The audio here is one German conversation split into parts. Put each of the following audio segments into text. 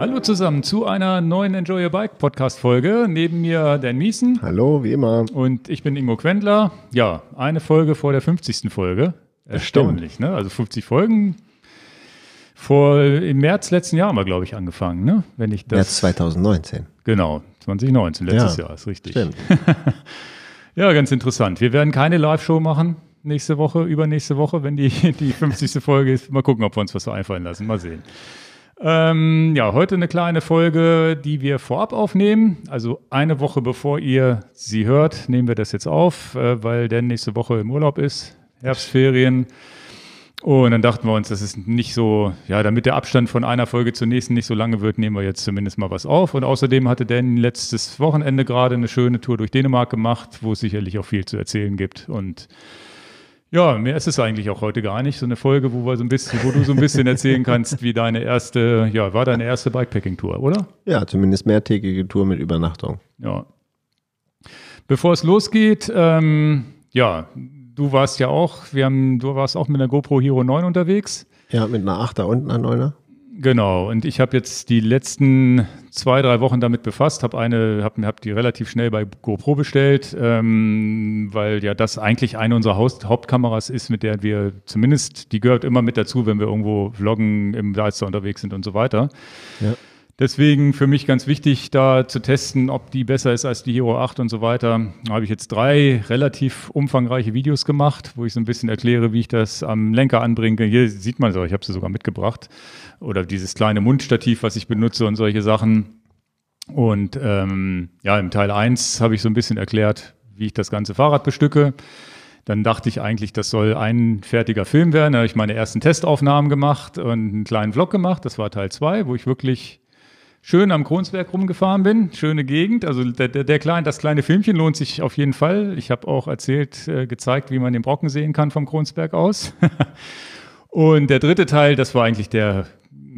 Hallo zusammen zu einer neuen Enjoy Your Bike Podcast Folge. Neben mir Dan Miesen. Hallo, wie immer. Und ich bin Ingo Quendler. Ja, eine Folge vor der 50. Folge. Erstaunlich, ne? Also 50 Folgen. Vor im März letzten Jahr haben wir, glaube ich, angefangen, ne? Wenn ich das. März 2019. Genau, 2019, letztes ja, Jahr, ist richtig. Stimmt. ja, ganz interessant. Wir werden keine Live-Show machen nächste Woche, übernächste Woche, wenn die, die 50. Folge ist. Mal gucken, ob wir uns was so einfallen lassen. Mal sehen. Ähm, ja, heute eine kleine Folge, die wir vorab aufnehmen. Also eine Woche bevor ihr sie hört, nehmen wir das jetzt auf, äh, weil der nächste Woche im Urlaub ist, Herbstferien. Und dann dachten wir uns, das ist nicht so, ja, damit der Abstand von einer Folge zur nächsten nicht so lange wird, nehmen wir jetzt zumindest mal was auf. Und außerdem hatte Dan letztes Wochenende gerade eine schöne Tour durch Dänemark gemacht, wo es sicherlich auch viel zu erzählen gibt. Und ja, mehr ist es eigentlich auch heute gar nicht. So eine Folge, wo, so ein bisschen, wo du so ein bisschen erzählen kannst, wie deine erste, ja, war deine erste Bikepacking-Tour, oder? Ja, zumindest mehrtägige Tour mit Übernachtung. Ja. Bevor es losgeht, ähm, ja, du warst ja auch, wir haben, du warst auch mit einer GoPro Hero 9 unterwegs. Ja, mit einer 8er und einer 9er. Genau, und ich habe jetzt die letzten zwei, drei Wochen damit befasst, habe eine, habe hab die relativ schnell bei GoPro bestellt, ähm, weil ja das eigentlich eine unserer Haus Hauptkameras ist, mit der wir zumindest, die gehört immer mit dazu, wenn wir irgendwo vloggen, im Leister unterwegs sind und so weiter. Ja. Deswegen für mich ganz wichtig, da zu testen, ob die besser ist als die Hero 8 und so weiter. Da habe ich jetzt drei relativ umfangreiche Videos gemacht, wo ich so ein bisschen erkläre, wie ich das am Lenker anbringe. Hier sieht man es auch, ich habe sie sogar mitgebracht. Oder dieses kleine Mundstativ, was ich benutze und solche Sachen. Und ähm, ja, im Teil 1 habe ich so ein bisschen erklärt, wie ich das ganze Fahrrad bestücke. Dann dachte ich eigentlich, das soll ein fertiger Film werden. Da habe ich meine ersten Testaufnahmen gemacht und einen kleinen Vlog gemacht. Das war Teil 2, wo ich wirklich schön am Kronsberg rumgefahren bin. Schöne Gegend. Also der, der, der klein, das kleine Filmchen lohnt sich auf jeden Fall. Ich habe auch erzählt, äh, gezeigt, wie man den Brocken sehen kann vom Kronsberg aus. Und der dritte Teil, das war eigentlich der,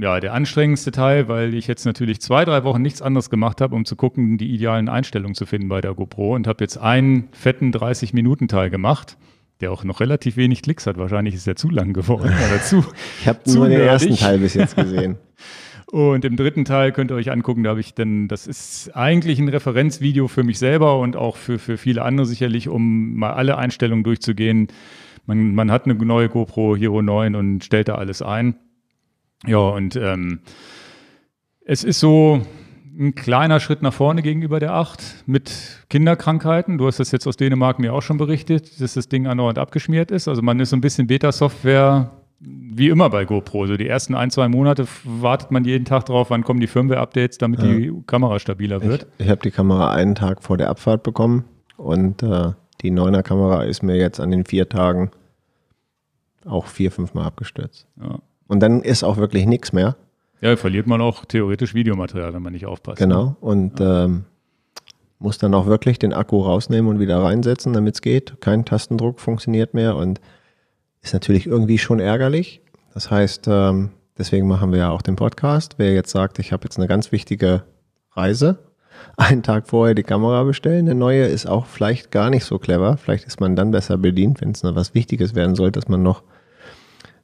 ja, der anstrengendste Teil, weil ich jetzt natürlich zwei, drei Wochen nichts anderes gemacht habe, um zu gucken, die idealen Einstellungen zu finden bei der GoPro und habe jetzt einen fetten 30-Minuten-Teil gemacht der auch noch relativ wenig Klicks hat. Wahrscheinlich ist er zu lang geworden. Oder zu, ich habe nur den ersten Teil bis jetzt gesehen. Und im dritten Teil könnt ihr euch angucken, da habe ich denn, das ist eigentlich ein Referenzvideo für mich selber und auch für, für viele andere sicherlich, um mal alle Einstellungen durchzugehen. Man, man hat eine neue GoPro Hero 9 und stellt da alles ein. Ja, und ähm, es ist so ein kleiner Schritt nach vorne gegenüber der 8 mit Kinderkrankheiten. Du hast das jetzt aus Dänemark mir auch schon berichtet, dass das Ding andauernd abgeschmiert ist. Also man ist so ein bisschen Beta-Software wie immer bei GoPro. So die ersten ein, zwei Monate wartet man jeden Tag drauf, wann kommen die Firmware-Updates, damit ja. die Kamera stabiler wird. Ich, ich habe die Kamera einen Tag vor der Abfahrt bekommen und äh, die 9er Kamera ist mir jetzt an den vier Tagen auch vier, fünf Mal abgestürzt. Ja. Und dann ist auch wirklich nichts mehr. Ja, verliert man auch theoretisch Videomaterial, wenn man nicht aufpasst. Ne? Genau. Und ja. ähm, muss dann auch wirklich den Akku rausnehmen und wieder reinsetzen, damit es geht. Kein Tastendruck funktioniert mehr und ist natürlich irgendwie schon ärgerlich. Das heißt, ähm, deswegen machen wir ja auch den Podcast. Wer jetzt sagt, ich habe jetzt eine ganz wichtige Reise, einen Tag vorher die Kamera bestellen, eine neue ist auch vielleicht gar nicht so clever. Vielleicht ist man dann besser bedient, wenn es noch was Wichtiges werden soll, dass man noch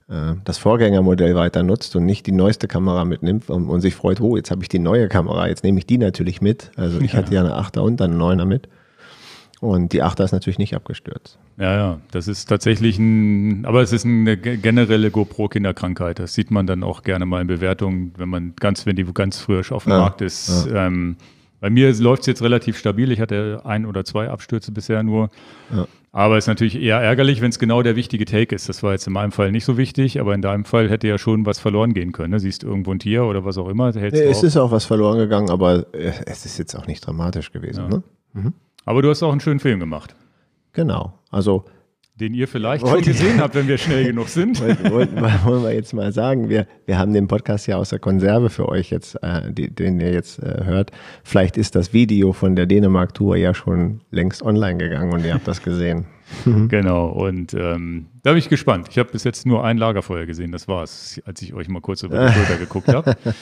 äh, das Vorgängermodell weiter nutzt und nicht die neueste Kamera mitnimmt und, und sich freut, oh, jetzt habe ich die neue Kamera, jetzt nehme ich die natürlich mit. Also ich ja. hatte ja eine 8er und dann eine 9er mit. Und die Achter ist natürlich nicht abgestürzt. Ja, ja, das ist tatsächlich ein, aber es ist eine generelle GoPro-Kinderkrankheit. Das sieht man dann auch gerne mal in Bewertungen, wenn man ganz, wenn die ganz früh auf dem ja, Markt ist. Ja. Ähm, bei mir läuft es jetzt relativ stabil. Ich hatte ein oder zwei Abstürze bisher nur. Ja. Aber es ist natürlich eher ärgerlich, wenn es genau der wichtige Take ist. Das war jetzt in meinem Fall nicht so wichtig, aber in deinem Fall hätte ja schon was verloren gehen können. Ne? Siehst irgendwo ein Tier oder was auch immer. Ja, es auf. ist auch was verloren gegangen, aber äh, es ist jetzt auch nicht dramatisch gewesen. Ja. Ne? Mhm. Aber du hast auch einen schönen Film gemacht. Genau. Also den ihr vielleicht wollte, schon gesehen habt, wenn wir schnell genug sind. Wollten, wollten, wollen wir jetzt mal sagen, wir, wir haben den Podcast ja aus der Konserve für euch jetzt, äh, die, den ihr jetzt äh, hört. Vielleicht ist das Video von der Dänemark-Tour ja schon längst online gegangen und ihr habt das gesehen. Mhm. Genau, und ähm, da bin ich gespannt. Ich habe bis jetzt nur ein Lagerfeuer gesehen, das war es, als ich euch mal kurz über die Schulter geguckt habe.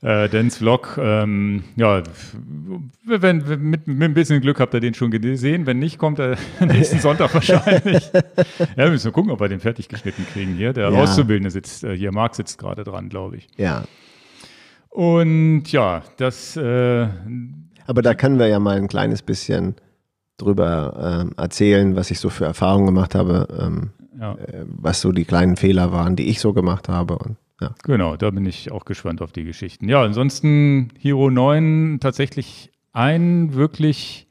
Äh, Dens Vlog, ähm, ja, wenn, mit, mit, ein bisschen Glück habt ihr den schon gesehen. Wenn nicht, kommt er nächsten Sonntag wahrscheinlich. ja, wir müssen mal gucken, ob wir den fertig geschnitten kriegen hier. Der ja. Auszubildende sitzt äh, hier, Marc sitzt gerade dran, glaube ich. Ja. Und ja, das. Äh, Aber da können wir ja mal ein kleines bisschen drüber ähm, erzählen, was ich so für Erfahrungen gemacht habe, ähm, ja. äh, was so die kleinen Fehler waren, die ich so gemacht habe. Und, ja. Genau, da bin ich auch gespannt auf die Geschichten. Ja, ansonsten Hero 9 tatsächlich ein wirklich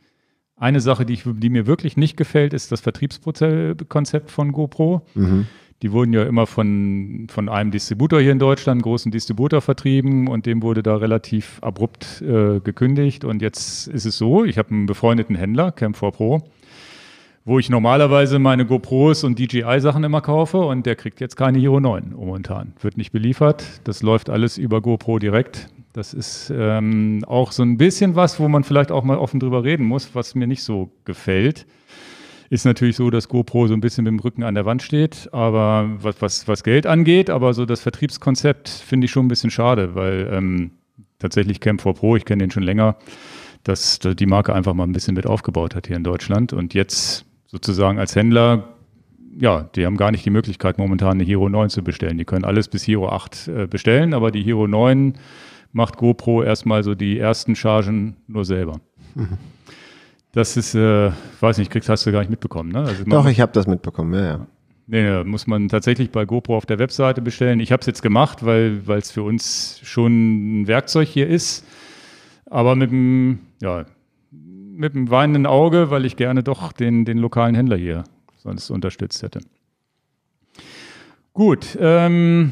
eine Sache, die, ich, die mir wirklich nicht gefällt, ist das Vertriebskonzept von GoPro. Mhm die wurden ja immer von, von einem Distributor hier in Deutschland, großen Distributor vertrieben und dem wurde da relativ abrupt äh, gekündigt. Und jetzt ist es so, ich habe einen befreundeten Händler, Camp 4 Pro, wo ich normalerweise meine GoPros und DJI-Sachen immer kaufe und der kriegt jetzt keine Hero 9 momentan. Wird nicht beliefert, das läuft alles über GoPro direkt. Das ist ähm, auch so ein bisschen was, wo man vielleicht auch mal offen drüber reden muss, was mir nicht so gefällt. Ist natürlich so, dass GoPro so ein bisschen mit dem Rücken an der Wand steht, aber was, was, was Geld angeht, aber so das Vertriebskonzept finde ich schon ein bisschen schade, weil ähm, tatsächlich Camp4 Pro, ich kenne den schon länger, dass die Marke einfach mal ein bisschen mit aufgebaut hat hier in Deutschland und jetzt sozusagen als Händler ja, die haben gar nicht die Möglichkeit, momentan eine Hero 9 zu bestellen. Die können alles bis Hero 8 äh, bestellen, aber die Hero 9 macht GoPro erstmal so die ersten Chargen nur selber. Mhm. Das ist, äh, weiß nicht, kriegst, hast du gar nicht mitbekommen, ne? Also Doch, ich habe das mitbekommen, ja, ja. Nee, muss man tatsächlich bei GoPro auf der Webseite bestellen. Ich habe es jetzt gemacht, weil es für uns schon ein Werkzeug hier ist. Aber mit dem, ja, mit dem weinenden Auge, weil ich gerne doch den, den lokalen Händler hier sonst unterstützt hätte. Gut, ähm,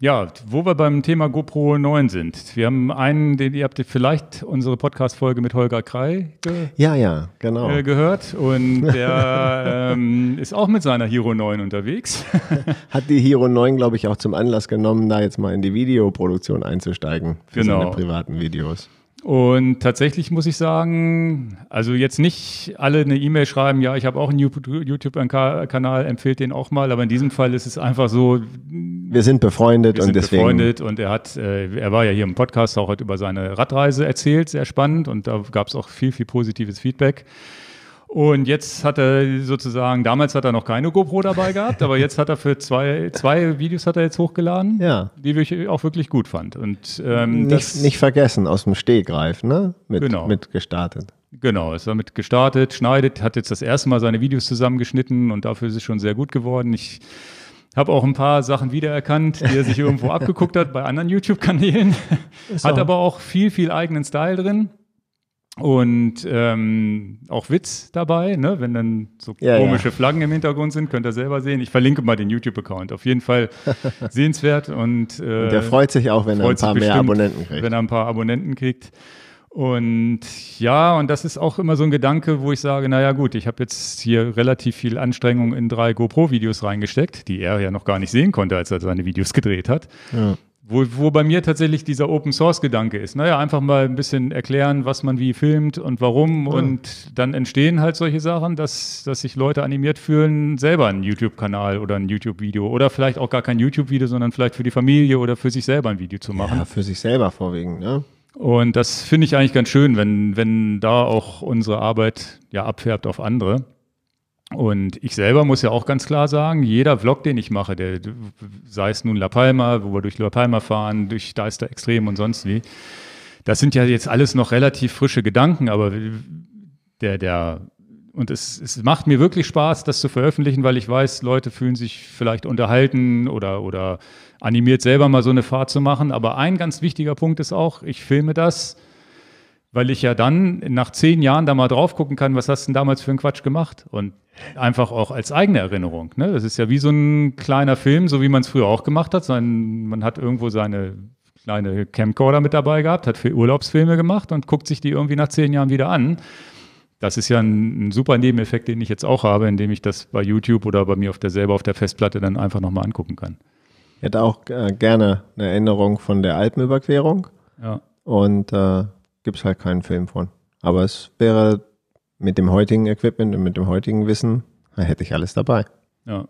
ja, wo wir beim Thema GoPro 9 sind. Wir haben einen, den ihr habt vielleicht unsere Podcast-Folge mit Holger Krei ge ja, ja, genau. äh, gehört. Und der ähm, ist auch mit seiner Hero 9 unterwegs. Hat die Hero 9, glaube ich, auch zum Anlass genommen, da jetzt mal in die Videoproduktion einzusteigen für genau. seine privaten Videos. Und tatsächlich muss ich sagen, also jetzt nicht alle eine E-Mail schreiben, ja, ich habe auch einen YouTube-Kanal, empfehlt den auch mal, aber in diesem Fall ist es einfach so. Wir sind befreundet wir sind und deswegen. befreundet und er hat, äh, er war ja hier im Podcast auch heute über seine Radreise erzählt, sehr spannend und da gab es auch viel, viel positives Feedback. Und jetzt hat er sozusagen, damals hat er noch keine GoPro dabei gehabt, aber jetzt hat er für zwei, zwei Videos hat er jetzt hochgeladen, ja. die ich auch wirklich gut fand. Und, ähm, nicht, nicht vergessen, aus dem Stehgreif, ne? Mit, genau. mit gestartet. Genau, ist damit gestartet, schneidet, hat jetzt das erste Mal seine Videos zusammengeschnitten und dafür ist es schon sehr gut geworden. Ich habe auch ein paar Sachen wiedererkannt, die er sich irgendwo abgeguckt hat bei anderen YouTube-Kanälen. Hat aber auch viel, viel eigenen Style drin. Und ähm, auch Witz dabei, ne? wenn dann so ja, komische ja. Flaggen im Hintergrund sind, könnt ihr selber sehen. Ich verlinke mal den YouTube-Account. Auf jeden Fall sehenswert. Und, äh, und der freut sich auch, wenn er ein paar mehr Abonnenten kriegt. Wenn er ein paar Abonnenten kriegt. Und ja, und das ist auch immer so ein Gedanke, wo ich sage, naja gut, ich habe jetzt hier relativ viel Anstrengung in drei GoPro-Videos reingesteckt, die er ja noch gar nicht sehen konnte, als er seine Videos gedreht hat. Ja. Wo, wo bei mir tatsächlich dieser Open Source Gedanke ist. Naja, einfach mal ein bisschen erklären, was man wie filmt und warum. Ja. Ah. Und dann entstehen halt solche Sachen, dass, dass sich Leute animiert fühlen, selber einen YouTube-Kanal oder ein YouTube-Video oder vielleicht auch gar kein YouTube-Video, sondern vielleicht für die Familie oder für sich selber ein Video zu machen. Ja, für sich selber vorwiegend, ne? Und das finde ich eigentlich ganz schön, wenn, wenn da auch unsere Arbeit ja abfärbt auf andere. Und ich selber muss ja auch ganz klar sagen, jeder Vlog, den ich mache, der, sei es nun La Palma, wo wir durch La Palma fahren, durch da ist der Extrem und sonst wie, das sind ja jetzt alles noch relativ frische Gedanken, aber der, der, und es, es macht mir wirklich Spaß, das zu veröffentlichen, weil ich weiß, Leute fühlen sich vielleicht unterhalten oder, oder animiert, selber mal so eine Fahrt zu machen. Aber ein ganz wichtiger Punkt ist auch, ich filme das weil ich ja dann nach zehn Jahren da mal drauf gucken kann, was hast du denn damals für einen Quatsch gemacht? Und einfach auch als eigene Erinnerung. Ne? Das ist ja wie so ein kleiner Film, so wie man es früher auch gemacht hat. Sein, man hat irgendwo seine kleine Camcorder mit dabei gehabt, hat für Urlaubsfilme gemacht und guckt sich die irgendwie nach zehn Jahren wieder an. Das ist ja ein, ein super Nebeneffekt, den ich jetzt auch habe, indem ich das bei YouTube oder bei mir auf der selber auf der Festplatte dann einfach nochmal angucken kann. Ich hätte auch äh, gerne eine Erinnerung von der Alpenüberquerung. Ja. Und äh gibt es halt keinen Film von. Aber es wäre mit dem heutigen Equipment und mit dem heutigen Wissen, da hätte ich alles dabei. Ja.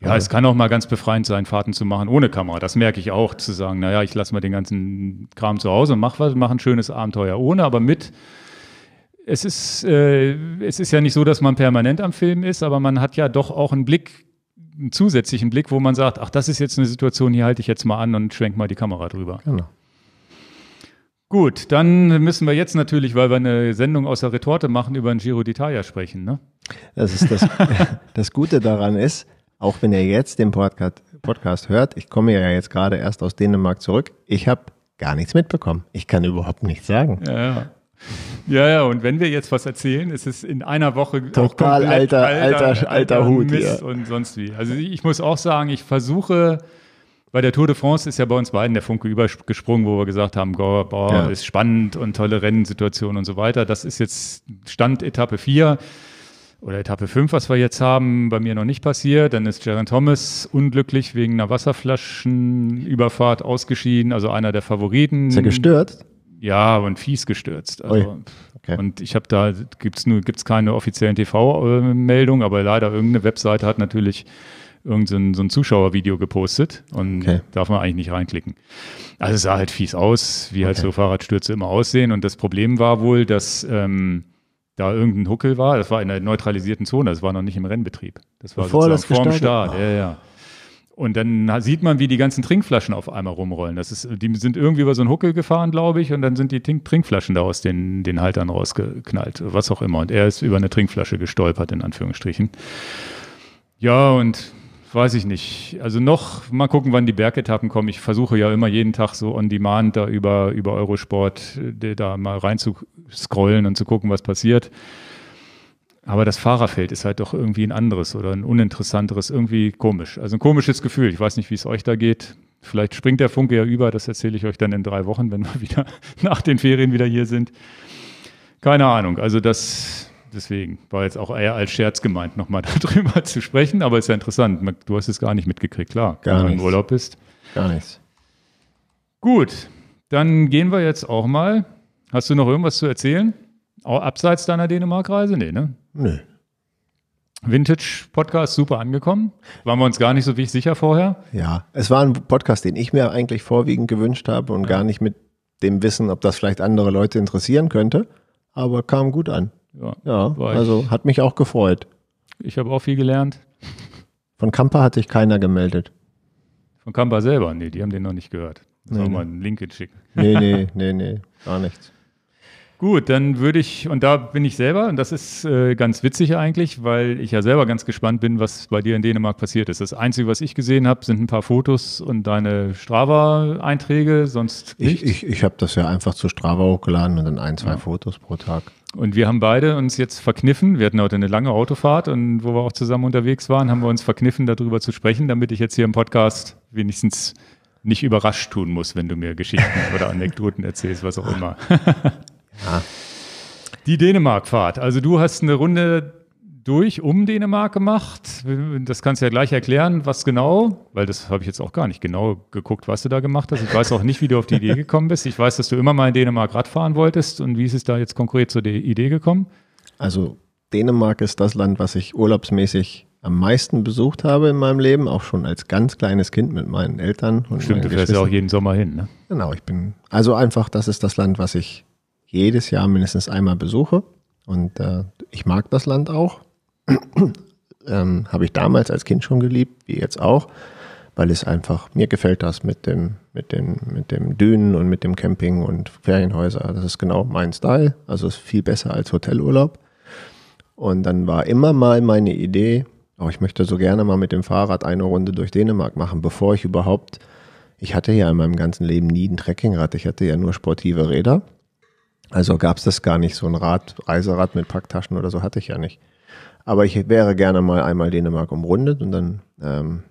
Ja, es kann auch mal ganz befreiend sein, Fahrten zu machen ohne Kamera. Das merke ich auch, zu sagen, naja, ich lasse mal den ganzen Kram zu Hause und mach was, mach ein schönes Abenteuer ohne, aber mit. Es ist, äh, es ist ja nicht so, dass man permanent am Film ist, aber man hat ja doch auch einen Blick, einen zusätzlichen Blick, wo man sagt, ach, das ist jetzt eine Situation, hier halte ich jetzt mal an und schwenke mal die Kamera drüber. Genau. Gut, dann müssen wir jetzt natürlich, weil wir eine Sendung aus der Retorte machen, über den Giro d'Italia sprechen. Ne? Das, ist das, das Gute daran ist, auch wenn ihr jetzt den Podcast, Podcast hört, ich komme ja jetzt gerade erst aus Dänemark zurück, ich habe gar nichts mitbekommen. Ich kann überhaupt nichts sagen. Ja, ja. Ja, ja, und wenn wir jetzt was erzählen, ist es in einer Woche total alter, alter, alter, alter, Hut. Mist ja. und sonst wie. Also ich muss auch sagen, ich versuche bei der Tour de France ist ja bei uns beiden der Funke übergesprungen, wo wir gesagt haben, boah, boah, ja. ist spannend und tolle Rennensituation und so weiter. Das ist jetzt Stand Etappe 4 oder Etappe 5, was wir jetzt haben, bei mir noch nicht passiert. Dann ist Jaron Thomas unglücklich wegen einer Wasserflaschenüberfahrt ausgeschieden, also einer der Favoriten. Ist er gestürzt? Ja, und fies gestürzt. Also, okay. Und ich habe da, gibt es gibt's keine offiziellen TV-Meldungen, äh, aber leider irgendeine Webseite hat natürlich irgend so ein, Zuschauervideo gepostet und okay. darf man eigentlich nicht reinklicken. Also es sah halt fies aus, wie halt okay. halt so Fahrradstürze immer aussehen. Und das Problem war wohl, dass ähm, da irgendein Huckel war. Das war in der neutralisierten Zone, das war noch nicht im Rennbetrieb. Das war Bevor das vorm Start. Ja, ja. Und dann sieht man, wie die ganzen Trinkflaschen auf einmal rumrollen. Das ist, die sind irgendwie über so einen Huckel gefahren, glaube ich, und dann sind die Trinkflaschen da aus den, den Haltern rausgeknallt, was auch immer. Und er ist über eine Trinkflasche gestolpert, in Anführungsstrichen. Ja, und weiß ich nicht. Also noch mal gucken, wann die Bergetappen kommen. Ich versuche ja immer jeden Tag so on demand da über, über Eurosport äh, da mal rein zu scrollen und zu gucken, was passiert. Aber das Fahrerfeld ist halt doch irgendwie ein anderes oder ein uninteressanteres, irgendwie komisch. Also ein komisches Gefühl. Ich weiß nicht, wie es euch da geht. Vielleicht springt der Funke ja über, das erzähle ich euch dann in drei Wochen, wenn wir wieder nach den Ferien wieder hier sind. Keine Ahnung. Also das deswegen war jetzt auch eher als Scherz gemeint, nochmal darüber zu sprechen, aber ist ja interessant. Du hast es gar nicht mitgekriegt, klar, gar wenn du im Urlaub bist. Gar nichts. Gut, dann gehen wir jetzt auch mal. Hast du noch irgendwas zu erzählen? Auch abseits deiner Dänemark-Reise? Nee, ne? Nee. Vintage-Podcast super angekommen. Waren wir uns gar nicht so wirklich sicher vorher? Ja, es war ein Podcast, den ich mir eigentlich vorwiegend gewünscht habe und ja. gar nicht mit dem Wissen, ob das vielleicht andere Leute interessieren könnte, aber kam gut an. Ja, ja also ich. hat mich auch gefreut. Ich habe auch viel gelernt. Von Kampa hat sich keiner gemeldet. Von Kampa selber? Nee, die haben den noch nicht gehört. Sollen nee, mal ne. einen Link schicken? Nee, nee, nee, nee, gar nichts. Gut, dann würde ich, und da bin ich selber, und das ist äh, ganz witzig eigentlich, weil ich ja selber ganz gespannt bin, was bei dir in Dänemark passiert ist. Das Einzige, was ich gesehen habe, sind ein paar Fotos und deine Strava-Einträge, sonst nicht. Ich, ich, ich habe das ja einfach zu Strava hochgeladen und dann ein, zwei ja. Fotos pro Tag. Und wir haben beide uns jetzt verkniffen. Wir hatten heute eine lange Autofahrt und wo wir auch zusammen unterwegs waren, haben wir uns verkniffen, darüber zu sprechen, damit ich jetzt hier im Podcast wenigstens nicht überrascht tun muss, wenn du mir Geschichten oder Anekdoten erzählst, was auch immer. ja. Die Dänemarkfahrt. Also du hast eine Runde durch um Dänemark gemacht. Das kannst du ja gleich erklären, was genau, weil das habe ich jetzt auch gar nicht genau geguckt, was du da gemacht hast. Ich weiß auch nicht, wie du auf die Idee gekommen bist. Ich weiß, dass du immer mal in Dänemark Radfahren wolltest. Und wie ist es da jetzt konkret zur Idee gekommen? Also Dänemark ist das Land, was ich urlaubsmäßig am meisten besucht habe in meinem Leben, auch schon als ganz kleines Kind mit meinen Eltern. Und Stimmt, du fährst ja auch jeden Sommer hin, ne? Genau, ich bin, also einfach, das ist das Land, was ich jedes Jahr mindestens einmal besuche. Und äh, ich mag das Land auch. ähm, habe ich damals als Kind schon geliebt, wie jetzt auch, weil es einfach, mir gefällt das mit dem, mit den, mit dem Dünen und mit dem Camping und Ferienhäuser. Das ist genau mein Style. Also ist viel besser als Hotelurlaub. Und dann war immer mal meine Idee, auch oh, ich möchte so gerne mal mit dem Fahrrad eine Runde durch Dänemark machen, bevor ich überhaupt, ich hatte ja in meinem ganzen Leben nie ein Trekkingrad, ich hatte ja nur sportive Räder. Also gab es das gar nicht, so ein Rad, Reiserad mit Packtaschen oder so hatte ich ja nicht. Aber ich wäre gerne mal einmal Dänemark umrundet und dann ähm,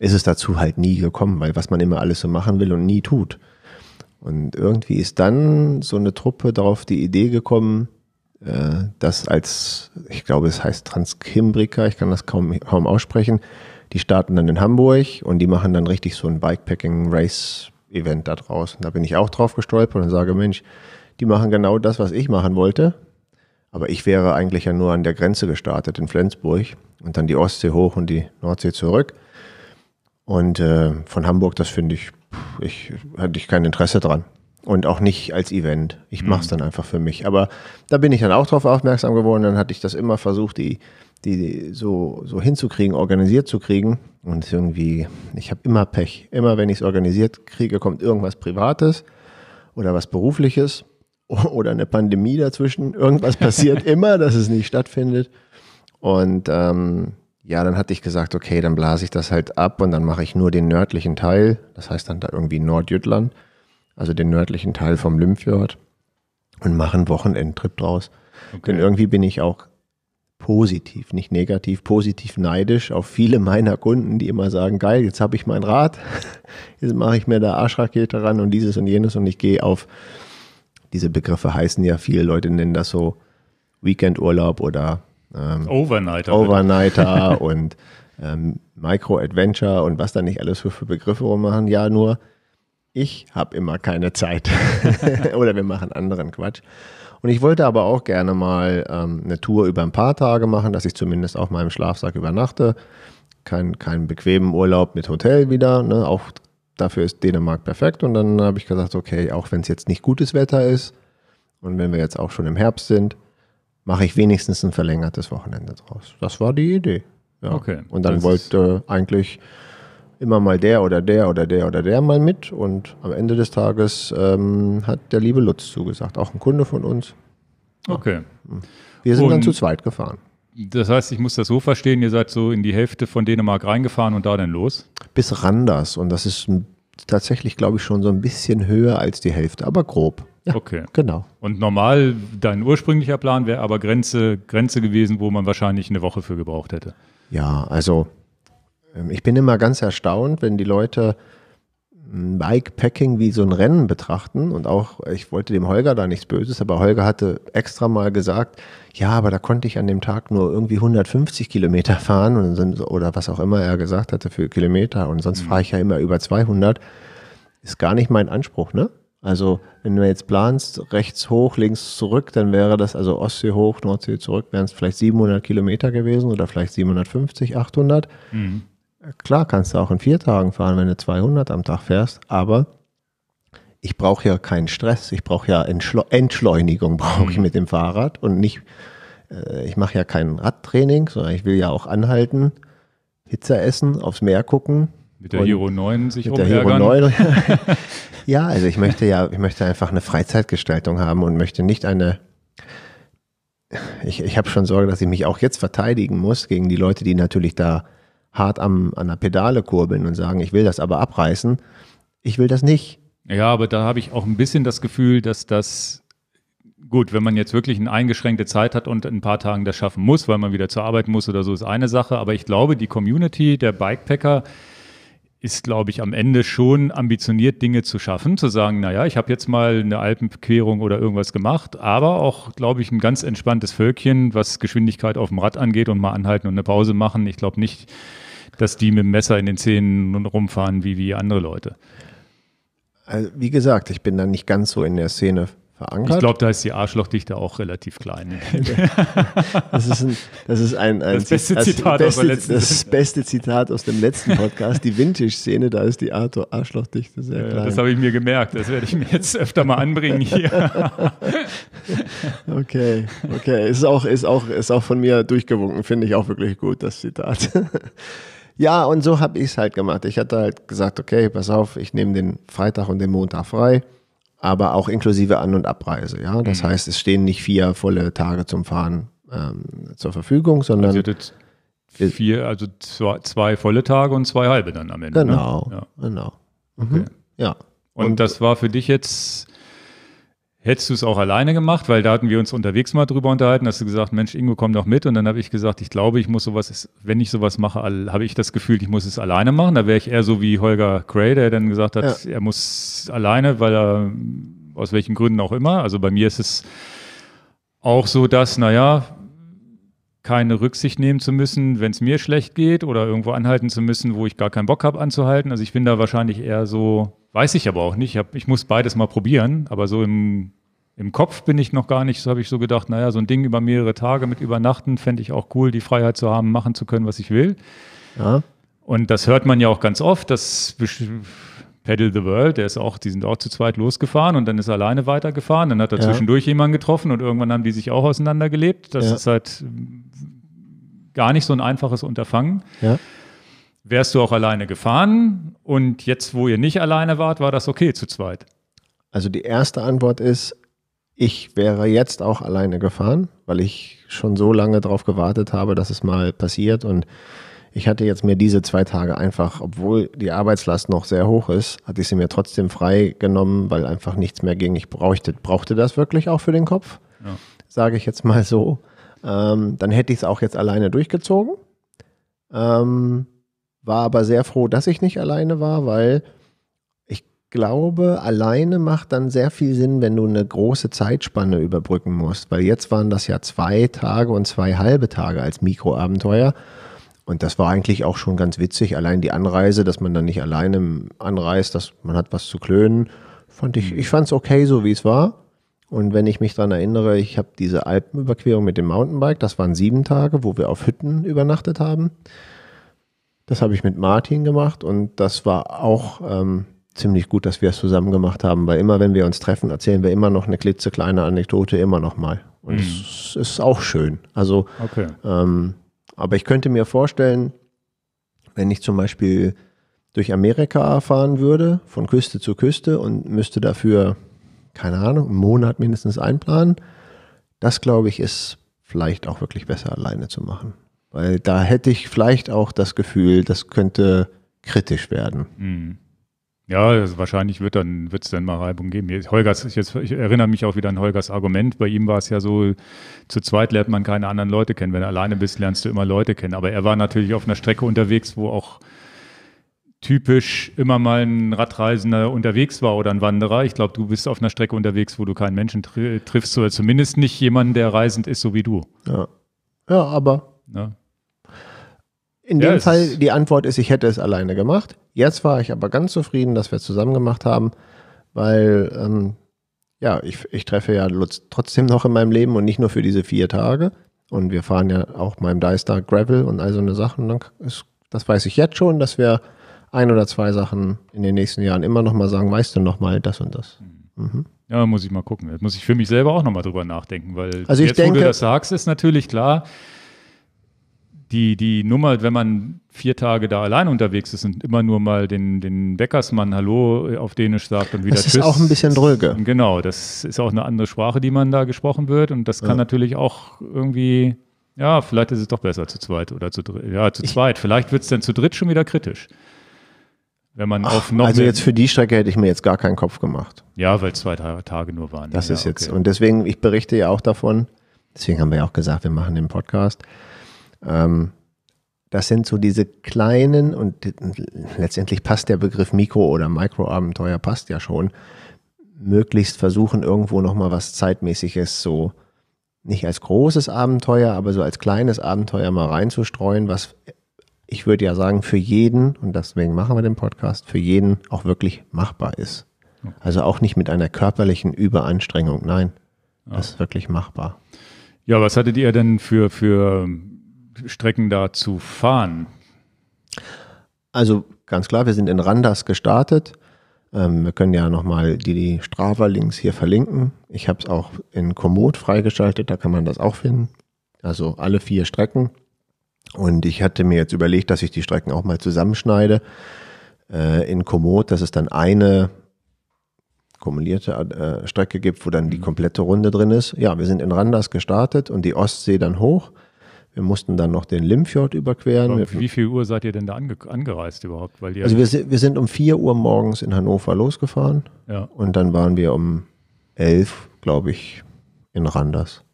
ist es dazu halt nie gekommen, weil was man immer alles so machen will und nie tut. Und irgendwie ist dann so eine Truppe darauf die Idee gekommen, äh, das als, ich glaube, es heißt Transkimbrika, ich kann das kaum, kaum aussprechen, die starten dann in Hamburg und die machen dann richtig so ein Bikepacking-Race-Event da draußen. Da bin ich auch drauf gestolpert und sage, Mensch, die machen genau das, was ich machen wollte. Aber ich wäre eigentlich ja nur an der Grenze gestartet in Flensburg und dann die Ostsee hoch und die Nordsee zurück. Und äh, von Hamburg, das finde ich, ich hatte ich kein Interesse dran. Und auch nicht als Event. Ich mhm. mache es dann einfach für mich. Aber da bin ich dann auch drauf aufmerksam geworden. Dann hatte ich das immer versucht, die, die so, so hinzukriegen, organisiert zu kriegen. Und irgendwie, ich habe immer Pech. Immer wenn ich es organisiert kriege, kommt irgendwas Privates oder was Berufliches. oder eine Pandemie dazwischen. Irgendwas passiert immer, dass es nicht stattfindet. Und ähm, ja, dann hatte ich gesagt, okay, dann blase ich das halt ab und dann mache ich nur den nördlichen Teil. Das heißt dann da irgendwie Nordjütland, also den nördlichen Teil vom Lymphjord und mache einen Wochenendtrip draus. Okay. Denn irgendwie bin ich auch positiv, nicht negativ, positiv neidisch auf viele meiner Kunden, die immer sagen, geil, jetzt habe ich mein Rad, jetzt mache ich mir da Arschrakete ran und dieses und jenes und ich gehe auf diese Begriffe heißen ja, viele Leute nennen das so Weekendurlaub oder ähm, Overnighter. Overnighter und ähm, Micro-Adventure und was da nicht alles für, für Begriffe rummachen. Ja, nur ich habe immer keine Zeit. oder wir machen anderen Quatsch. Und ich wollte aber auch gerne mal ähm, eine Tour über ein paar Tage machen, dass ich zumindest auf meinem Schlafsack übernachte. Keinen kein bequemen Urlaub mit Hotel wieder, ne? auch dafür ist Dänemark perfekt. Und dann habe ich gesagt, okay, auch wenn es jetzt nicht gutes Wetter ist und wenn wir jetzt auch schon im Herbst sind, mache ich wenigstens ein verlängertes Wochenende draus. Das war die Idee. Ja. Okay. Und dann wollte eigentlich immer mal der oder der oder der oder der mal mit. Und am Ende des Tages ähm, hat der liebe Lutz zugesagt, auch ein Kunde von uns. Ja. Okay. Hm. Wir sind und dann zu zweit gefahren. Das heißt, ich muss das so verstehen, ihr seid so in die Hälfte von Dänemark reingefahren und da dann los? Bis Randers und das ist ein tatsächlich, glaube ich, schon so ein bisschen höher als die Hälfte, aber grob. Ja, okay. Genau. Und normal, dein ursprünglicher Plan wäre aber Grenze, Grenze gewesen, wo man wahrscheinlich eine Woche für gebraucht hätte. Ja, also ähm, ich bin immer ganz erstaunt, wenn die Leute Bikepacking wie so ein Rennen betrachten. Und auch, ich wollte dem Holger da nichts Böses, aber Holger hatte extra mal gesagt, ja, aber da konnte ich an dem Tag nur irgendwie 150 Kilometer fahren und sind, oder was auch immer er gesagt hatte für Kilometer. Und sonst mhm. fahre ich ja immer über 200. Ist gar nicht mein Anspruch, ne? Also, wenn du jetzt planst, rechts hoch, links zurück, dann wäre das also Ostsee hoch, Nordsee zurück, wären es vielleicht 700 Kilometer gewesen oder vielleicht 750, 800. Mhm. Klar kannst du auch in vier Tagen fahren, wenn du 200 am Tag fährst, aber ich brauche ja keinen Stress, ich brauche ja Entschle Entschleunigung brauche ich mhm. mit dem Fahrrad und nicht, äh, ich mache ja kein Radtraining, sondern ich will ja auch anhalten, Pizza essen, aufs Meer gucken. Mit der Hero 9 sich mit umärgern. der Hero 9. ja, also ich möchte ja, ich möchte einfach eine Freizeitgestaltung haben und möchte nicht eine, ich, ich habe schon Sorge, dass ich mich auch jetzt verteidigen muss gegen die Leute, die natürlich da hart am, an der Pedale kurbeln und sagen, ich will das aber abreißen. Ich will das nicht. Ja, aber da habe ich auch ein bisschen das Gefühl, dass das gut, wenn man jetzt wirklich eine eingeschränkte Zeit hat und in ein paar Tagen das schaffen muss, weil man wieder zur Arbeit muss oder so, ist eine Sache. Aber ich glaube, die Community der Bikepacker ist, glaube ich, am Ende schon ambitioniert, Dinge zu schaffen, zu sagen, naja, ich habe jetzt mal eine Alpenquerung oder irgendwas gemacht, aber auch, glaube ich, ein ganz entspanntes Völkchen, was Geschwindigkeit auf dem Rad angeht und mal anhalten und eine Pause machen. Ich glaube nicht, dass die mit dem Messer in den Zähnen rumfahren wie, wie andere Leute. Also, wie gesagt, ich bin da nicht ganz so in der Szene verankert. Ich glaube, da ist die Arschlochdichte auch relativ klein. das ist, ein, das ist ein, ein das beste Zitat das, beste, aus das beste Zitat aus dem letzten Podcast. Die Vintage-Szene, da ist die Arschlochdichte sehr klein. Ja, das habe ich mir gemerkt. Das werde ich mir jetzt öfter mal anbringen hier. okay, okay. Ist auch, ist auch, ist auch von mir durchgewunken. Finde ich auch wirklich gut, das Zitat. Ja, und so habe ich es halt gemacht. Ich hatte halt gesagt, okay, pass auf, ich nehme den Freitag und den Montag frei, aber auch inklusive An- und Abreise. Ja, das mhm. heißt, es stehen nicht vier volle Tage zum Fahren ähm, zur Verfügung, sondern also jetzt vier, also zwei, zwei, volle Tage und zwei halbe dann am Ende. Ne? Genau, ne? ja. genau. Mhm. Okay. Ja. Und, und, das war für dich jetzt Hättest du es auch alleine gemacht, weil da hatten wir uns unterwegs mal drüber unterhalten, hast du gesagt, Mensch, Ingo, komm doch mit. Und dann habe ich gesagt, ich glaube, ich muss sowas, wenn ich sowas mache, habe ich das Gefühl, ich muss es alleine machen. Da wäre ich eher so wie Holger Cray, der dann gesagt hat, ja. er muss alleine, weil er aus welchen Gründen auch immer. Also bei mir ist es auch so, dass, naja, keine Rücksicht nehmen zu müssen, wenn es mir schlecht geht oder irgendwo anhalten zu müssen, wo ich gar keinen Bock habe anzuhalten. Also ich bin da wahrscheinlich eher so, weiß ich aber auch nicht. Ich, hab, ich muss beides mal probieren, aber so im, im Kopf bin ich noch gar nicht, so habe ich so gedacht, naja, so ein Ding über mehrere Tage mit übernachten fände ich auch cool, die Freiheit zu haben, machen zu können, was ich will. Ja. Und das hört man ja auch ganz oft, dass Pedal the World, der ist auch, die sind auch zu zweit losgefahren und dann ist er alleine weitergefahren. Dann hat er ja. zwischendurch jemanden getroffen und irgendwann haben die sich auch auseinandergelebt. Das ja. ist halt gar nicht so ein einfaches Unterfangen. Ja. Wärst du auch alleine gefahren und jetzt, wo ihr nicht alleine wart, war das okay zu zweit? Also die erste Antwort ist, ich wäre jetzt auch alleine gefahren, weil ich schon so lange darauf gewartet habe, dass es mal passiert und ich hatte jetzt mir diese zwei Tage einfach, obwohl die Arbeitslast noch sehr hoch ist, hatte ich sie mir trotzdem frei genommen, weil einfach nichts mehr ging. Ich brauchte, brauchte das wirklich auch für den Kopf, ja. sage ich jetzt mal so. Ähm, dann hätte ich es auch jetzt alleine durchgezogen. Ähm, war aber sehr froh, dass ich nicht alleine war, weil ich glaube, alleine macht dann sehr viel Sinn, wenn du eine große Zeitspanne überbrücken musst. Weil jetzt waren das ja zwei Tage und zwei halbe Tage als Mikroabenteuer. Und das war eigentlich auch schon ganz witzig. Allein die Anreise, dass man dann nicht alleine anreist, dass man hat was zu klönen, fand ich, ich fand es okay, so wie es war. Und wenn ich mich daran erinnere, ich habe diese Alpenüberquerung mit dem Mountainbike, das waren sieben Tage, wo wir auf Hütten übernachtet haben. Das habe ich mit Martin gemacht und das war auch ähm, ziemlich gut, dass wir es zusammen gemacht haben, weil immer, wenn wir uns treffen, erzählen wir immer noch eine klitzekleine Anekdote, immer noch mal. Und mhm. es mhm. ist auch schön. Also okay. ähm, aber ich könnte mir vorstellen, wenn ich zum Beispiel durch Amerika fahren würde, von Küste zu Küste und müsste dafür, keine Ahnung, einen Monat mindestens einplanen, das glaube ich ist vielleicht auch wirklich besser alleine zu machen. Weil da hätte ich vielleicht auch das Gefühl, das könnte kritisch werden. Mhm. Ja, also wahrscheinlich wird dann wird es dann mal Reibung geben. Holgers, jetzt, ich erinnere mich auch wieder an Holgers Argument. Bei ihm war es ja so: Zu zweit lernt man keine anderen Leute kennen. Wenn du alleine bist, lernst du immer Leute kennen. Aber er war natürlich auf einer Strecke unterwegs, wo auch typisch immer mal ein Radreisender unterwegs war oder ein Wanderer. Ich glaube, du bist auf einer Strecke unterwegs, wo du keinen Menschen tr triffst oder zumindest nicht jemanden, der reisend ist, so wie du. Ja, ja aber. Ja. Ne? In ja, dem Fall, die Antwort ist, ich hätte es alleine gemacht. Jetzt war ich aber ganz zufrieden, dass wir es zusammen gemacht haben, weil ähm, ja, ich, ich treffe ja Lutz trotzdem noch in meinem Leben und nicht nur für diese vier Tage. Und wir fahren ja auch meinem Dice Deister Gravel und all so eine Sachen. Dann ist, das weiß ich jetzt schon, dass wir ein oder zwei Sachen in den nächsten Jahren immer noch mal sagen, weißt du noch mal das und das. Mhm. mhm. Ja, muss ich mal gucken. Jetzt muss ich für mich selber auch noch mal drüber nachdenken, weil also jetzt, denke, wo du das sagst, ist natürlich klar, die, die Nummer, wenn man vier Tage da allein unterwegs ist und immer nur mal den, den Bäckersmann Hallo auf Dänisch sagt und wieder Tschüss. Das ist auch ein bisschen dröge. Genau, das ist auch eine andere Sprache, die man da gesprochen wird und das kann ja. natürlich auch irgendwie, ja, vielleicht ist es doch besser zu zweit oder zu dritt. Ja, zu zweit. vielleicht wird es dann zu dritt schon wieder kritisch. Wenn man Ach, auf noch also jetzt für die Strecke hätte ich mir jetzt gar keinen Kopf gemacht. Ja, weil zwei Tage nur waren. Das ja, ist jetzt, okay. und deswegen, ich berichte ja auch davon, deswegen haben wir ja auch gesagt, wir machen den Podcast ähm, das sind so diese kleinen und letztendlich passt der Begriff Mikro- oder Mikroabenteuer passt ja schon. Möglichst versuchen, irgendwo nochmal was Zeitmäßiges so nicht als großes Abenteuer, aber so als kleines Abenteuer mal reinzustreuen, was ich würde ja sagen, für jeden, und deswegen machen wir den Podcast, für jeden auch wirklich machbar ist. Also auch nicht mit einer körperlichen Überanstrengung, nein, das ist wirklich machbar. Ja, was hattet ihr denn für, für Strecken da zu fahren? Also ganz klar, wir sind in Randers gestartet. Ähm, wir können ja nochmal die, die Strava-Links hier verlinken. Ich habe es auch in Komoot freigeschaltet, da kann man das auch finden. Also alle vier Strecken. Und ich hatte mir jetzt überlegt, dass ich die Strecken auch mal zusammenschneide äh, in Komoot, dass es dann eine kumulierte äh, Strecke gibt, wo dann die mhm. komplette Runde drin ist. Ja, wir sind in Randers gestartet und die Ostsee dann hoch. Wir mussten dann noch den Limfjord überqueren. Aber wie viel Uhr seid ihr denn da ange angereist überhaupt? also wir, sind, wir sind um 4 Uhr morgens in Hannover losgefahren ja. und dann waren wir um 11, glaube ich, in Randers.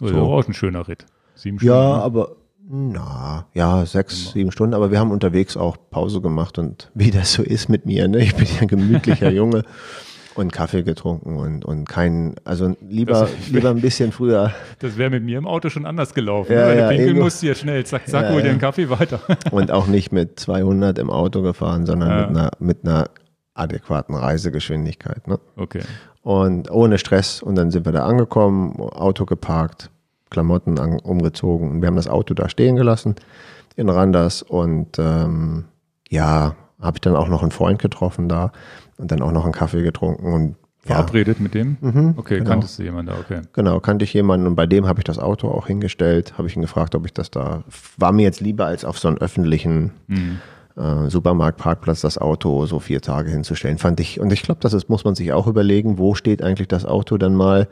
Also so. auch ein schöner Ritt. Sieben Stunden. Ja, ne? aber na, ja, sechs, Immer. sieben Stunden, aber wir haben unterwegs auch Pause gemacht und wie das so ist mit mir, ne? ich bin ja ein gemütlicher Junge, und Kaffee getrunken und, und kein, also lieber, das, lieber ein bisschen früher. Das wäre mit mir im Auto schon anders gelaufen. Ja, ne? Weil ja, Pinkel irgendwo. musste ja schnell, zack, zack, ja, hol dir einen Kaffee weiter. Und auch nicht mit 200 im Auto gefahren, sondern ja. mit, einer, mit einer adäquaten Reisegeschwindigkeit. Ne? Okay. Und ohne Stress. Und dann sind wir da angekommen, Auto geparkt, Klamotten an, umgezogen. Und wir haben das Auto da stehen gelassen in Randers. Und ähm, ja, habe ich dann auch noch einen Freund getroffen da und dann auch noch einen Kaffee getrunken und verabredet ja. mit dem? Mhm, okay, genau. kanntest du jemanden da, okay. Genau, kannte ich jemanden und bei dem habe ich das Auto auch hingestellt, habe ich ihn gefragt, ob ich das da, war mir jetzt lieber als auf so einen öffentlichen mhm. äh, Supermarktparkplatz das Auto so vier Tage hinzustellen, fand ich, und ich glaube, das ist, muss man sich auch überlegen, wo steht eigentlich das Auto dann mal,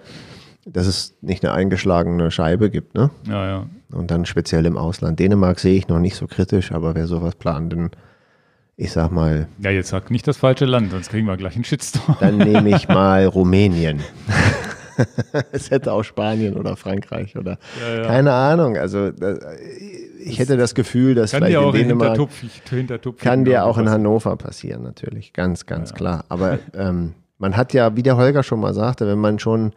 dass es nicht eine eingeschlagene Scheibe gibt, ne? Ja, ja. Und dann speziell im Ausland. Dänemark sehe ich noch nicht so kritisch, aber wer sowas plant, dann ich sag mal. Ja, jetzt sag nicht das falsche Land, sonst kriegen wir gleich einen Shitstorm. Dann nehme ich mal Rumänien. es hätte auch Spanien oder Frankreich oder ja, ja. keine Ahnung. Also ich hätte das Gefühl, dass kann vielleicht dir auch in Dänemark hintertupfig, kann dir auch in Hannover passieren natürlich, ganz ganz ja, klar. Aber ähm, man hat ja, wie der Holger schon mal sagte, wenn man schon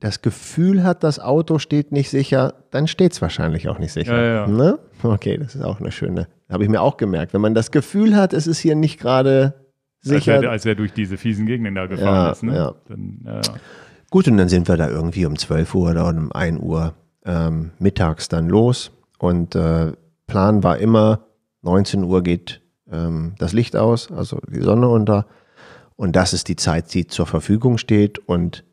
das Gefühl hat, das Auto steht nicht sicher, dann steht es wahrscheinlich auch nicht sicher. Ne? Okay, das ist auch eine schöne. Habe ich mir auch gemerkt. Wenn man das Gefühl hat, es ist hier nicht gerade sicher. Als er, durch diese fiesen Gegenden da gefahren ja, ist. Ne? Ja. Dann, ja. Gut, und dann sind wir da irgendwie um 12 Uhr oder um 1 Uhr ähm, mittags dann los. Und äh, Plan war immer, 19 Uhr geht ähm, das Licht aus, also die Sonne unter. Und das ist die Zeit, die zur Verfügung steht. Und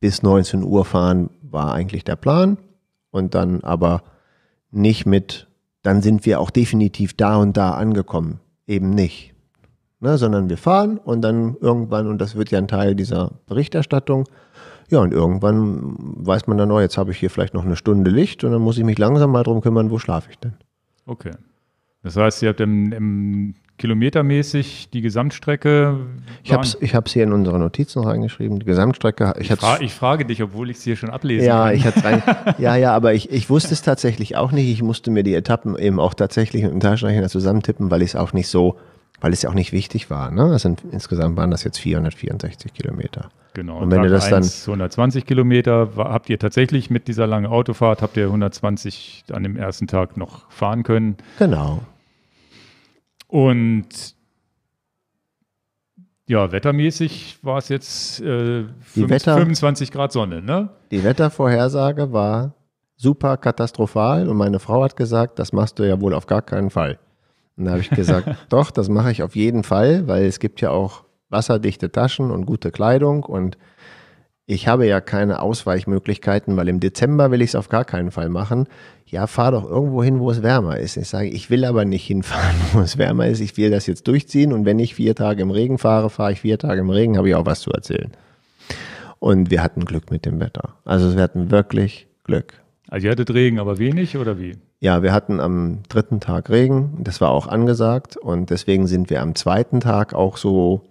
bis 19 Uhr fahren war eigentlich der Plan. Und dann aber nicht mit, dann sind wir auch definitiv da und da angekommen. Eben nicht. Ne, sondern wir fahren und dann irgendwann, und das wird ja ein Teil dieser Berichterstattung, ja, und irgendwann weiß man dann, oh, jetzt habe ich hier vielleicht noch eine Stunde Licht und dann muss ich mich langsam mal darum kümmern, wo schlafe ich denn? Okay. Das heißt, ihr habt im, im kilometermäßig die Gesamtstrecke? Ich habe ich hier in unsere Notizen reingeschrieben. Die Gesamtstrecke. Ich, ich, fra ich frage dich, obwohl ich es hier schon ablese. Ja, ich rein. ja, ja, aber ich, ich wusste es tatsächlich auch nicht. Ich musste mir die Etappen eben auch tatsächlich mit dem Taschenrechner zusammentippen, weil ich es auch nicht so, weil es ja auch nicht wichtig war. Ne? Also insgesamt waren das jetzt 464 Kilometer. Genau. Und wenn Tag ihr das 1, dann 120 Kilometer habt ihr tatsächlich mit dieser langen Autofahrt habt ihr 120 an dem ersten Tag noch fahren können. Genau. Und ja, wettermäßig war es jetzt äh, 5, Wetter, 25 Grad Sonne, ne? Die Wettervorhersage war super katastrophal und meine Frau hat gesagt, das machst du ja wohl auf gar keinen Fall. Und da habe ich gesagt, doch, das mache ich auf jeden Fall, weil es gibt ja auch wasserdichte Taschen und gute Kleidung und ich habe ja keine Ausweichmöglichkeiten, weil im Dezember will ich es auf gar keinen Fall machen. Ja, fahr doch irgendwo hin, wo es wärmer ist. Ich sage, ich will aber nicht hinfahren, wo es wärmer ist. Ich will das jetzt durchziehen und wenn ich vier Tage im Regen fahre, fahre ich vier Tage im Regen, habe ich auch was zu erzählen. Und wir hatten Glück mit dem Wetter. Also wir hatten wirklich Glück. Also ihr hattet Regen, aber wenig oder wie? Ja, wir hatten am dritten Tag Regen, das war auch angesagt und deswegen sind wir am zweiten Tag auch so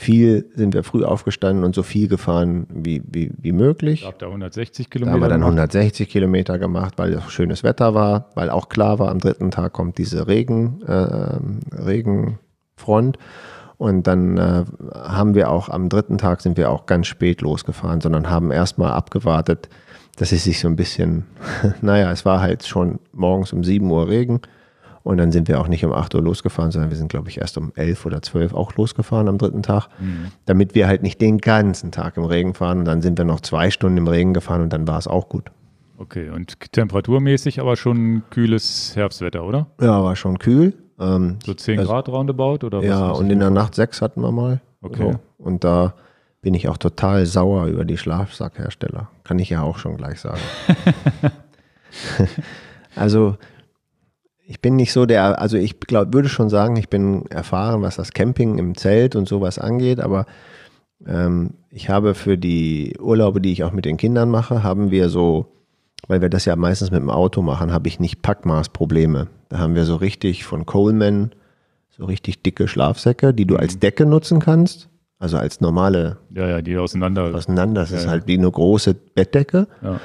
viel sind wir früh aufgestanden und so viel gefahren wie, wie, wie möglich. Ich da 160 Kilometer. Da haben wir dann 160 Kilometer gemacht, weil es schönes Wetter war, weil auch klar war, am dritten Tag kommt diese Regen, äh, Regenfront. Und dann äh, haben wir auch am dritten Tag sind wir auch ganz spät losgefahren, sondern haben erstmal abgewartet, dass es sich so ein bisschen, naja, es war halt schon morgens um 7 Uhr Regen und dann sind wir auch nicht um 8 Uhr losgefahren, sondern wir sind, glaube ich, erst um 11 oder 12 auch losgefahren am dritten Tag, mhm. damit wir halt nicht den ganzen Tag im Regen fahren. Und dann sind wir noch zwei Stunden im Regen gefahren und dann war es auch gut. Okay, und temperaturmäßig aber schon kühles Herbstwetter, oder? Ja, war schon kühl. Ähm, so 10 also, Grad roundabout oder was? Ja, und in der Nacht 6 hatten wir mal. Okay. So. Und da bin ich auch total sauer über die Schlafsackhersteller. Kann ich ja auch schon gleich sagen. also ich bin nicht so der, also ich glaub, würde schon sagen, ich bin erfahren, was das Camping im Zelt und sowas angeht, aber ähm, ich habe für die Urlaube, die ich auch mit den Kindern mache, haben wir so, weil wir das ja meistens mit dem Auto machen, habe ich nicht Packmaßprobleme. Da haben wir so richtig von Coleman so richtig dicke Schlafsäcke, die du mhm. als Decke nutzen kannst. Also als normale. Ja, ja, die auseinander. Auseinander. Das ja, ist ja. halt wie eine große Bettdecke. Ja.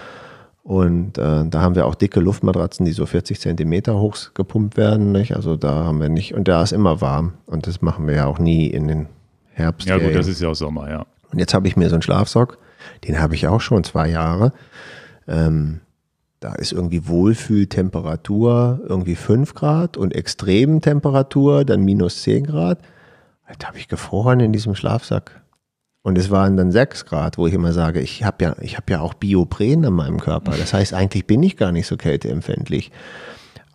Und äh, da haben wir auch dicke Luftmatratzen, die so 40 Zentimeter hoch gepumpt werden. Nicht? Also da haben wir nicht, und da ist immer warm. Und das machen wir ja auch nie in den Herbst. Ja, gut, das ist ja auch Sommer, ja. Und jetzt habe ich mir so einen Schlafsock, den habe ich auch schon zwei Jahre. Ähm, da ist irgendwie Wohlfühltemperatur irgendwie 5 Grad und Extremtemperatur dann minus 10 Grad. Da habe ich gefroren in diesem Schlafsack. Und es waren dann sechs Grad, wo ich immer sage, ich habe ja, ich ja auch Biopren in meinem Körper. Das heißt, eigentlich bin ich gar nicht so kälteempfindlich.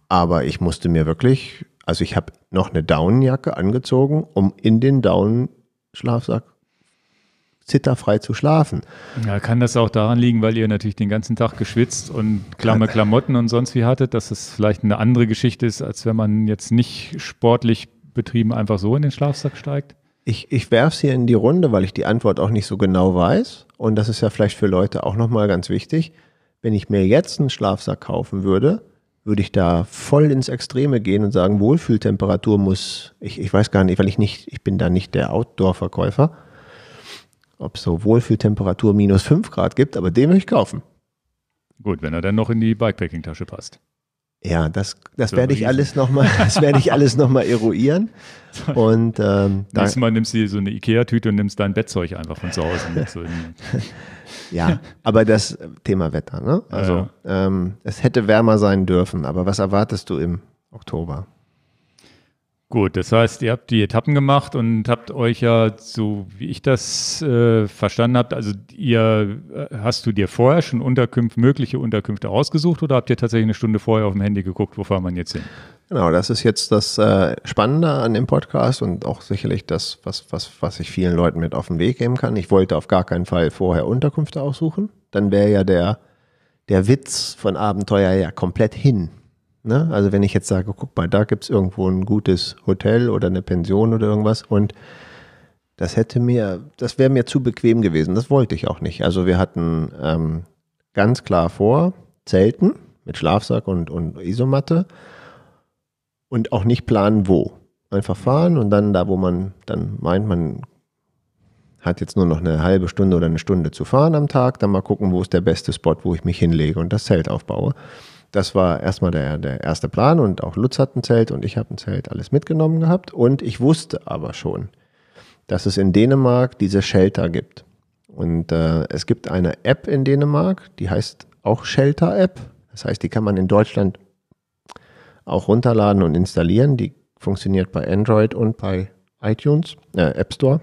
Aber ich musste mir wirklich, also ich habe noch eine Daunenjacke angezogen, um in den Daunenschlafsack zitterfrei zu schlafen. Ja, kann das auch daran liegen, weil ihr natürlich den ganzen Tag geschwitzt und klamme äh. Klamotten und sonst wie hattet, dass es vielleicht eine andere Geschichte ist, als wenn man jetzt nicht sportlich betrieben einfach so in den Schlafsack steigt? ich, ich werfe es hier in die Runde, weil ich die Antwort auch nicht so genau weiß. Und das ist ja vielleicht für Leute auch nochmal ganz wichtig. Wenn ich mir jetzt einen Schlafsack kaufen würde, würde ich da voll ins Extreme gehen und sagen, Wohlfühltemperatur muss, ich, ich weiß gar nicht, weil ich nicht, ich bin da nicht der Outdoor-Verkäufer, ob es so Wohlfühltemperatur minus 5 Grad gibt, aber den würde ich kaufen. Gut, wenn er dann noch in die Bikepacking-Tasche passt. Ja, das, das werde ich alles nochmal, das werde ich alles noch mal eruieren. Und ähm, da, nächstes Mal nimmst du dir so eine Ikea-Tüte und nimmst dein Bettzeug einfach von zu Hause mit. So ja, aber das Thema Wetter, ne? Also ja, ja. Ähm, es hätte wärmer sein dürfen, aber was erwartest du im Oktober? Gut, das heißt, ihr habt die Etappen gemacht und habt euch ja, so wie ich das äh, verstanden habe, also ihr äh, hast du dir vorher schon Unterkünfte, mögliche Unterkünfte ausgesucht oder habt ihr tatsächlich eine Stunde vorher auf dem Handy geguckt, wo fahren man jetzt hin? Genau, das ist jetzt das äh, Spannende an dem Podcast und auch sicherlich das, was, was, was ich vielen Leuten mit auf den Weg geben kann. Ich wollte auf gar keinen Fall vorher Unterkünfte aussuchen. Dann wäre ja der, der Witz von Abenteuer ja komplett hin. Ne? Also wenn ich jetzt sage, guck mal, da gibt es irgendwo ein gutes Hotel oder eine Pension oder irgendwas und das hätte mir, das wäre mir zu bequem gewesen. Das wollte ich auch nicht. Also wir hatten ähm, ganz klar vor, Zelten mit Schlafsack und, und Isomatte und auch nicht planen, wo. Einfach fahren und dann da, wo man dann meint, man hat jetzt nur noch eine halbe Stunde oder eine Stunde zu fahren am Tag, dann mal gucken, wo ist der beste Spot, wo ich mich hinlege und das Zelt aufbaue. Das war erstmal der, der erste Plan und auch Lutz hat ein Zelt und ich habe ein Zelt alles mitgenommen gehabt. Und ich wusste aber schon, dass es in Dänemark diese Shelter gibt. Und äh, es gibt eine App in Dänemark, die heißt auch Shelter App. Das heißt, die kann man in Deutschland auch runterladen und installieren. Die funktioniert bei Android und bei iTunes, äh, App Store.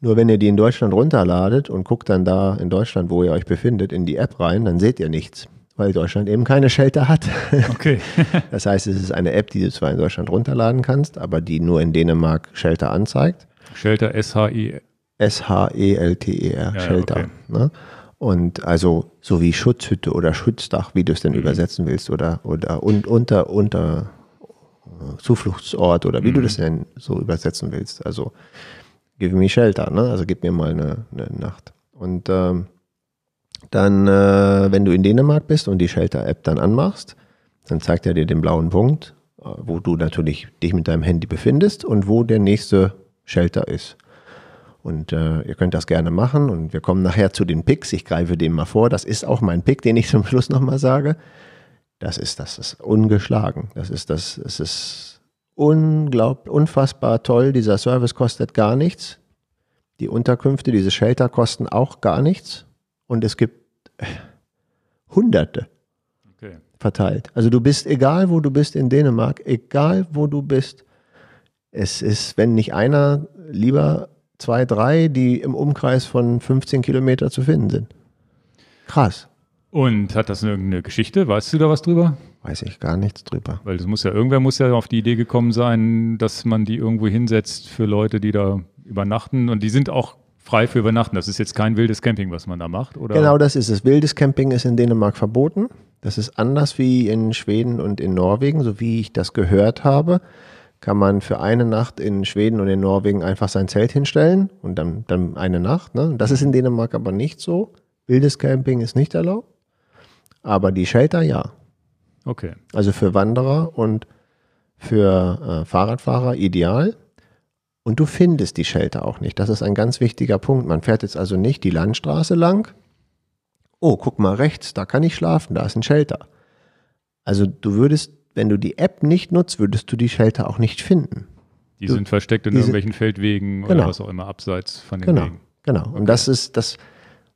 Nur wenn ihr die in Deutschland runterladet und guckt dann da in Deutschland, wo ihr euch befindet, in die App rein, dann seht ihr nichts weil Deutschland eben keine Shelter hat. Okay. das heißt, es ist eine App, die du zwar in Deutschland runterladen kannst, aber die nur in Dänemark Shelter anzeigt. Shelter s h i S-H-E-L-T-E-R, ja, Shelter. Okay. Ne? Und also so wie Schutzhütte oder Schutzdach, wie du es denn mhm. übersetzen willst, oder, oder und, unter, unter äh, Zufluchtsort oder wie mhm. du das denn so übersetzen willst. Also give me shelter, ne? Also gib mir mal eine, eine Nacht. Und ähm, dann, äh, wenn du in Dänemark bist und die Shelter-App dann anmachst, dann zeigt er dir den blauen Punkt, äh, wo du natürlich dich mit deinem Handy befindest und wo der nächste Shelter ist. Und äh, ihr könnt das gerne machen und wir kommen nachher zu den Picks. Ich greife dem mal vor. Das ist auch mein Pick, den ich zum Schluss nochmal sage. Das ist das, das ist ungeschlagen. Das ist das, es ist unglaublich, unfassbar toll. Dieser Service kostet gar nichts. Die Unterkünfte, diese Shelter kosten auch gar nichts. Und es gibt äh, Hunderte okay. verteilt. Also du bist, egal wo du bist in Dänemark, egal wo du bist, es ist, wenn nicht einer, lieber zwei, drei, die im Umkreis von 15 Kilometer zu finden sind. Krass. Und hat das irgendeine Geschichte? Weißt du da was drüber? Weiß ich gar nichts drüber. Weil das muss ja, irgendwer muss ja auf die Idee gekommen sein, dass man die irgendwo hinsetzt für Leute, die da übernachten. Und die sind auch frei für Übernachten. Das ist jetzt kein wildes Camping, was man da macht, oder? Genau, das ist es. Wildes Camping ist in Dänemark verboten. Das ist anders wie in Schweden und in Norwegen, so wie ich das gehört habe. Kann man für eine Nacht in Schweden und in Norwegen einfach sein Zelt hinstellen und dann, dann eine Nacht. Ne? Das ist in Dänemark aber nicht so. Wildes Camping ist nicht erlaubt, aber die Shelter ja. Okay. Also für Wanderer und für äh, Fahrradfahrer ideal. Und du findest die Shelter auch nicht. Das ist ein ganz wichtiger Punkt. Man fährt jetzt also nicht die Landstraße lang. Oh, guck mal rechts, da kann ich schlafen, da ist ein Shelter. Also du würdest, wenn du die App nicht nutzt, würdest du die Shelter auch nicht finden. Die du, sind versteckt in sind, irgendwelchen Feldwegen genau. oder was auch immer abseits von den genau, Wegen. Genau. Und das ist das.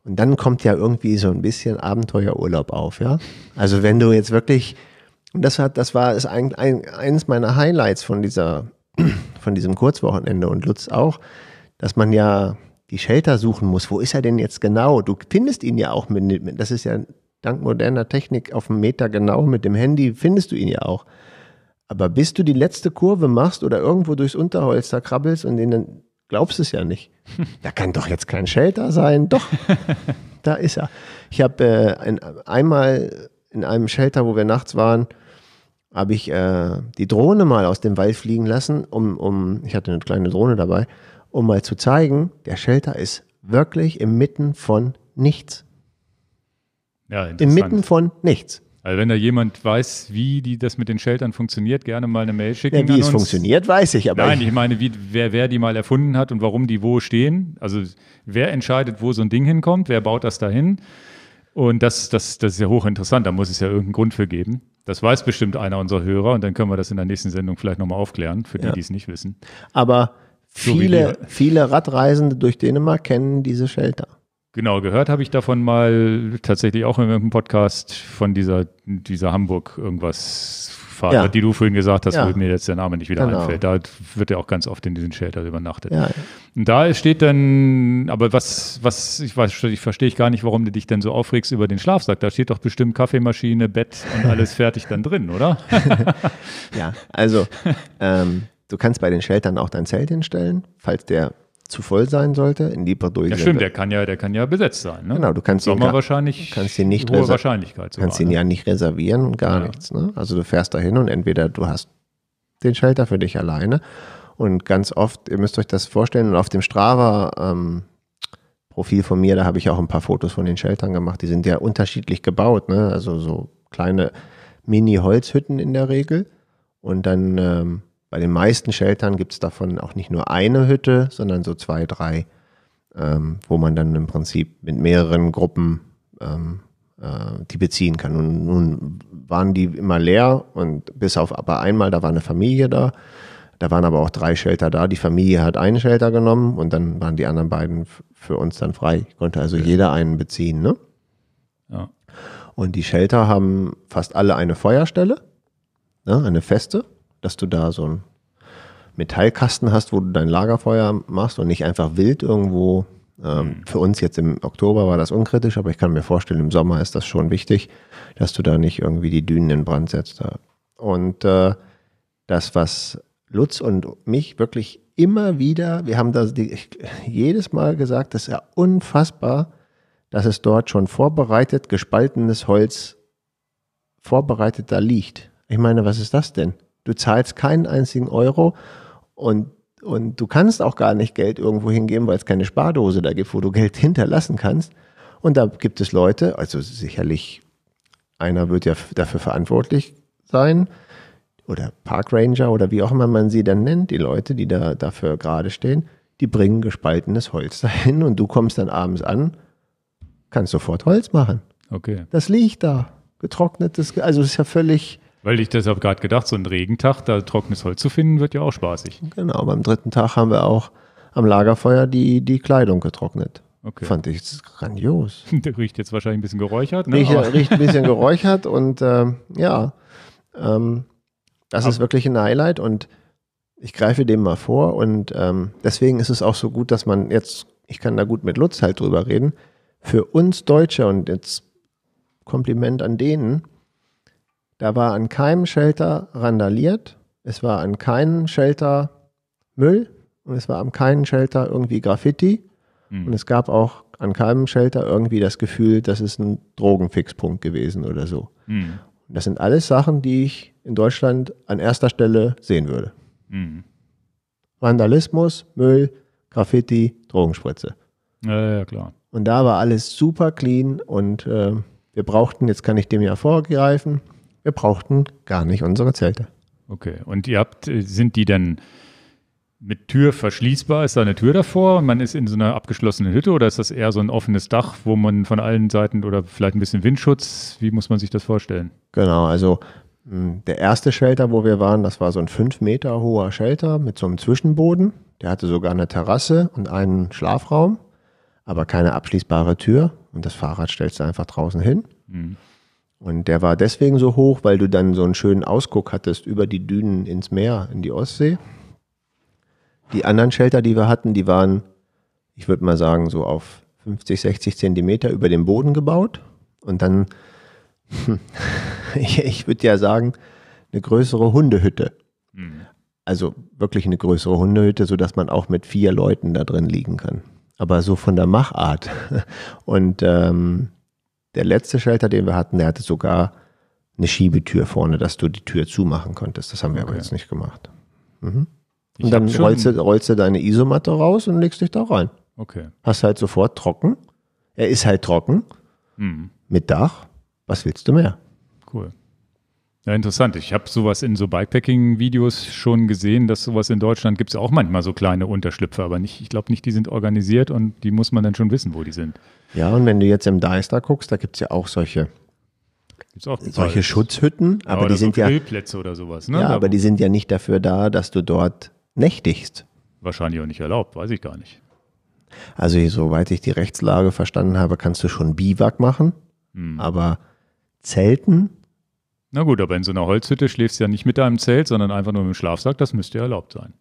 Und dann kommt ja irgendwie so ein bisschen Abenteuerurlaub auf, ja. Also wenn du jetzt wirklich und das hat, das war ist ein, ein, eines meiner Highlights von dieser von diesem Kurzwochenende und Lutz auch, dass man ja die Shelter suchen muss. Wo ist er denn jetzt genau? Du findest ihn ja auch mit, das ist ja dank moderner Technik auf dem Meter genau mit dem Handy findest du ihn ja auch. Aber bis du die letzte Kurve machst oder irgendwo durchs Unterholz da krabbelst und den dann glaubst es ja nicht. Da kann doch jetzt kein Shelter sein. Doch, da ist er. Ich habe äh, ein, einmal in einem Shelter, wo wir nachts waren, habe ich äh, die Drohne mal aus dem Wald fliegen lassen, um, um, ich hatte eine kleine Drohne dabei, um mal zu zeigen, der Shelter ist wirklich inmitten von nichts. Ja, Inmitten von nichts. Also wenn da jemand weiß, wie die das mit den Sheltern funktioniert, gerne mal eine Mail schicken. Ja, wie es funktioniert, weiß ich, aber. Nein, ich, ich meine, wie, wer, wer die mal erfunden hat und warum die wo stehen. Also wer entscheidet, wo so ein Ding hinkommt, wer baut das dahin? Und das, das, das ist ja hochinteressant, da muss es ja irgendeinen Grund für geben. Das weiß bestimmt einer unserer Hörer und dann können wir das in der nächsten Sendung vielleicht nochmal aufklären, für die, ja. die es nicht wissen. Aber viele, so viele Radreisende durch Dänemark kennen diese Shelter. Genau, gehört habe ich davon mal tatsächlich auch in irgendeinem Podcast von dieser, dieser Hamburg irgendwas Fahrt, ja. die du vorhin gesagt hast, ja. wo mir jetzt der Name nicht wieder genau. einfällt. Da wird ja auch ganz oft in diesen Shelters übernachtet. Ja. Und da steht dann, aber was, was, ich weiß, ich verstehe gar nicht, warum du dich denn so aufregst über den Schlafsack. Da steht doch bestimmt Kaffeemaschine, Bett und alles fertig dann drin, oder? ja, also ähm, du kannst bei den Sheltern auch dein Zelt hinstellen, falls der zu voll sein sollte, in die Bredouille. Ja, stimmt, der kann ja, der kann ja besetzt sein. Ne? Genau, du kannst ihn gar, wahrscheinlich kannst ihn nicht hohe Wahrscheinlichkeit sogar, kannst ihn ne? ja nicht reservieren und gar ja. nichts. Ne? Also du fährst dahin und entweder du hast den Shelter für dich alleine und ganz oft, ihr müsst euch das vorstellen, und auf dem Strava ähm, Profil von mir, da habe ich auch ein paar Fotos von den Sheltern gemacht. Die sind ja unterschiedlich gebaut, ne? also so kleine Mini-Holzhütten in der Regel und dann ähm, bei den meisten Sheltern gibt es davon auch nicht nur eine Hütte, sondern so zwei, drei, ähm, wo man dann im Prinzip mit mehreren Gruppen ähm, äh, die beziehen kann. Und nun waren die immer leer und bis auf aber einmal, da war eine Familie da. Da waren aber auch drei Shelter da. Die Familie hat einen Shelter genommen und dann waren die anderen beiden für uns dann frei. Konnte also okay. jeder einen beziehen. Ne? Ja. Und die Shelter haben fast alle eine Feuerstelle, ne, eine feste dass du da so einen Metallkasten hast, wo du dein Lagerfeuer machst und nicht einfach wild irgendwo. Ähm, mhm. für uns jetzt im Oktober war das unkritisch, aber ich kann mir vorstellen, im Sommer ist das schon wichtig, dass du da nicht irgendwie die Dünen in Brand setzt. Und äh, das, was Lutz und mich wirklich immer wieder, wir haben da die, ich, jedes Mal gesagt, das ist ja unfassbar, dass es dort schon vorbereitet, gespaltenes Holz vorbereitet da liegt. Ich meine, was ist das denn? Du zahlst keinen einzigen Euro und, und du kannst auch gar nicht Geld irgendwo hingeben, weil es keine Spardose da gibt, wo du Geld hinterlassen kannst. Und da gibt es Leute, also sicherlich einer wird ja dafür verantwortlich sein oder Parkranger oder wie auch immer man sie dann nennt, die Leute, die da dafür gerade stehen, die bringen gespaltenes Holz dahin und du kommst dann abends an, kannst sofort Holz machen. Okay. Das liegt da, getrocknetes, also ist ja völlig weil ich deshalb gerade gedacht, so ein Regentag, da trockenes Holz zu finden, wird ja auch spaßig. Genau, beim dritten Tag haben wir auch am Lagerfeuer die, die Kleidung getrocknet. Okay. Fand ich grandios. Der riecht jetzt wahrscheinlich ein bisschen geräuchert. Ne? Riecht, riecht ein bisschen geräuchert und ähm, ja, ähm, das Aber ist wirklich ein Highlight und ich greife dem mal vor und ähm, deswegen ist es auch so gut, dass man jetzt, ich kann da gut mit Lutz halt drüber reden, für uns Deutsche und jetzt Kompliment an denen, da war an keinem Shelter randaliert, es war an keinem Shelter Müll und es war an keinem Shelter irgendwie Graffiti mhm. und es gab auch an keinem Shelter irgendwie das Gefühl, dass es ein Drogenfixpunkt gewesen oder so. Mhm. Das sind alles Sachen, die ich in Deutschland an erster Stelle sehen würde. Mhm. Vandalismus, Müll, Graffiti, Drogenspritze. Ja, ja, klar. Und da war alles super clean und äh, wir brauchten, jetzt kann ich dem ja vorgreifen, wir brauchten gar nicht unsere Zelte. Okay, und ihr habt, äh, sind die denn mit Tür verschließbar? Ist da eine Tür davor? Man ist in so einer abgeschlossenen Hütte oder ist das eher so ein offenes Dach, wo man von allen Seiten oder vielleicht ein bisschen Windschutz? Wie muss man sich das vorstellen? Genau, also hm, der erste Shelter, wo wir waren, das war so ein fünf Meter hoher Shelter mit so einem Zwischenboden. Der hatte sogar eine Terrasse und einen Schlafraum, aber keine abschließbare Tür. Und das Fahrrad stellst du einfach draußen hin. Mhm. Und der war deswegen so hoch, weil du dann so einen schönen Ausguck hattest über die Dünen ins Meer, in die Ostsee. Die anderen Shelter, die wir hatten, die waren, ich würde mal sagen, so auf 50, 60 Zentimeter über dem Boden gebaut. Und dann, hm, ich, ich würde ja sagen, eine größere Hundehütte. Mhm. Also wirklich eine größere Hundehütte, sodass man auch mit vier Leuten da drin liegen kann. Aber so von der Machart. Und ähm, der letzte Shelter, den wir hatten, der hatte sogar eine Schiebetür vorne, dass du die Tür zumachen konntest. Das haben wir okay. aber jetzt nicht gemacht. Mhm. Und dann rollst du, rollst du deine Isomatte raus und legst dich da rein. Okay. Hast halt sofort trocken. Er ist halt trocken. Mhm. Mit Dach. Was willst du mehr? Cool. Ja, interessant. Ich habe sowas in so Bikepacking-Videos schon gesehen, dass sowas in Deutschland gibt es auch manchmal so kleine Unterschlüpfe, aber nicht, ich glaube nicht, die sind organisiert und die muss man dann schon wissen, wo die sind. Ja, und wenn du jetzt im Deister guckst, da gibt es ja auch solche solche Schutzhütten, aber, aber die sind ja oder sowas. Ne? Ja, aber die sind ja nicht dafür da, dass du dort nächtigst. Wahrscheinlich auch nicht erlaubt, weiß ich gar nicht. Also soweit ich die Rechtslage verstanden habe, kannst du schon Biwak machen, hm. aber Zelten? Na gut, aber in so einer Holzhütte schläfst du ja nicht mit deinem Zelt, sondern einfach nur mit dem Schlafsack. Das müsste ja erlaubt sein.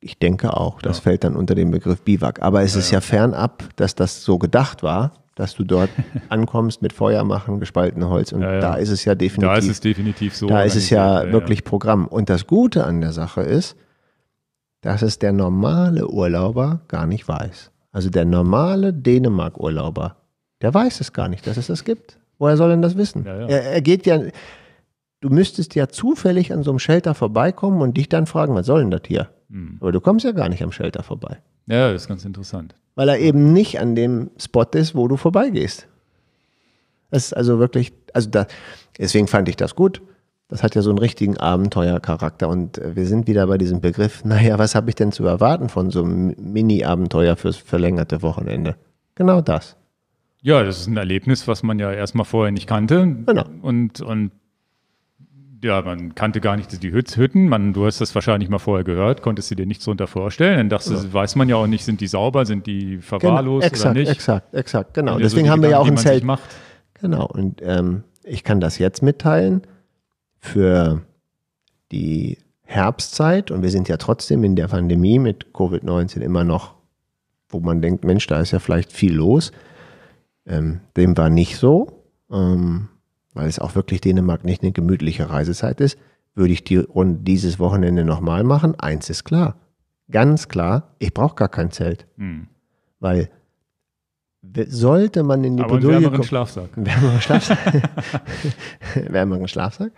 Ich denke auch, das ja. fällt dann unter den Begriff Biwak. Aber es ja, ist ja fernab, dass das so gedacht war, dass du dort ankommst mit Feuer machen, gespaltenem Holz. Und da ist es ja definitiv. Da ist es definitiv so. Da ist es ja, wirklich Programm. Und das Gute an der Sache ist, dass es der normale Urlauber gar nicht weiß. Also der normale Dänemark-Urlauber, der weiß es gar nicht, dass es das gibt. Woher soll denn das wissen? Ja, ja. Er, er, geht ja, du müsstest ja zufällig an so einem Shelter vorbeikommen und dich dann fragen, was soll denn das hier? Mhm. Aber du kommst ja gar nicht am Shelter vorbei. Ja, das ist ganz interessant. Weil er eben nicht an dem Spot ist, wo du vorbeigehst. Das ist also wirklich, also da, deswegen fand ich das gut. Das hat ja so einen richtigen Abenteuercharakter. Und äh, wir sind wieder bei diesem Begriff, naja, was habe ich denn zu erwarten von so einem Mini-Abenteuer fürs verlängerte Wochenende? Genau das. Ja, das ist ein Erlebnis, was man ja erstmal vorher nicht kannte. Genau. Und, und ja, man kannte gar nicht die Hütten. Man, du hast das wahrscheinlich mal vorher gehört, konntest du dir nichts darunter vorstellen. Dann dachte, du, genau. weiß man ja auch nicht, sind die sauber, sind die verwahrlost genau, exakt, oder nicht. Exakt, exakt, genau. Und Deswegen so haben Gedanken, wir ja auch ein Zelt. Macht. Genau, und ähm, ich kann das jetzt mitteilen für die Herbstzeit. Und wir sind ja trotzdem in der Pandemie mit Covid-19 immer noch, wo man denkt, Mensch, da ist ja vielleicht viel los. Ähm, dem war nicht so. Ähm, weil es auch wirklich Dänemark nicht eine gemütliche Reisezeit ist, würde ich die Runde dieses Wochenende nochmal machen. Eins ist klar, ganz klar, ich brauche gar kein Zelt. Mhm. Weil sollte man in die Aber Podolie einen wärmeren Schlafsack. wärmeren Schlafsack. wärmeren Schlafsack.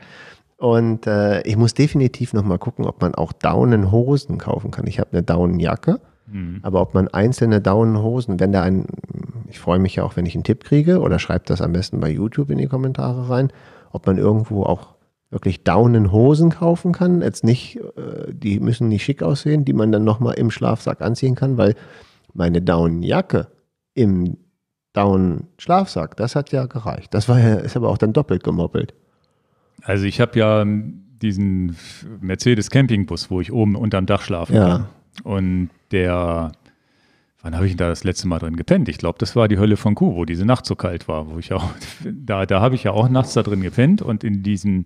Und äh, ich muss definitiv nochmal gucken, ob man auch Daunenhosen kaufen kann. Ich habe eine Daunenjacke, hm. aber ob man einzelne Daunenhosen, wenn da ein ich freue mich ja auch, wenn ich einen Tipp kriege oder schreibt das am besten bei YouTube in die Kommentare rein, ob man irgendwo auch wirklich Daunenhosen kaufen kann. Jetzt nicht, äh, die müssen nicht schick aussehen, die man dann nochmal im Schlafsack anziehen kann, weil meine Daunenjacke im Daunen-Schlafsack, das hat ja gereicht. Das war ja, ist aber auch dann doppelt gemoppelt. Also ich habe ja diesen Mercedes Campingbus, wo ich oben unterm Dach schlafen ja. kann. Und der Wann habe ich denn da das letzte Mal drin gepennt? Ich glaube, das war die Hölle von Kuh, wo diese Nacht so kalt war, wo ich auch, da, da habe ich ja auch nachts da drin gepennt und in diesem,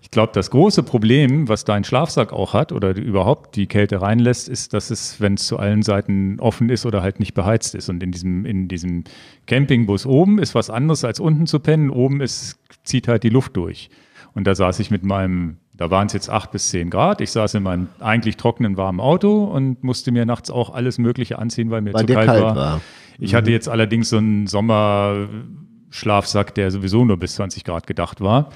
ich glaube, das große Problem, was dein Schlafsack auch hat oder überhaupt die Kälte reinlässt, ist, dass es, wenn es zu allen Seiten offen ist oder halt nicht beheizt ist. Und in diesem, in diesem Campingbus oben ist was anderes als unten zu pennen. Oben ist, zieht halt die Luft durch. Und da saß ich mit meinem da waren es jetzt acht bis zehn Grad. Ich saß in meinem eigentlich trockenen, warmen Auto und musste mir nachts auch alles Mögliche anziehen, weil mir weil zu kalt, kalt war. war. Ich mhm. hatte jetzt allerdings so einen Sommerschlafsack, der sowieso nur bis 20 Grad gedacht war.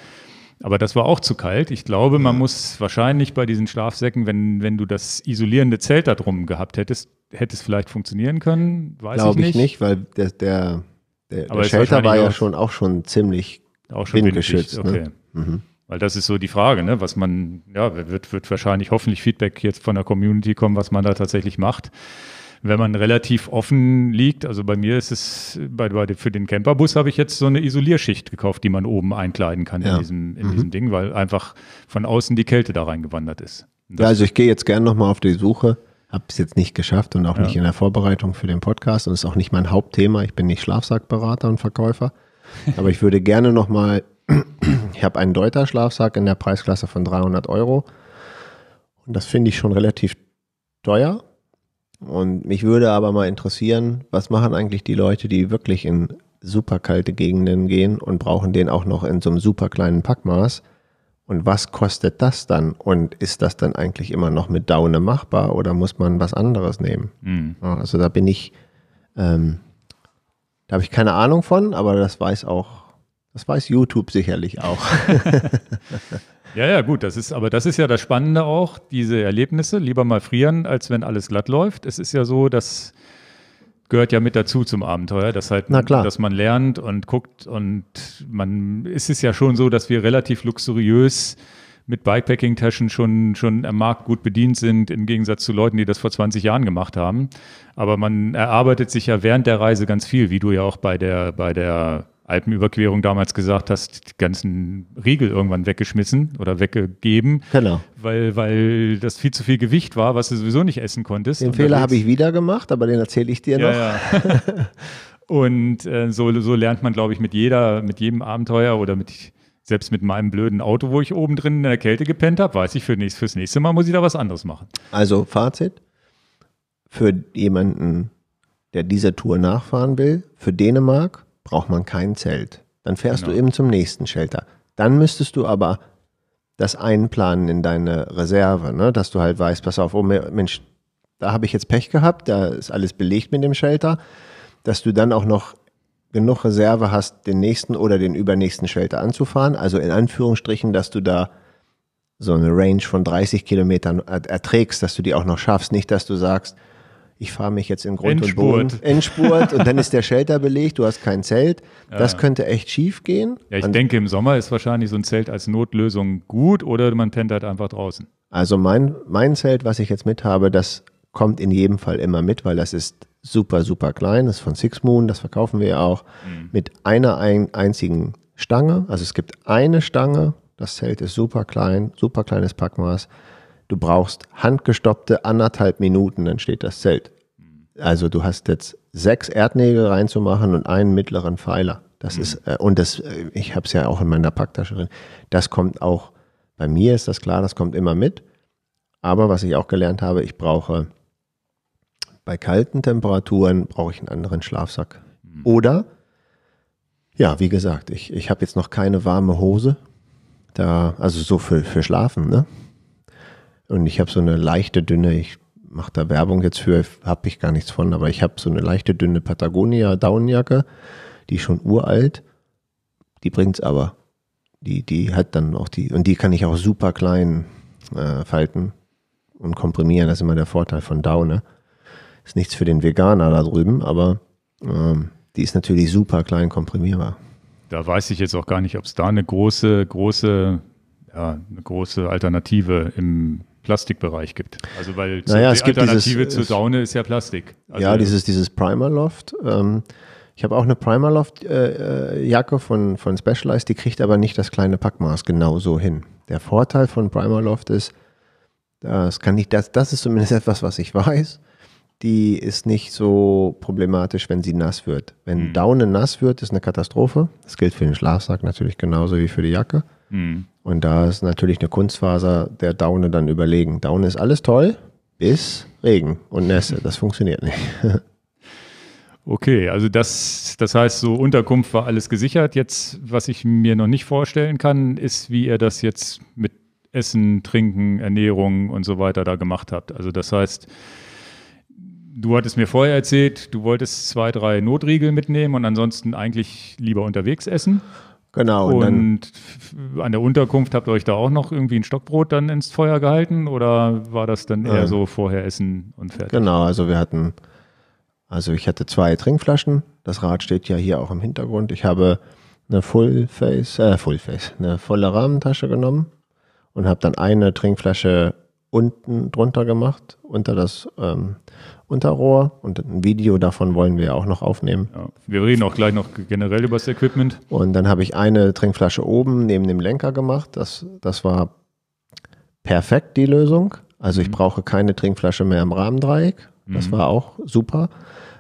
Aber das war auch zu kalt. Ich glaube, man muss wahrscheinlich bei diesen Schlafsäcken, wenn, wenn du das isolierende Zelt da drum gehabt hättest, hätte es vielleicht funktionieren können. Weiß glaube ich nicht. Glaube ich nicht, weil der, der, der, der Shelter war ja schon auch schon ziemlich auch schon windgeschützt. Ne? Okay. Ne? Mhm. Weil das ist so die Frage, ne? was man, ja, wird, wird wahrscheinlich hoffentlich Feedback jetzt von der Community kommen, was man da tatsächlich macht. Wenn man relativ offen liegt, also bei mir ist es, bei, bei für den Camperbus habe ich jetzt so eine Isolierschicht gekauft, die man oben einkleiden kann ja. in, diesem, in mhm. diesem Ding, weil einfach von außen die Kälte da reingewandert ist. Ja, also ich gehe jetzt gerne nochmal auf die Suche, habe es jetzt nicht geschafft und auch ja. nicht in der Vorbereitung für den Podcast und ist auch nicht mein Hauptthema. Ich bin nicht Schlafsackberater und Verkäufer. Aber ich würde gerne nochmal ich habe einen Deuter Schlafsack in der Preisklasse von 300 Euro. Und das finde ich schon relativ teuer. Und mich würde aber mal interessieren, was machen eigentlich die Leute, die wirklich in super kalte Gegenden gehen und brauchen den auch noch in so einem super kleinen Packmaß? Und was kostet das dann? Und ist das dann eigentlich immer noch mit Daune machbar oder muss man was anderes nehmen? Mhm. Also da bin ich, ähm, da habe ich keine Ahnung von, aber das weiß auch das weiß YouTube sicherlich auch. ja, ja, gut, das ist, aber das ist ja das Spannende auch, diese Erlebnisse, lieber mal frieren, als wenn alles glatt läuft. Es ist ja so, dass gehört ja mit dazu zum Abenteuer, dass halt, dass man lernt und guckt und man, es ist ja schon so, dass wir relativ luxuriös mit Bikepacking-Taschen schon, schon am Markt gut bedient sind, im Gegensatz zu Leuten, die das vor 20 Jahren gemacht haben. Aber man erarbeitet sich ja während der Reise ganz viel, wie du ja auch bei der, bei der Alpenüberquerung damals gesagt hast, die ganzen Riegel irgendwann weggeschmissen oder weggegeben, genau. weil, weil das viel zu viel Gewicht war, was du sowieso nicht essen konntest. Den Fehler habe ich wieder gemacht, aber den erzähle ich dir noch. ja. Und äh, so, so lernt man, glaube ich, mit jeder, mit jedem Abenteuer oder mit selbst mit meinem blöden Auto, wo ich oben drin in der Kälte gepennt habe, weiß ich, für nächst, fürs nächste Mal muss ich da was anderes machen. Also Fazit, für jemanden, der dieser Tour nachfahren will, für Dänemark braucht man kein Zelt. Dann fährst genau. du eben zum nächsten Shelter. Dann müsstest du aber das einplanen in deine Reserve, ne? dass du halt weißt, pass auf, oh Mensch, da habe ich jetzt Pech gehabt, da ist alles belegt mit dem Shelter, dass du dann auch noch genug Reserve hast, den nächsten oder den übernächsten Shelter anzufahren. Also in Anführungsstrichen, dass du da so eine Range von 30 Kilometern erträgst, dass du die auch noch schaffst. Nicht, dass du sagst, ich fahre mich jetzt in Grund Endspurt. und Boden. Endspurt. und dann ist der Shelter belegt, du hast kein Zelt. Das ja. könnte echt schief gehen. Ja, ich und denke, im Sommer ist wahrscheinlich so ein Zelt als Notlösung gut oder man pennt halt einfach draußen. Also mein, mein Zelt, was ich jetzt mit habe, das kommt in jedem Fall immer mit, weil das ist super, super klein. Das ist von Six Moon, das verkaufen wir ja auch mhm. mit einer ein, einzigen Stange. Also es gibt eine Stange. Das Zelt ist super klein, super kleines Packmaß. Du brauchst handgestoppte anderthalb Minuten, dann steht das Zelt. Also du hast jetzt sechs Erdnägel reinzumachen und einen mittleren Pfeiler. Das mhm. ist, äh, und das, äh, ich habe es ja auch in meiner Packtasche drin. Das kommt auch, bei mir ist das klar, das kommt immer mit. Aber was ich auch gelernt habe, ich brauche bei kalten Temperaturen brauche ich einen anderen Schlafsack. Mhm. Oder, ja, wie gesagt, ich, ich habe jetzt noch keine warme Hose. Da, also so für, für Schlafen, ne? Und ich habe so eine leichte, dünne, ich mache da Werbung jetzt für, habe ich gar nichts von, aber ich habe so eine leichte, dünne Patagonia Downjacke, die ist schon uralt, die bringt es aber. Die, die hat dann auch die, und die kann ich auch super klein äh, falten und komprimieren, das ist immer der Vorteil von Daune. Ist nichts für den Veganer da drüben, aber ähm, die ist natürlich super klein komprimierbar. Da weiß ich jetzt auch gar nicht, ob es da eine große, große, ja, eine große Alternative im Plastikbereich gibt. Also weil naja, die Alternative dieses, zur Daune ist ja Plastik. Also ja, dieses, dieses Loft. Ähm, ich habe auch eine Primerloft-Jacke äh, äh von, von Specialized, die kriegt aber nicht das kleine Packmaß genauso hin. Der Vorteil von Primer Loft ist, das kann nicht, das, das ist zumindest etwas, was ich weiß. Die ist nicht so problematisch, wenn sie nass wird. Wenn mhm. Daune nass wird, ist eine Katastrophe. Das gilt für den Schlafsack natürlich genauso wie für die Jacke. Mhm. Und da ist natürlich eine Kunstfaser der Daune dann überlegen. Daune ist alles toll, bis Regen und Nässe. Das funktioniert nicht. Okay, also das, das heißt, so Unterkunft war alles gesichert. Jetzt, was ich mir noch nicht vorstellen kann, ist, wie ihr das jetzt mit Essen, Trinken, Ernährung und so weiter da gemacht habt. Also das heißt, du hattest mir vorher erzählt, du wolltest zwei, drei Notriegel mitnehmen und ansonsten eigentlich lieber unterwegs essen. Genau. Und, und an der Unterkunft habt ihr euch da auch noch irgendwie ein Stockbrot dann ins Feuer gehalten oder war das dann eher äh, so vorher Essen und fertig? Genau, also wir hatten, also ich hatte zwei Trinkflaschen. Das Rad steht ja hier auch im Hintergrund. Ich habe eine Full Face, äh, Full Face, eine volle Rahmentasche genommen und habe dann eine Trinkflasche unten drunter gemacht, unter das ähm, Unterrohr und ein Video davon wollen wir auch noch aufnehmen. Ja, wir reden auch gleich noch generell über das Equipment. Und dann habe ich eine Trinkflasche oben neben dem Lenker gemacht. Das, das war perfekt, die Lösung. Also ich mhm. brauche keine Trinkflasche mehr im Rahmendreieck. Das mhm. war auch super,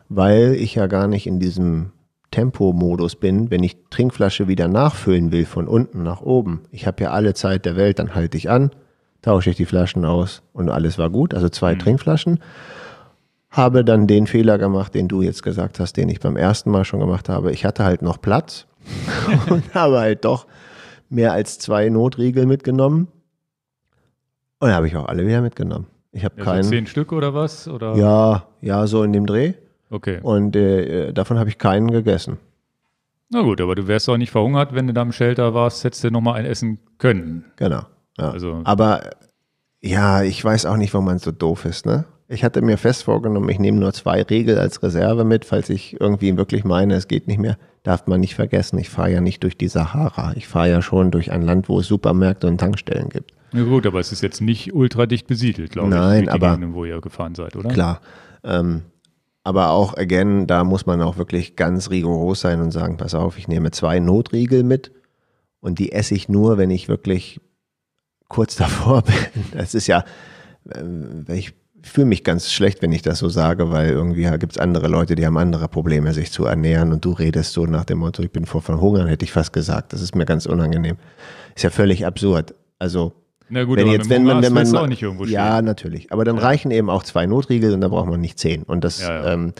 weil ich ja gar nicht in diesem Tempomodus bin, wenn ich Trinkflasche wieder nachfüllen will von unten nach oben. Ich habe ja alle Zeit der Welt, dann halte ich an, tausche ich die Flaschen aus und alles war gut. Also zwei mhm. Trinkflaschen habe dann den Fehler gemacht, den du jetzt gesagt hast, den ich beim ersten Mal schon gemacht habe. Ich hatte halt noch Platz und habe halt doch mehr als zwei Notriegel mitgenommen. Und habe ich auch alle wieder mitgenommen. Ich habe ja, keinen. So zehn Stück oder was? Oder? Ja, ja, so in dem Dreh. Okay. Und äh, davon habe ich keinen gegessen. Na gut, aber du wärst auch nicht verhungert, wenn du da im Shelter warst, hättest du nochmal ein essen können. Genau. Ja. Also. Aber ja, ich weiß auch nicht, warum man so doof ist, ne? Ich hatte mir fest vorgenommen, ich nehme nur zwei Regel als Reserve mit, falls ich irgendwie wirklich meine, es geht nicht mehr. Darf man nicht vergessen, ich fahre ja nicht durch die Sahara. Ich fahre ja schon durch ein Land, wo es Supermärkte und Tankstellen gibt. Na gut, aber es ist jetzt nicht ultradicht besiedelt, glaube Nein, ich. Nein, aber. Gegenden, wo ihr gefahren seid, oder? Klar. Ähm, aber auch, again, da muss man auch wirklich ganz rigoros sein und sagen, pass auf, ich nehme zwei Notriegel mit und die esse ich nur, wenn ich wirklich kurz davor bin. Das ist ja, äh, wenn ich fühle mich ganz schlecht, wenn ich das so sage, weil irgendwie gibt es andere Leute, die haben andere Probleme, sich zu ernähren und du redest so nach dem Motto, ich bin vor Verhungern, hätte ich fast gesagt. Das ist mir ganz unangenehm. Ist ja völlig absurd. Also na gut, wenn aber jetzt, wenn man, wenn man, auch nicht irgendwo stehen. Ja, natürlich. Aber dann ja. reichen eben auch zwei Notriegel und da braucht man nicht zehn. Und das, ja, ja. Ähm,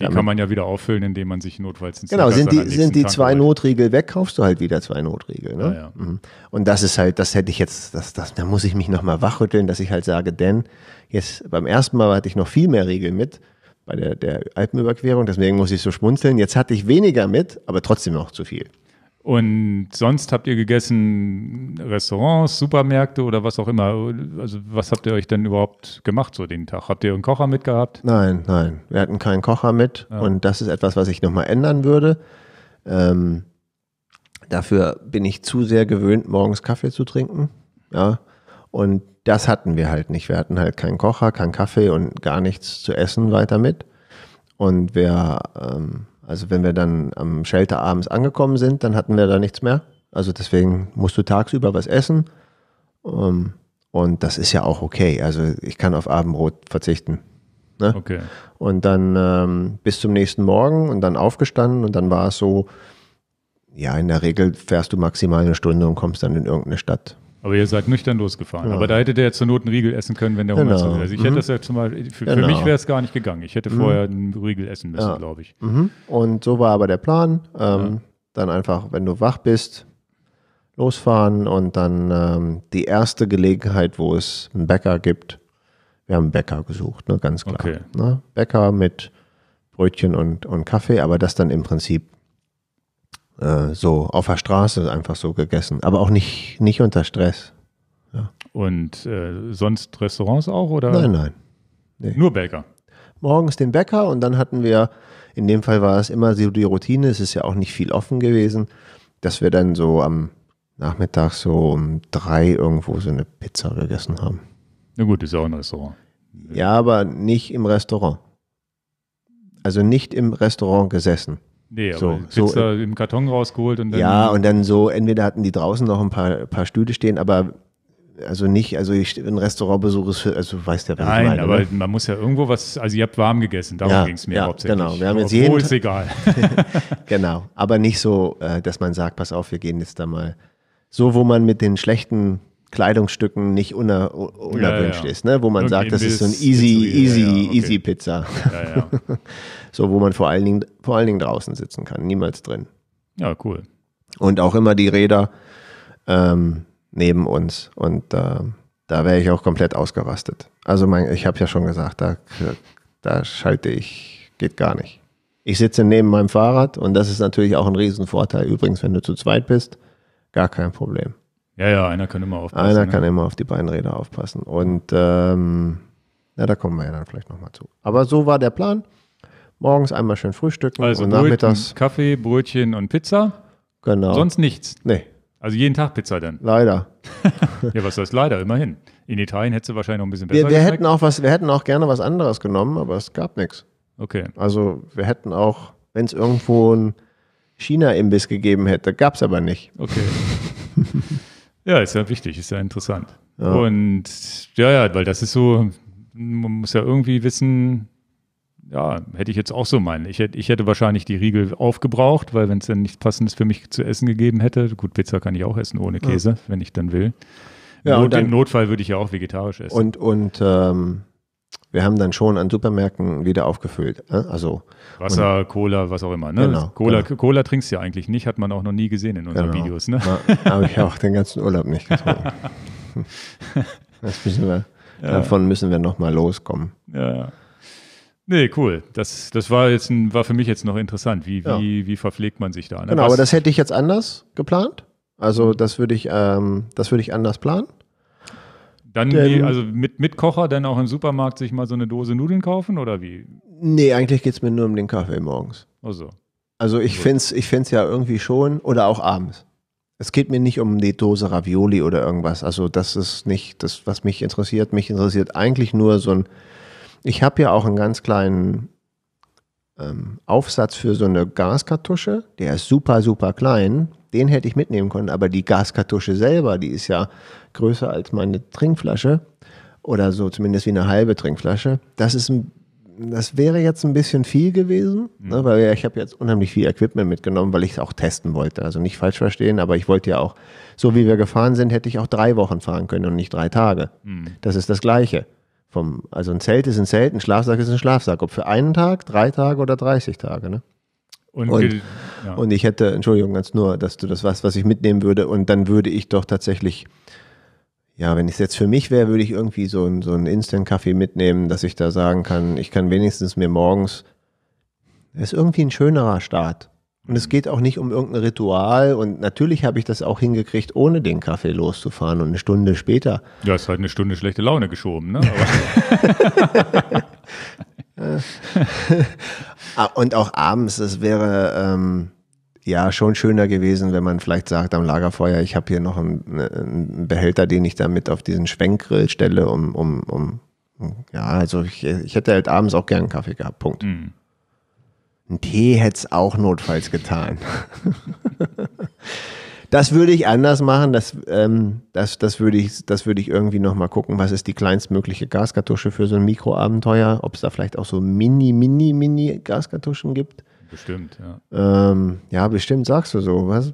die kann man ja wieder auffüllen, indem man sich notfalls ins Genau, sind die, sind die zwei Notriegel weg, kaufst du halt wieder zwei Notriegel. Ne? Ah, mhm. Und das ist halt, das hätte ich jetzt, das, das, da muss ich mich nochmal wachrütteln, dass ich halt sage, denn jetzt beim ersten Mal hatte ich noch viel mehr Riegel mit bei der, der Alpenüberquerung, deswegen muss ich so schmunzeln. Jetzt hatte ich weniger mit, aber trotzdem noch zu viel. Und sonst habt ihr gegessen Restaurants, Supermärkte oder was auch immer. Also was habt ihr euch denn überhaupt gemacht so den Tag? Habt ihr einen Kocher mitgehabt? Nein, nein, wir hatten keinen Kocher mit. Ja. Und das ist etwas, was ich nochmal ändern würde. Ähm, dafür bin ich zu sehr gewöhnt, morgens Kaffee zu trinken. Ja. Und das hatten wir halt nicht. Wir hatten halt keinen Kocher, keinen Kaffee und gar nichts zu essen weiter mit. Und wer ähm, also wenn wir dann am Shelter abends angekommen sind, dann hatten wir da nichts mehr. Also deswegen musst du tagsüber was essen. Um, ähm, und das ist ja auch okay. Also ich kann auf Abendbrot verzichten. Ne? Okay. Und dann ähm, bis zum nächsten Morgen und dann aufgestanden und dann war es so, ja, in der Regel fährst du maximal eine Stunde und kommst dann in irgendeine Stadt. Aber ihr seid nüchtern losgefahren. Ja. Aber da hätte der zur Not einen Riegel essen können, wenn der Hunger genau. ist. Also ich mhm. das ja zum Beispiel, für, genau. für mich genau. wäre es gar nicht gegangen. Ich hätte mhm. vorher einen Riegel essen müssen, ja. glaube ich. Mhm. Und so war aber der Plan. Ähm, dann einfach, wenn du wach bist, losfahren und dann ähm, die erste Gelegenheit, wo es einen Bäcker gibt. Wir haben einen Bäcker gesucht, ne, ganz klar. Okay. Ne? Bäcker mit Brötchen und, und Kaffee, aber das dann im Prinzip äh, so auf der Straße einfach so gegessen, aber auch nicht, nicht unter Stress. Ja. Und äh, sonst Restaurants auch oder? Nein, nein. Nee. Nur Bäcker. Morgens den Bäcker und dann hatten wir, in dem Fall war es immer so die Routine, es ist ja auch nicht viel offen gewesen, dass wir dann so am Nachmittag so um drei irgendwo so eine Pizza gegessen haben. Na gut, ist ja auch ein Restaurant. Ja, aber nicht im Restaurant. Also nicht im Restaurant gesessen. Nee, aber so, Pizza so, im Karton rausgeholt und dann. Ja, und dann so, entweder hatten die draußen noch ein paar, paar Stühle stehen, aber also nicht, also ich ein Restaurantbesuch ist für, also weißt ja, was Nein, ich meine, aber ne? man muss ja irgendwo was, also ihr habt warm gegessen, darum ja, ging es mir ja, hauptsächlich. Genau, wir haben jetzt Obwohl jeden ist egal. genau, aber nicht so, äh, dass man sagt, pass auf, wir gehen jetzt da mal so, wo man mit den schlechten Kleidungsstücken nicht uner, unerwünscht ja, ja. ist, ne? wo man Irgendwie sagt, das ist so ein easy, easy, ja, okay. easy Pizza. so, wo man vor allen, Dingen, vor allen Dingen draußen sitzen kann, niemals drin. Ja, cool. Und auch immer die Räder ähm, neben uns und äh, da wäre ich auch komplett ausgerastet. Also mein, ich habe ja schon gesagt, da, da schalte ich, geht gar nicht. Ich sitze neben meinem Fahrrad und das ist natürlich auch ein Riesenvorteil. Übrigens, wenn du zu zweit bist, gar kein Problem. Ja, ja, einer kann immer aufpassen. Einer ne? kann immer auf die Beinräder aufpassen. Und ähm, na, da kommen wir ja dann vielleicht nochmal zu. Aber so war der Plan. Morgens einmal schön frühstücken also und Brötchen, Kaffee, Brötchen und Pizza. Genau. Sonst nichts. Nee. Also jeden Tag Pizza dann. Leider. ja, was heißt leider? Immerhin. In Italien hättest du wahrscheinlich noch ein bisschen besser. Wir, wir hätten auch was, wir hätten auch gerne was anderes genommen, aber es gab nichts. Okay. Also wir hätten auch, wenn es irgendwo einen China-Imbiss gegeben hätte, gab es aber nicht. Okay. Ja, ist ja wichtig, ist ja interessant. Ja. Und ja, ja, weil das ist so, man muss ja irgendwie wissen, ja, hätte ich jetzt auch so meinen. Ich hätte, ich hätte wahrscheinlich die Riegel aufgebraucht, weil wenn es dann nichts Passendes für mich zu essen gegeben hätte, gut, Pizza kann ich auch essen ohne Käse, ja. wenn ich dann will. Ja, Not, dann, Im Notfall würde ich ja auch vegetarisch essen. Und, und ähm, wir haben dann schon an Supermärkten wieder aufgefüllt. Ne? Also Wasser, und, Cola, was auch immer. Ne? Genau, Cola, genau. Cola trinkst du ja eigentlich nicht, hat man auch noch nie gesehen in unseren genau. Videos. Ne? Habe ich auch den ganzen Urlaub nicht getrunken. müssen wir, ja. Davon müssen wir nochmal loskommen. Ja. Nee, cool. Das, das war, jetzt ein, war für mich jetzt noch interessant. Wie, ja. wie verpflegt man sich da? Ne? Genau, was? aber das hätte ich jetzt anders geplant. Also das würde ich, ähm, das würde ich anders planen. Dann die, also mit, mit Kocher dann auch im Supermarkt sich mal so eine Dose Nudeln kaufen oder wie? Nee, eigentlich geht es mir nur um den Kaffee morgens. Ach so. Also ich also. finde es ich find's ja irgendwie schon oder auch abends. Es geht mir nicht um die Dose Ravioli oder irgendwas. Also das ist nicht das, was mich interessiert. Mich interessiert eigentlich nur so ein, ich habe ja auch einen ganz kleinen ähm, Aufsatz für so eine Gaskartusche. Der ist super, super klein. Den hätte ich mitnehmen können, aber die Gaskartusche selber, die ist ja größer als meine Trinkflasche oder so zumindest wie eine halbe Trinkflasche. Das ist ein das wäre jetzt ein bisschen viel gewesen, mhm. ne, weil ich habe jetzt unheimlich viel Equipment mitgenommen, weil ich es auch testen wollte. Also nicht falsch verstehen, aber ich wollte ja auch, so wie wir gefahren sind, hätte ich auch drei Wochen fahren können und nicht drei Tage. Mhm. Das ist das Gleiche. Vom, also ein Zelt ist ein Zelt, ein Schlafsack ist ein Schlafsack. Ob für einen Tag, drei Tage oder 30 Tage. Ne? Und, und, ja. und, ich hätte, Entschuldigung, ganz nur, dass du das was, was ich mitnehmen würde. Und dann würde ich doch tatsächlich, ja, wenn es jetzt für mich wäre, würde ich irgendwie so, ein, so einen Instant-Kaffee mitnehmen, dass ich da sagen kann, ich kann wenigstens mir morgens, es ist irgendwie ein schönerer Start. Und es mhm. geht auch nicht um irgendein Ritual. Und natürlich habe ich das auch hingekriegt, ohne den Kaffee loszufahren und eine Stunde später. Ja, ist halt eine Stunde schlechte Laune geschoben, ne? Aber Ah, und auch abends, es wäre ähm, ja schon schöner gewesen, wenn man vielleicht sagt am Lagerfeuer, ich habe hier noch einen, ne, einen, Behälter, den ich damit auf diesen Schwenkgrill stelle, um, um, um ja, also ich, ich hätte halt abends auch gern einen Kaffee gehabt, Punkt. Mhm. Ein Tee hätte es auch notfalls getan. das würde ich anders machen. Das, ähm, das, das würde ich, das würde ich irgendwie nochmal gucken, was ist die kleinstmögliche Gaskartusche für so ein Mikroabenteuer, ob es da vielleicht auch so mini, mini, mini Gaskartuschen gibt. Bestimmt, ja. Ähm, ja, bestimmt sagst du so. Was?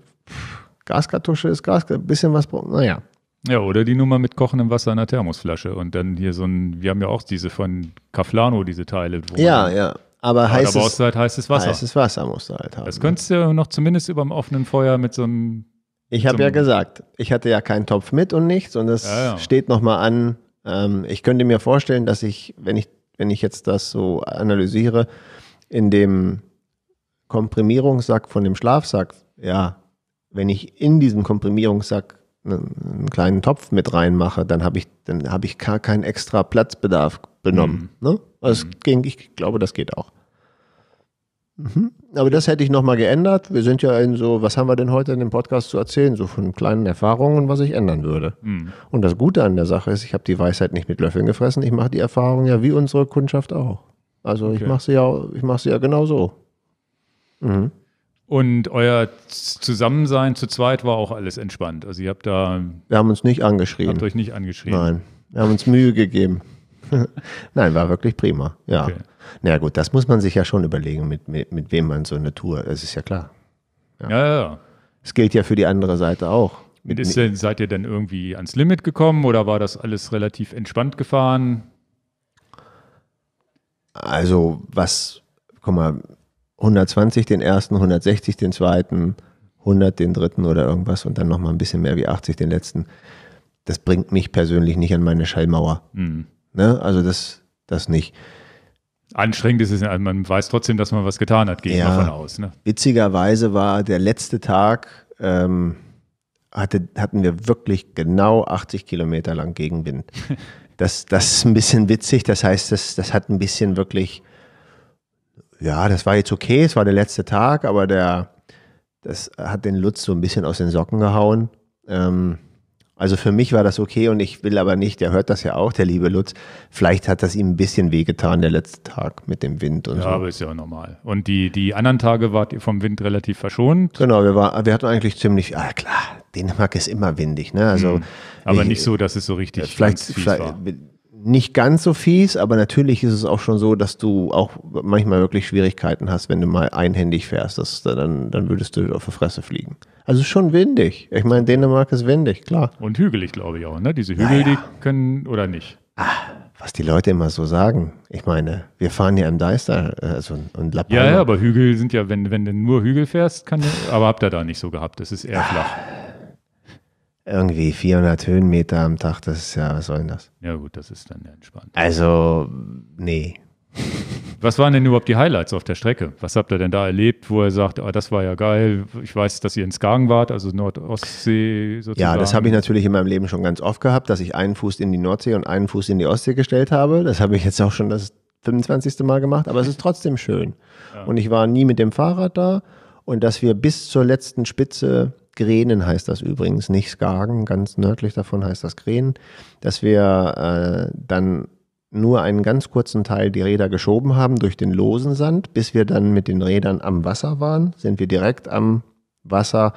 Gaskartusche ist Gas, bisschen was, naja. Ja, oder die Nummer mit kochendem Wasser in einer Thermosflasche und dann hier so ein, wir haben ja auch diese von Caflano, diese Teile. ja, ja. Aber, aber heißes, halt heißes Wasser. Heißes Wasser musst du halt haben. Das könntest du ja noch zumindest über dem offenen Feuer mit so einem ich habe ja gesagt, ich hatte ja keinen Topf mit und nichts und es ja, ja. steht nochmal an. Ähm, ich könnte mir vorstellen, dass ich, wenn ich, wenn ich jetzt das so analysiere, in dem Komprimierungssack von dem Schlafsack, ja, wenn ich in diesem Komprimierungssack einen kleinen Topf mit reinmache, dann habe ich, dann habe ich gar keinen extra Platzbedarf benommen. Mhm. Ne? Also mhm. ging, ich glaube, das geht auch. Mhm. Aber das hätte ich nochmal geändert. Wir sind ja in so, was haben wir denn heute in dem Podcast zu erzählen? So von kleinen Erfahrungen, was ich ändern würde. Mhm. Und das Gute an der Sache ist, ich habe die Weisheit nicht mit Löffeln gefressen. Ich mache die Erfahrung ja wie unsere Kundschaft auch. Also okay. ich mache sie ja, ich mache sie ja genau so. Mhm. Und euer Zusammensein zu zweit war auch alles entspannt. Also ihr habt da. Wir haben uns nicht angeschrieben. Habt euch nicht angeschrieben. Nein. Wir haben uns Mühe gegeben. Nein, war wirklich prima. Ja. Okay. Na naja, gut, das muss man sich ja schon überlegen, mit, mit, mit wem man so eine Tour, das ist ja klar. Ja, ja, ja. ja. Das gilt ja für die andere Seite auch. Mit ist, seid ihr denn irgendwie ans Limit gekommen oder war das alles relativ entspannt gefahren? Also, was, guck mal, 120 den ersten, 160 den zweiten, 100 den dritten oder irgendwas und dann nochmal ein bisschen mehr wie 80 den letzten. Das bringt mich persönlich nicht an meine Schallmauer. Mhm. Ne? Also, das, das nicht anstrengend ist es, also man weiß trotzdem, dass man was getan hat, gehe ich ja, davon aus. Ne? Witzigerweise war der letzte Tag, ähm, hatte, hatten wir wirklich genau 80 Kilometer lang Gegenwind. Das, das ist ein bisschen witzig, das heißt, das, das hat ein bisschen wirklich, ja, das war jetzt okay, es war der letzte Tag, aber der, das hat den Lutz so ein bisschen aus den Socken gehauen. Ähm, also für mich war das okay und ich will aber nicht, der hört das ja auch, der liebe Lutz. Vielleicht hat das ihm ein bisschen wehgetan, der letzte Tag mit dem Wind und ja, so. Ja, aber ist ja auch normal. Und die, die anderen Tage wart ihr vom Wind relativ verschont? Genau, wir, war, wir hatten eigentlich ziemlich, ah klar, Dänemark ist immer windig, ne? Also. Hm. Aber ich, nicht so, dass es so richtig. Vielleicht, vielleicht nicht ganz so fies, aber natürlich ist es auch schon so, dass du auch manchmal wirklich Schwierigkeiten hast, wenn du mal einhändig fährst. Das, dann, dann würdest du auf der Fresse fliegen. Also schon windig. Ich meine, Dänemark ist windig, klar. Und hügelig, glaube ich auch. Ne? Diese Hügel, naja. die können oder nicht. Ach, was die Leute immer so sagen. Ich meine, wir fahren ja im Deister äh, also und La Ja, ja, aber Hügel sind ja, wenn, wenn du nur Hügel fährst, kann, aber habt ihr da nicht so gehabt. Das ist eher ah. flach irgendwie 400 Höhenmeter am Tag, das ist ja, was soll denn das? Ja, gut, das ist dann ja entspannt. Also, nee. Was waren denn überhaupt die Highlights auf der Strecke? Was habt ihr denn da erlebt, wo er sagt, ah, das war ja geil, ich weiß, dass ihr in Skagen wart, also Nordostsee sozusagen? Ja, das habe ich natürlich in meinem Leben schon ganz oft gehabt, dass ich einen Fuß in die Nordsee und einen Fuß in die Ostsee gestellt habe. Das habe ich jetzt auch schon das 25. Mal gemacht, aber es ist trotzdem schön. Ja. Und ich war nie mit dem Fahrrad da und dass wir bis zur letzten Spitze Grenen heißt das übrigens, nicht Skagen, ganz nördlich davon heißt das Grenen, dass wir äh, dann nur einen ganz kurzen Teil die Räder geschoben haben durch den losen Sand. Bis wir dann mit den Rädern am Wasser waren, sind wir direkt am Wasser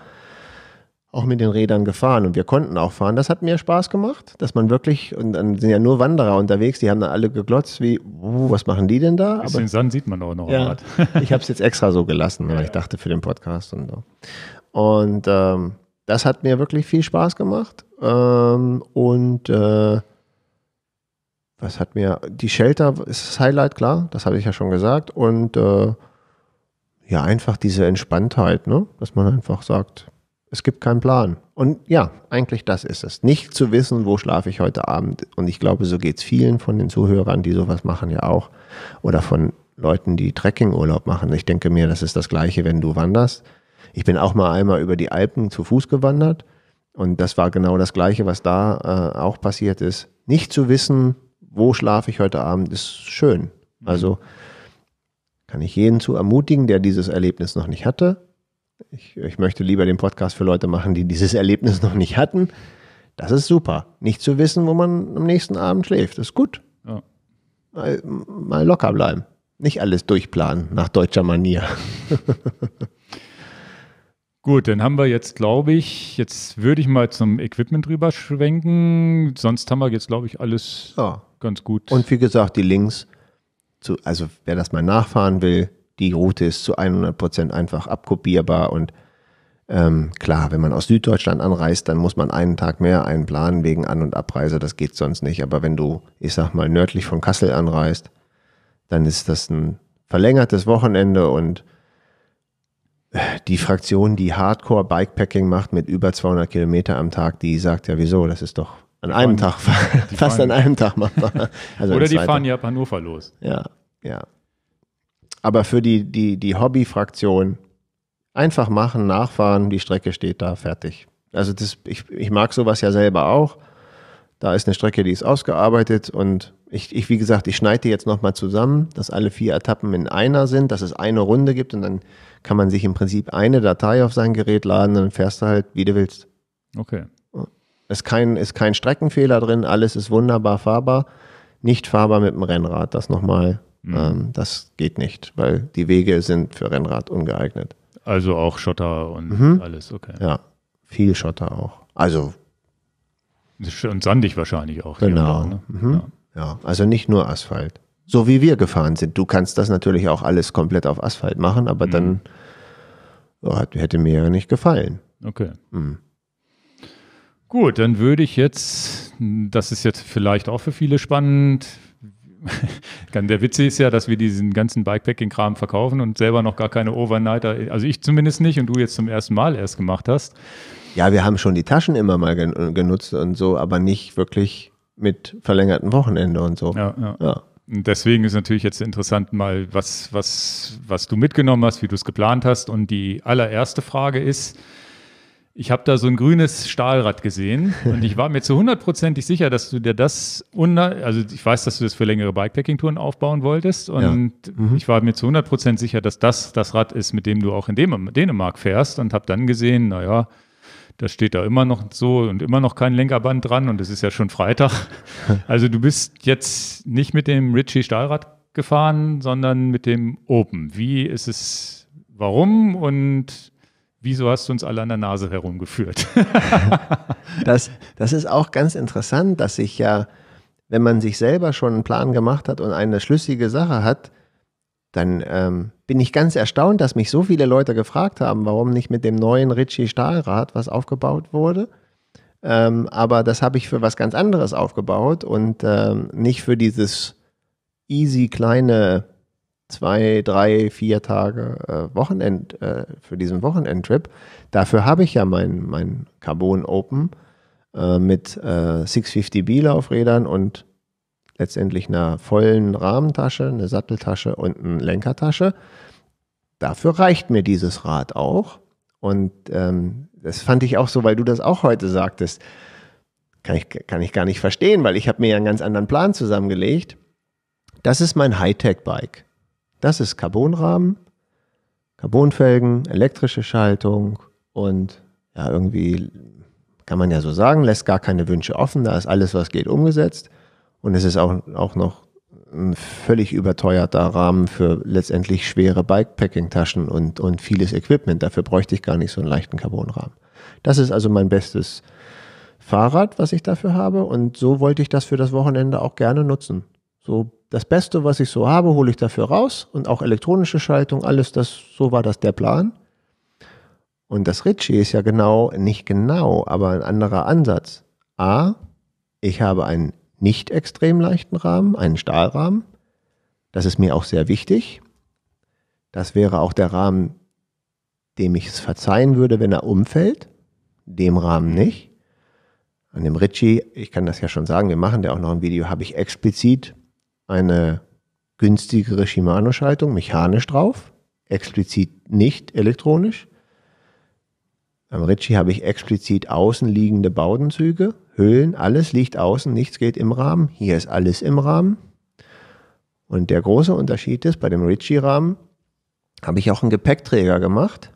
auch mit den Rädern gefahren und wir konnten auch fahren. Das hat mir Spaß gemacht, dass man wirklich, und dann sind ja nur Wanderer unterwegs, die haben dann alle geglotzt, wie, uh, was machen die denn da? Aber den Sand sieht man auch noch. Ja, ich habe es jetzt extra so gelassen, weil ja, ich dachte für den Podcast und so. Und ähm, das hat mir wirklich viel Spaß gemacht. Ähm, und äh, was hat mir, die Shelter ist das Highlight, klar, das habe ich ja schon gesagt. Und äh, ja, einfach diese Entspanntheit, ne? dass man einfach sagt, es gibt keinen Plan. Und ja, eigentlich das ist es. Nicht zu wissen, wo schlafe ich heute Abend. Und ich glaube, so geht es vielen von den Zuhörern, die sowas machen, ja auch. Oder von Leuten, die Trekkingurlaub machen. Ich denke mir, das ist das Gleiche, wenn du wanderst. Ich bin auch mal einmal über die Alpen zu Fuß gewandert und das war genau das Gleiche, was da äh, auch passiert ist. Nicht zu wissen, wo schlafe ich heute Abend, ist schön. Mhm. Also kann ich jeden zu ermutigen, der dieses Erlebnis noch nicht hatte. Ich, ich möchte lieber den Podcast für Leute machen, die dieses Erlebnis noch nicht hatten. Das ist super. Nicht zu wissen, wo man am nächsten Abend schläft, ist gut. Ja. Mal, mal locker bleiben. Nicht alles durchplanen nach deutscher Manier. Gut, dann haben wir jetzt, glaube ich, jetzt würde ich mal zum Equipment rüber schwenken. Sonst haben wir jetzt, glaube ich, alles ja. ganz gut. Und wie gesagt, die Links, zu, also wer das mal nachfahren will, die Route ist zu 100% Prozent einfach abkopierbar. Und ähm, klar, wenn man aus Süddeutschland anreist, dann muss man einen Tag mehr einplanen wegen An- und Abreise. Das geht sonst nicht. Aber wenn du, ich sag mal, nördlich von Kassel anreist, dann ist das ein verlängertes Wochenende und die Fraktion, die Hardcore Bikepacking macht mit über 200 Kilometer am Tag, die sagt ja, wieso, das ist doch an einem Tag, fast an einem Tag machbar. Also Oder die fahren ja ab Hannover los. Ja, ja. Aber für die, die, die Hobby-Fraktion einfach machen, nachfahren, die Strecke steht da, fertig. Also das, ich, ich mag sowas ja selber auch. Da ist eine Strecke, die ist ausgearbeitet und ich, ich wie gesagt, ich schneide jetzt nochmal zusammen, dass alle vier Etappen in einer sind, dass es eine Runde gibt und dann kann man sich im Prinzip eine Datei auf sein Gerät laden, dann fährst du halt, wie du willst. Okay. Ist kein, ist kein Streckenfehler drin, alles ist wunderbar fahrbar. Nicht fahrbar mit dem Rennrad, das nochmal, mhm. ähm, das geht nicht, weil die Wege sind für Rennrad ungeeignet. Also auch Schotter und mhm. alles, okay. Ja, viel Schotter auch. Also. Und sandig wahrscheinlich auch. Genau. Oder, ne? mhm. ja. ja, also nicht nur Asphalt so wie wir gefahren sind. Du kannst das natürlich auch alles komplett auf Asphalt machen, aber mhm. dann oh, hätte mir ja nicht gefallen. Okay. Mhm. Gut, dann würde ich jetzt, das ist jetzt vielleicht auch für viele spannend. Der Witz ist ja, dass wir diesen ganzen Bikepacking-Kram verkaufen und selber noch gar keine Overnighter, also ich zumindest nicht und du jetzt zum ersten Mal erst gemacht hast. Ja, wir haben schon die Taschen immer mal äh, genutzt und so, aber nicht wirklich mit verlängerten Wochenende und so. Ja, ja. ja deswegen ist natürlich jetzt interessant mal, was, was, was du mitgenommen hast, wie du es geplant hast. Und die allererste Frage ist, ich habe da so ein grünes Stahlrad gesehen und ich war mir zu hundertprozentig sicher, dass du dir das, also ich weiß, dass du das für längere Bikepacking-Touren aufbauen wolltest und ja. mhm. ich war mir zu hundertprozentig sicher, dass das das Rad ist, mit dem du auch in Dänemark fährst und habe dann gesehen, naja, da steht da immer noch so und immer noch kein Lenkerband dran und es ist ja schon Freitag. Also du bist jetzt nicht mit dem Ritchie Stahlrad gefahren, sondern mit dem Open. Wie ist es, warum und wieso hast du uns alle an der Nase herumgeführt? das, das ist auch ganz interessant, dass ich ja, wenn man sich selber schon einen Plan gemacht hat und eine schlüssige Sache hat, dann ähm, bin ich ganz erstaunt, dass mich so viele Leute gefragt haben, warum nicht mit dem neuen Ritchie Stahlrad, was aufgebaut wurde. Ähm, aber das habe ich für was ganz anderes aufgebaut und ähm, nicht für dieses easy kleine zwei, drei, vier Tage äh, Wochenend, äh, für diesen Wochenendtrip. Dafür habe ich ja mein, mein Carbon Open äh, mit 650B äh, Laufrädern und letztendlich einer vollen Rahmentasche, eine Satteltasche und eine Lenkertasche. Dafür reicht mir dieses Rad auch. Und ähm, das fand ich auch so, weil du das auch heute sagtest. Kann ich, kann ich gar nicht verstehen, weil ich habe mir ja einen ganz anderen Plan zusammengelegt. Das ist mein Hightech-Bike. Das ist Carbonrahmen, Carbonfelgen, elektrische Schaltung und ja, irgendwie kann man ja so sagen, lässt gar keine Wünsche offen. Da ist alles, was geht, umgesetzt. Und es ist auch, auch noch ein völlig überteuerter Rahmen für letztendlich schwere Bikepacking-Taschen und, und vieles Equipment. Dafür bräuchte ich gar nicht so einen leichten Carbonrahmen. Das ist also mein bestes Fahrrad, was ich dafür habe. Und so wollte ich das für das Wochenende auch gerne nutzen. So das Beste, was ich so habe, hole ich dafür raus und auch elektronische Schaltung, alles das, so war das der Plan. Und das Ritchie ist ja genau, nicht genau, aber ein anderer Ansatz. A, ich habe einen nicht extrem leichten Rahmen, einen Stahlrahmen. Das ist mir auch sehr wichtig. Das wäre auch der Rahmen, dem ich es verzeihen würde, wenn er umfällt. Dem Rahmen nicht. An dem Ritchie, ich kann das ja schon sagen, wir machen da auch noch ein Video, habe ich explizit eine günstigere Shimano-Schaltung mechanisch drauf, explizit nicht elektronisch. Am Ritchie habe ich explizit außenliegende Baudenzüge, Höhlen, alles liegt außen, nichts geht im Rahmen. Hier ist alles im Rahmen. Und der große Unterschied ist, bei dem Ritchie-Rahmen habe ich auch einen Gepäckträger gemacht.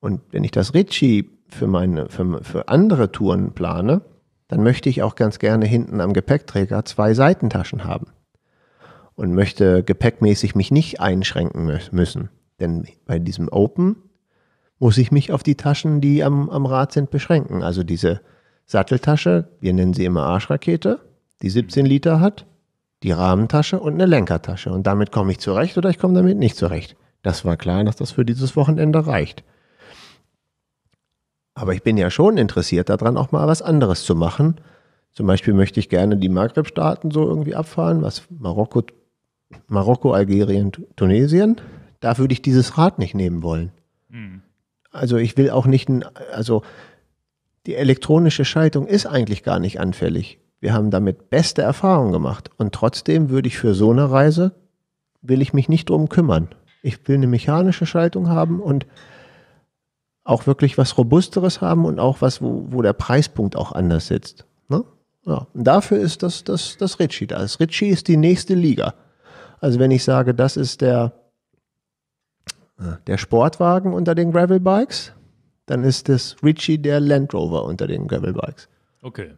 Und wenn ich das Ritchie für, meine, für, für andere Touren plane, dann möchte ich auch ganz gerne hinten am Gepäckträger zwei Seitentaschen haben und möchte gepäckmäßig mich nicht einschränken müssen. Denn bei diesem Open muss ich mich auf die Taschen, die am, am Rad sind, beschränken. Also diese Satteltasche, wir nennen sie immer Arschrakete, die 17 Liter hat, die Rahmentasche und eine Lenkertasche. Und damit komme ich zurecht oder ich komme damit nicht zurecht. Das war klar, dass das für dieses Wochenende reicht. Aber ich bin ja schon interessiert daran, auch mal was anderes zu machen. Zum Beispiel möchte ich gerne die Maghreb-Staaten so irgendwie abfahren, was Marokko, Marokko, Algerien, Tunesien. Da würde ich dieses Rad nicht nehmen wollen. Mhm. Also ich will auch nicht, also die elektronische Schaltung ist eigentlich gar nicht anfällig. Wir haben damit beste Erfahrungen gemacht. Und trotzdem würde ich für so eine Reise, will ich mich nicht drum kümmern. Ich will eine mechanische Schaltung haben und auch wirklich was Robusteres haben und auch was, wo, wo der Preispunkt auch anders sitzt. Ne? Ja. Und dafür ist das, das, das Ritchie da. Das Ritchie ist die nächste Liga. Also wenn ich sage, das ist der, äh, der Sportwagen unter den Gravel Bikes, dann ist das Richie der Land Rover unter den Bikes. Okay.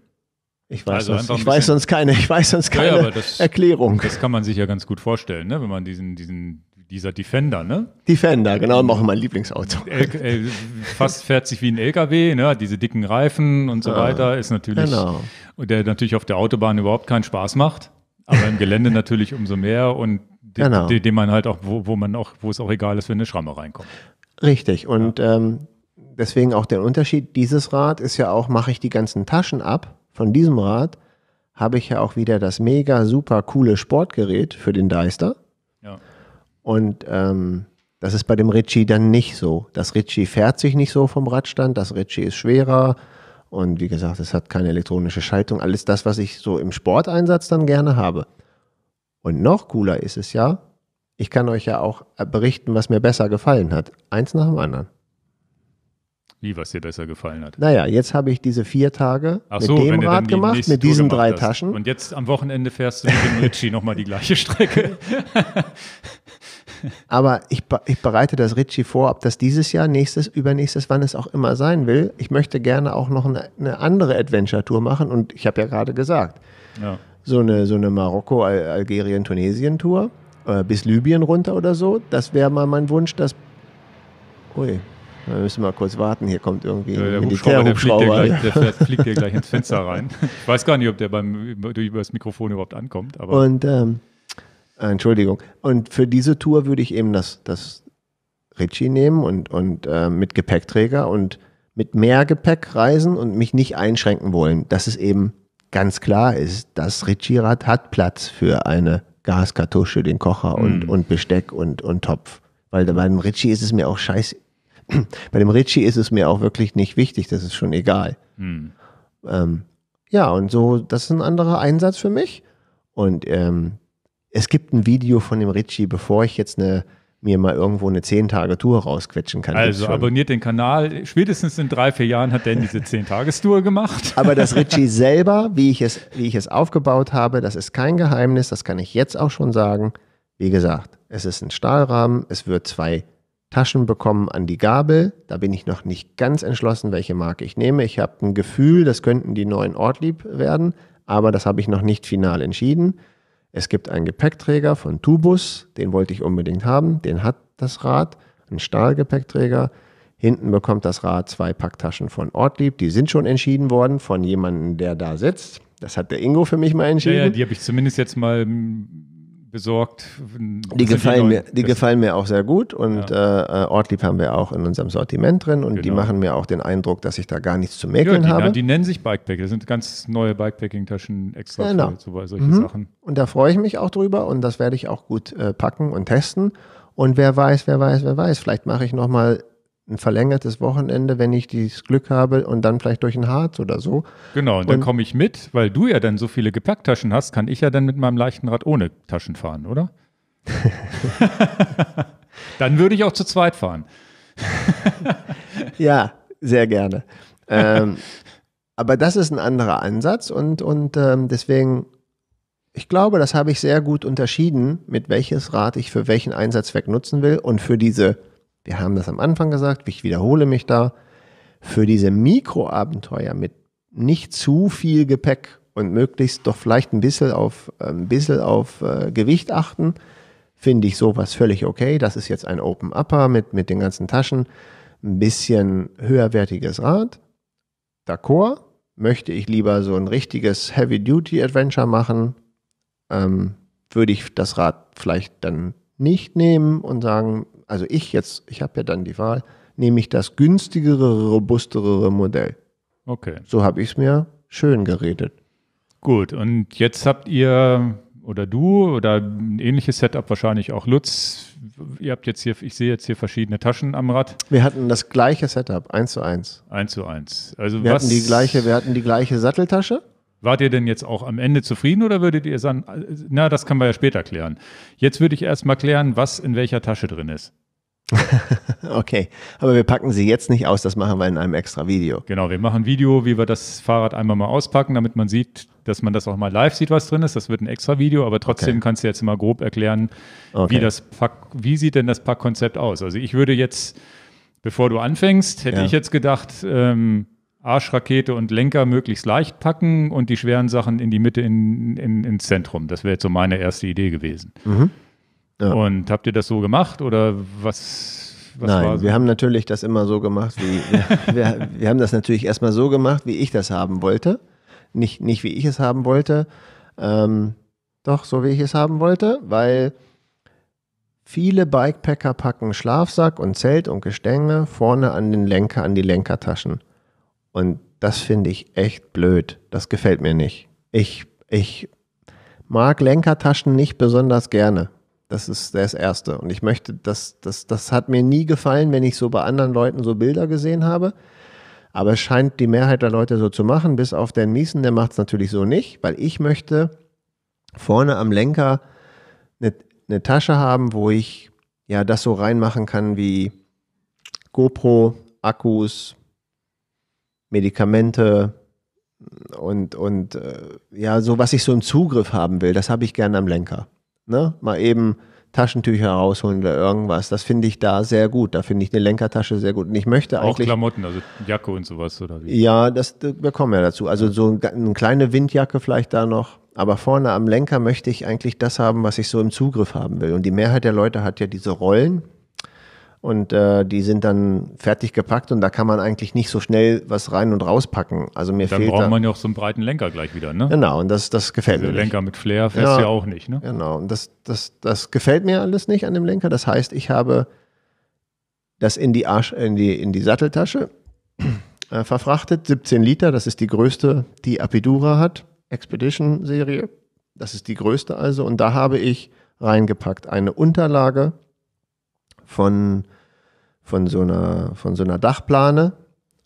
Ich weiß, also sonst, ich weiß sonst keine, ich weiß sonst keine ja, das, Erklärung. Das kann man sich ja ganz gut vorstellen, ne? wenn man diesen, diesen, dieser Defender, ne? Defender, genau, auch mein Lieblingsauto. L äh, äh, fast fährt sich wie ein LKW, ne? Diese dicken Reifen und so ah, weiter ist natürlich, genau. der natürlich auf der Autobahn überhaupt keinen Spaß macht, aber im Gelände natürlich umso mehr und den, genau. man halt auch, wo, wo man auch, wo es auch egal ist, wenn eine Schramme reinkommt. Richtig. Und ja. ähm, deswegen auch der Unterschied. Dieses Rad ist ja auch, mache ich die ganzen Taschen ab von diesem Rad, habe ich ja auch wieder das mega super coole Sportgerät für den Deister. Ja. Und ähm, das ist bei dem Ritchie dann nicht so. Das Ritchie fährt sich nicht so vom Radstand, das Ritchie ist schwerer und wie gesagt, es hat keine elektronische Schaltung. Alles das, was ich so im Sporteinsatz dann gerne habe. Und noch cooler ist es ja, ich kann euch ja auch äh, berichten, was mir besser gefallen hat. Eins nach dem anderen. Wie, was dir besser gefallen hat? Naja, jetzt habe ich diese vier Tage Ach mit so, dem Rad gemacht, mit diesen gemacht drei hast. Taschen. Und jetzt am Wochenende fährst du mit dem Ritchie nochmal die gleiche Strecke. Aber ich, ich, bereite das Ritchie vor, ob das dieses Jahr, nächstes, übernächstes, wann es auch immer sein will. Ich möchte gerne auch noch eine, eine andere Adventure-Tour machen und ich habe ja gerade gesagt, ja. so eine, so eine Marokko-Algerien-Tunesien-Tour äh, bis Libyen runter oder so, das wäre mal mein Wunsch, dass. Ui, wir müssen mal kurz warten, hier kommt irgendwie ja, der ein Militärhubschrauber. Der, der, fährt, fliegt hier gleich ins Fenster rein. Ich weiß gar nicht, ob der beim, über, das Mikrofon überhaupt ankommt. Aber Und, ähm, äh, Entschuldigung. Und für diese Tour würde ich eben das, das Ritchie nehmen und, und äh, mit Gepäckträger und mit mehr Gepäck reisen und mich nicht einschränken wollen. Dass es eben ganz klar ist, das Ritchie-Rad hat Platz für eine Gaskartusche, den Kocher und, mm. und Besteck und, und Topf. Weil bei einem Ritchie ist es mir auch scheiß Bei dem Ritchie ist es mir auch wirklich nicht wichtig, das ist schon egal. Hm. Ähm, ja, und so, das ist ein anderer Einsatz für mich. Und ähm, es gibt ein Video von dem Ritchie, bevor ich jetzt eine, mir mal irgendwo eine 10-Tage-Tour rausquetschen kann. Also abonniert den Kanal. Spätestens in drei, vier Jahren hat Dan diese 10-Tagestour gemacht. Aber das Ritchie selber, wie ich, es, wie ich es aufgebaut habe, das ist kein Geheimnis, das kann ich jetzt auch schon sagen. Wie gesagt, es ist ein Stahlrahmen, es wird zwei Taschen bekommen an die Gabel. Da bin ich noch nicht ganz entschlossen, welche Marke ich nehme. Ich habe ein Gefühl, das könnten die neuen Ortlieb werden, aber das habe ich noch nicht final entschieden. Es gibt einen Gepäckträger von Tubus, den wollte ich unbedingt haben. Den hat das Rad, ein Stahlgepäckträger. Hinten bekommt das Rad zwei Packtaschen von Ortlieb. Die sind schon entschieden worden von jemandem, der da sitzt. Das hat der Ingo für mich mal entschieden. Ja, ja die habe ich zumindest jetzt mal besorgt. Die gefallen, die mir, die gefallen mir auch sehr gut und ja. Äh, äh, Ortlieb haben wir auch in unserem Sortiment drin und genau. die machen mir auch den Eindruck, dass ich da gar nichts zu mäkeln ja, die, habe. Die nennen sich Bikepacker, das sind ganz neue Bikepacking-Taschen extra genau. für solche mhm. Sachen. Und da freue ich mich auch drüber und das werde ich auch gut äh, packen und testen. Und wer weiß, wer weiß, wer weiß, vielleicht mache ich nochmal ein verlängertes Wochenende, wenn ich dieses Glück habe und dann vielleicht durch ein Harz oder so. Genau, und, und dann komme ich mit, weil du ja dann so viele Gepäcktaschen hast, kann ich ja dann mit meinem leichten Rad ohne Taschen fahren, oder? dann würde ich auch zu zweit fahren. ja, sehr gerne. Ähm, aber das ist ein anderer Ansatz und, und ähm, deswegen, ich glaube, das habe ich sehr gut unterschieden, mit welches Rad ich für welchen Einsatzzweck nutzen will und für diese wir haben das am Anfang gesagt, ich wiederhole mich da. Für diese Mikroabenteuer mit nicht zu viel Gepäck und möglichst doch vielleicht ein bisschen auf, äh, ein bisschen auf äh, Gewicht achten, finde ich sowas völlig okay. Das ist jetzt ein Open Upper mit, mit den ganzen Taschen. Ein bisschen höherwertiges Rad. D'accord. Möchte ich lieber so ein richtiges Heavy-Duty-Adventure machen, ähm, würde ich das Rad vielleicht dann nicht nehmen und sagen, also ich jetzt, ich habe ja dann die Wahl, nehme ich das günstigere, robustere Modell. Okay. So habe ich es mir schön geredet. Gut, und jetzt habt ihr oder du oder ein ähnliches Setup wahrscheinlich auch Lutz. Ihr habt jetzt hier, ich sehe jetzt hier verschiedene Taschen am Rad. Wir hatten das gleiche Setup, eins zu eins. Eins zu eins. Also wir was hatten die gleiche, wir hatten die gleiche Satteltasche. Wart ihr denn jetzt auch am Ende zufrieden oder würdet ihr sagen, äh, na, das kann man ja später klären. Jetzt würde ich erstmal klären, was in welcher Tasche drin ist. okay, aber wir packen sie jetzt nicht aus, das machen wir in einem extra Video. Genau, wir machen ein Video, wie wir das Fahrrad einmal mal auspacken, damit man sieht, dass man das auch mal live sieht, was drin ist. Das wird ein extra Video, aber trotzdem okay. kannst du jetzt mal grob erklären, okay. wie, das Pack, wie sieht denn das Packkonzept aus? Also ich würde jetzt, bevor du anfängst, hätte ja. ich jetzt gedacht, ähm, Arschrakete und Lenker möglichst leicht packen und die schweren Sachen in die Mitte in, in, ins Zentrum. Das wäre jetzt so meine erste Idee gewesen. Mhm. Ja. Und habt ihr das so gemacht oder was? was Nein, so? wir haben natürlich das immer so gemacht, wie wir, wir, haben das natürlich erstmal so gemacht, wie ich das haben wollte. Nicht, nicht wie ich es haben wollte. Ähm, doch, so wie ich es haben wollte, weil viele Bikepacker packen Schlafsack und Zelt und Gestänge vorne an den Lenker, an die Lenkertaschen. Und das finde ich echt blöd. Das gefällt mir nicht. Ich, ich mag Lenkertaschen nicht besonders gerne. Das ist das Erste. Und ich möchte, das, das, das hat mir nie gefallen, wenn ich so bei anderen Leuten so Bilder gesehen habe. Aber es scheint die Mehrheit der Leute so zu machen, bis auf den Miesen, der macht es natürlich so nicht, weil ich möchte vorne am Lenker eine, eine Tasche haben, wo ich ja das so reinmachen kann wie GoPro, Akkus, Medikamente und, und äh, ja, so was ich so im Zugriff haben will, das habe ich gerne am Lenker. Ne? Mal eben Taschentücher rausholen oder irgendwas. Das finde ich da sehr gut. Da finde ich eine Lenkertasche sehr gut. Und ich möchte auch eigentlich, Klamotten, also Jacke und sowas oder wie? Ja, das, wir kommen ja dazu. Also so eine kleine Windjacke vielleicht da noch. Aber vorne am Lenker möchte ich eigentlich das haben, was ich so im Zugriff haben will. Und die Mehrheit der Leute hat ja diese Rollen, und äh, die sind dann fertig gepackt und da kann man eigentlich nicht so schnell was rein und rauspacken. Also mir dann fehlt braucht da, man ja auch so einen breiten Lenker gleich wieder, ne? Genau, und das, das gefällt also mir. Lenker nicht. mit Flair fährst ja, ja auch nicht, ne? Genau, und das, das, das gefällt mir alles nicht an dem Lenker. Das heißt, ich habe das in die, Arsch, in die, in die Satteltasche äh, verfrachtet, 17 Liter, das ist die größte, die Apidura hat, Expedition-Serie. Das ist die größte also. Und da habe ich reingepackt eine Unterlage von von so einer, von so einer Dachplane.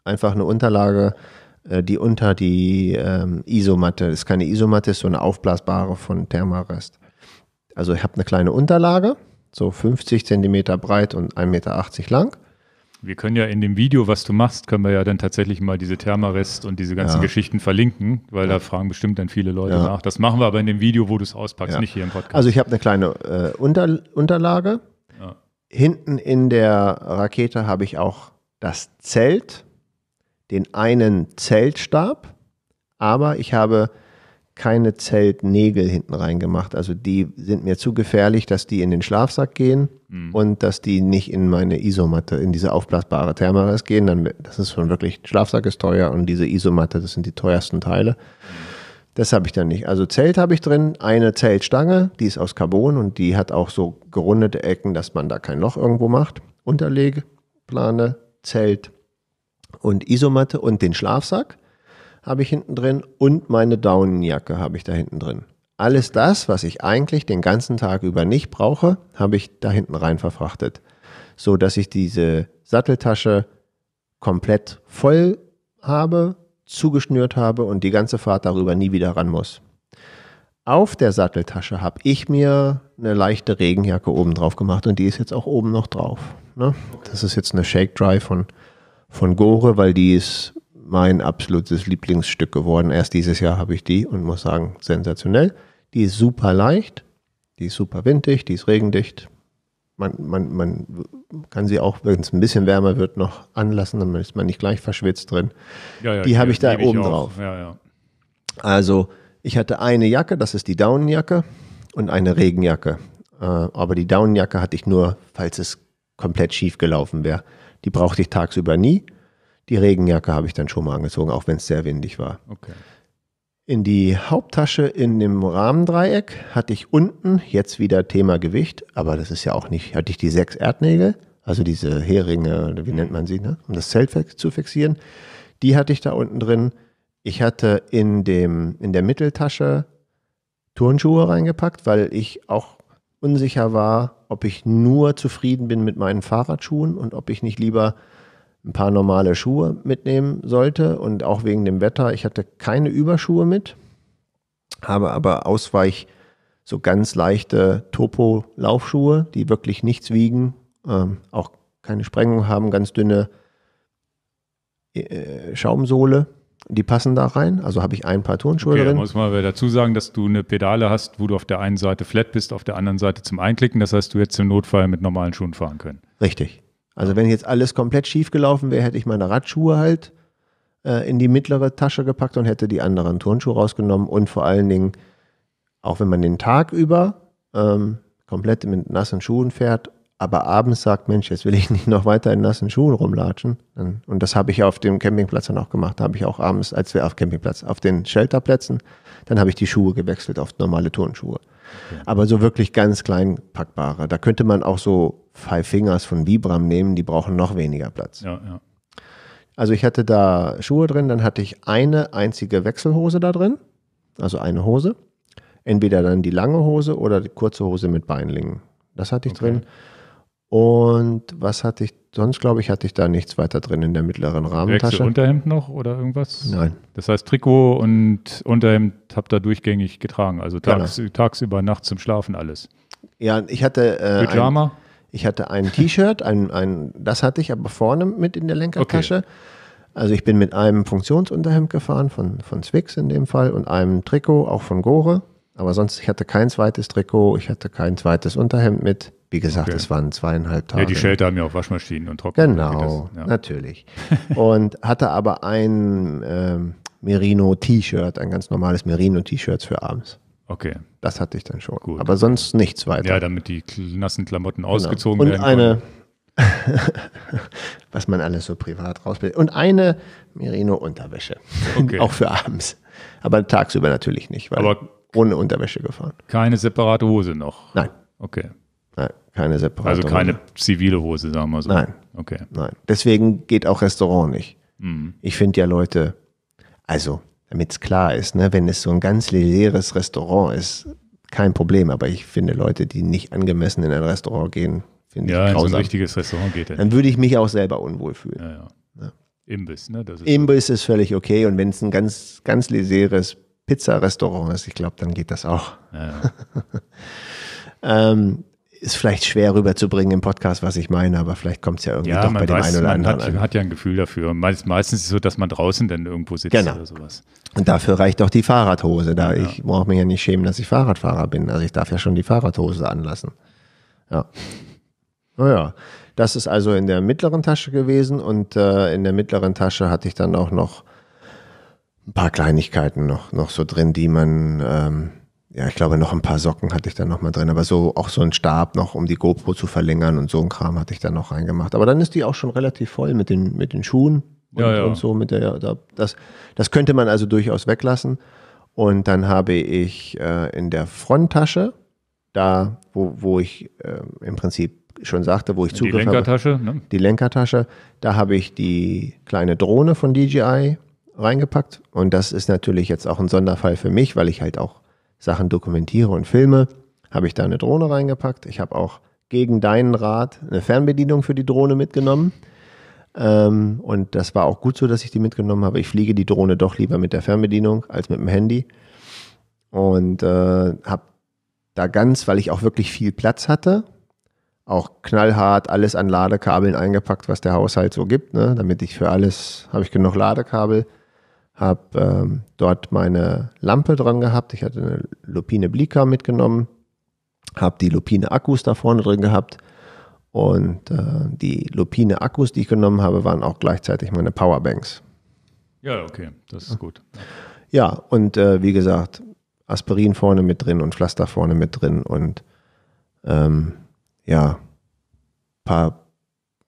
Einfach eine Unterlage, äh, die unter die ähm, Isomatte, ist keine Isomatte, ist so eine aufblasbare von Thermarest. Also ich habe eine kleine Unterlage, so 50 Zentimeter breit und 1,80 Meter lang. Wir können ja in dem Video, was du machst, können wir ja dann tatsächlich mal diese Thermarest und diese ganzen ja. Geschichten verlinken, weil ja. da fragen bestimmt dann viele Leute ja. nach. Das machen wir aber in dem Video, wo du es auspackst, nicht hier im Podcast. Also ich habe eine kleine äh, Unter Unterlage, Hinten in der Rakete habe ich auch das Zelt, den einen Zeltstab, aber ich habe keine Zeltnägel hinten reingemacht. Also die sind mir zu gefährlich, dass die in den Schlafsack gehen mhm. und dass die nicht in meine Isomatte, in diese aufblasbare Thermaris gehen. Dann, das ist schon wirklich, Schlafsack ist teuer und diese Isomatte, das sind die teuersten Teile. Mhm. Das habe ich dann nicht. Also Zelt habe ich drin, eine Zeltstange, die ist aus Carbon und die hat auch so gerundete Ecken, dass man da kein Loch irgendwo macht. Unterlegplane, Zelt und Isomatte und den Schlafsack habe ich hinten drin und meine Daunenjacke habe ich da hinten drin. Alles das, was ich eigentlich den ganzen Tag über nicht brauche, habe ich da hinten rein verfrachtet, so dass ich diese Satteltasche komplett voll habe zugeschnürt habe und die ganze Fahrt darüber nie wieder ran muss. Auf der Satteltasche habe ich mir eine leichte Regenjacke oben drauf gemacht und die ist jetzt auch oben noch drauf. Ne? Das ist jetzt eine Shake Dry von, von Gore, weil die ist mein absolutes Lieblingsstück geworden. Erst dieses Jahr habe ich die und muss sagen, sensationell. Die ist super leicht, die ist super windig, die ist regendicht, man, man, man kann sie auch, wenn es ein bisschen wärmer wird, noch anlassen, dann ist man nicht gleich verschwitzt drin. Ja, ja, die habe ich da oben ich drauf. Ja, also ich hatte eine Jacke, das ist die Daunenjacke und eine Regenjacke. Äh, aber die Daunenjacke hatte ich nur, falls es komplett schief gelaufen wäre. Die brauchte ich tagsüber nie. Die Regenjacke habe ich dann schon mal angezogen, auch wenn es sehr windig war. Okay in die Haupttasche in dem Rahmendreieck hatte ich unten, jetzt wieder Thema Gewicht, aber das ist ja auch nicht, hatte ich die sechs Erdnägel, also diese Heringe, wie nennt man sie, ne? um das Zelt zu fixieren. Die hatte ich da unten drin. Ich hatte in, dem, in der Mitteltasche Turnschuhe reingepackt, weil ich auch unsicher war, ob ich nur zufrieden bin mit meinen Fahrradschuhen und ob ich nicht lieber ein paar normale Schuhe mitnehmen sollte und auch wegen dem Wetter. Ich hatte keine Überschuhe mit, habe aber Ausweich so ganz leichte Topo-Laufschuhe, die wirklich nichts wiegen, ähm, auch keine Sprengung haben, ganz dünne äh, Schaumsohle. Die passen da rein, also habe ich ein paar Turnschuhe okay, drin. muss man dazu sagen, dass du eine Pedale hast, wo du auf der einen Seite flat bist, auf der anderen Seite zum Einklicken. Das heißt, du hättest im Notfall mit normalen Schuhen fahren können. Richtig, also wenn jetzt alles komplett schief gelaufen wäre, hätte ich meine Radschuhe halt äh, in die mittlere Tasche gepackt und hätte die anderen Turnschuhe rausgenommen und vor allen Dingen, auch wenn man den Tag über ähm, komplett mit nassen Schuhen fährt, aber abends sagt, Mensch, jetzt will ich nicht noch weiter in nassen Schuhen rumlatschen. Und das habe ich auf dem Campingplatz dann auch gemacht. Da habe ich auch abends, als wir auf Campingplatz, auf den Shelterplätzen, dann habe ich die Schuhe gewechselt auf normale Turnschuhe aber so wirklich ganz klein packbare. Da könnte man auch so Five Fingers von Vibram nehmen, die brauchen noch weniger Platz. Ja, ja. Also ich hatte da Schuhe drin, dann hatte ich eine einzige Wechselhose da drin, also eine Hose. Entweder dann die lange Hose oder die kurze Hose mit Beinlingen. Das hatte ich okay. drin. Und was hatte ich sonst, glaube ich, hatte ich da nichts weiter drin in der mittleren Rahmentasche. Wechsel Unterhemd noch oder irgendwas? Nein. Das heißt, Trikot und Unterhemd habt ihr durchgängig getragen. Also genau. tags, genau. tagsüber, nachts zum Schlafen alles. Ja, ich hatte. Äh, Pyjama? Ein, ich hatte ein T-Shirt, ein, ein, das hatte ich aber vorne mit in der Lenkertasche. Okay. Also ich bin mit einem Funktionsunterhemd gefahren, von, von Zwix in dem Fall, und einem Trikot, auch von Gore. Aber sonst, ich hatte kein zweites Trikot, ich hatte kein zweites Unterhemd mit. Wie gesagt, okay. es waren zweieinhalb Tage. Ja, die Shelter haben ja auch Waschmaschinen und Trockner. Genau, das, ja. natürlich. und hatte aber ein ähm, Merino-T-Shirt, ein ganz normales Merino-T-Shirt für abends. Okay. Das hatte ich dann schon. Gut. Aber sonst nichts weiter. Ja, damit die nassen Klamotten genau. ausgezogen und werden. Und eine, was man alles so privat rausbildet. Und eine Merino-Unterwäsche. Okay. auch für abends. Aber tagsüber natürlich nicht, weil Aber ohne Unterwäsche gefahren. Keine separate Hose noch? Nein. Okay. Nein, keine separate. Also keine Hose. zivile Hose, sagen wir so. Nein. Okay. Nein. Deswegen geht auch Restaurant nicht. Mhm. Ich finde ja Leute, also, damit es klar ist, ne, wenn es so ein ganz leeres Restaurant ist, kein Problem. Aber ich finde Leute, die nicht angemessen in ein Restaurant gehen, finde ja, ich grausam. Ja, so ein richtiges Restaurant geht ja Dann würde ich mich auch selber unwohl fühlen. Ja, ja. Imbiss, ne? Ist Imbiss ist völlig okay. Und wenn es ein ganz, ganz leseres Pizza-Restaurant ist, ich glaube, dann geht das auch. Ja, ähm, ist vielleicht schwer rüberzubringen im Podcast, was ich meine, aber vielleicht kommt es ja irgendwie ja, doch bei dem einen oder man anderen. Man hat, hat, ja ein Gefühl dafür. Meist, meistens ist es so, dass man draußen dann irgendwo sitzt genau. oder sowas. Und dafür reicht doch die Fahrradhose. Da ja. Ich brauche mich ja nicht schämen, dass ich Fahrradfahrer bin. Also ich darf ja schon die Fahrradhose anlassen. Ja. Naja, das ist also in der mittleren Tasche gewesen und äh, in der mittleren Tasche hatte ich dann auch noch ein paar Kleinigkeiten noch, noch so drin, die man. Ähm, ja, ich glaube, noch ein paar Socken hatte ich dann noch mal drin, aber so auch so ein Stab noch, um die GoPro zu verlängern und so ein Kram hatte ich dann noch reingemacht. Aber dann ist die auch schon relativ voll mit den, mit den Schuhen und, ja, ja. und so mit der, das, das könnte man also durchaus weglassen. Und dann habe ich äh, in der Fronttasche, da, wo, wo ich äh, im Prinzip schon sagte, wo ich Zugriff die Lenkertasche, habe, ne? die Lenkertasche, da habe ich die kleine Drohne von DJI reingepackt. Und das ist natürlich jetzt auch ein Sonderfall für mich, weil ich halt auch Sachen dokumentiere und filme, habe ich da eine Drohne reingepackt. Ich habe auch gegen deinen Rat eine Fernbedienung für die Drohne mitgenommen. Ähm, und das war auch gut so, dass ich die mitgenommen habe. Ich fliege die Drohne doch lieber mit der Fernbedienung als mit dem Handy. Und äh, habe da ganz, weil ich auch wirklich viel Platz hatte, auch knallhart alles an Ladekabeln eingepackt, was der Haushalt so gibt, ne? damit ich für alles habe ich genug Ladekabel habe ähm, dort meine Lampe dran gehabt. Ich hatte eine Lupine Blika mitgenommen, habe die Lupine Akkus da vorne drin gehabt und äh, die Lupine Akkus, die ich genommen habe, waren auch gleichzeitig meine Powerbanks. Ja, okay, das ist gut. Ja, und äh, wie gesagt, Aspirin vorne mit drin und Pflaster vorne mit drin und ähm, ja, paar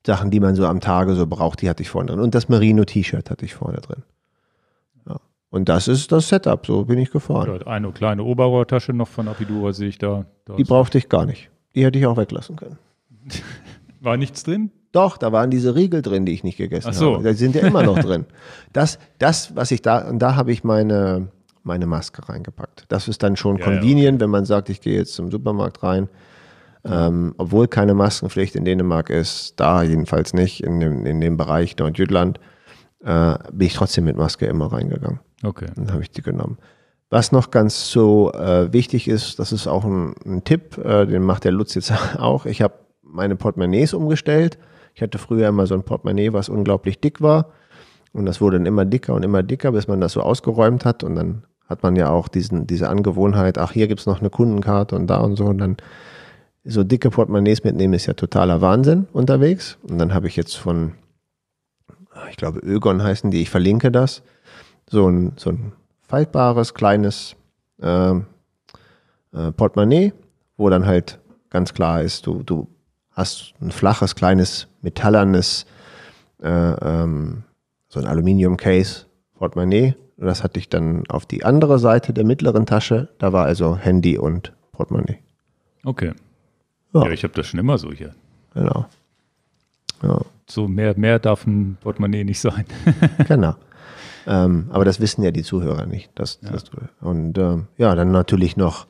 Sachen, die man so am Tage so braucht, die hatte ich vorne drin. Und das Merino-T-Shirt hatte ich vorne drin. Und das ist das Setup, so bin ich gefahren. Eine kleine Oberrohrtasche noch von Apidura sehe ich da. da die brauchte ich gar nicht. Die hätte ich auch weglassen können. War nichts drin? Doch, da waren diese Riegel drin, die ich nicht gegessen Ach so. habe. Die sind ja immer noch drin. Das, das, was ich da, und da habe ich meine, meine Maske reingepackt. Das ist dann schon ja, convenient, ja. wenn man sagt, ich gehe jetzt zum Supermarkt rein. Ähm, obwohl keine Maskenpflicht in Dänemark ist, da jedenfalls nicht, in dem, in dem Bereich Nordjütland äh, bin ich trotzdem mit Maske immer reingegangen. Okay. Dann habe ich die genommen. Was noch ganz so äh, wichtig ist, das ist auch ein, ein Tipp, äh, den macht der Lutz jetzt auch. Ich habe meine Portemonnaies umgestellt. Ich hatte früher immer so ein Portemonnaie, was unglaublich dick war. Und das wurde dann immer dicker und immer dicker, bis man das so ausgeräumt hat. Und dann hat man ja auch diesen, diese Angewohnheit, ach, hier gibt es noch eine Kundenkarte und da und so. Und dann so dicke Portemonnaies mitnehmen ist ja totaler Wahnsinn unterwegs. Und dann habe ich jetzt von Ah, ich glaube, Ögon heißen die, ich verlinke das. So ein, so ein faltbares, kleines äh, äh, Portemonnaie, wo dann halt ganz klar ist, du, du hast ein flaches, kleines, metallernes, äh, ähm, so ein Aluminium-Case, Portemonnaie. das hatte ich dann auf die andere Seite der mittleren Tasche. Da war also Handy und Portemonnaie. Okay. Ja, ja ich habe das schon immer so hier. Genau. Ja. So mehr, mehr darf ein Portemonnaie nicht sein. genau. Ähm, aber das wissen ja die Zuhörer nicht. Dass, ja. dass du, und ähm, ja, dann natürlich noch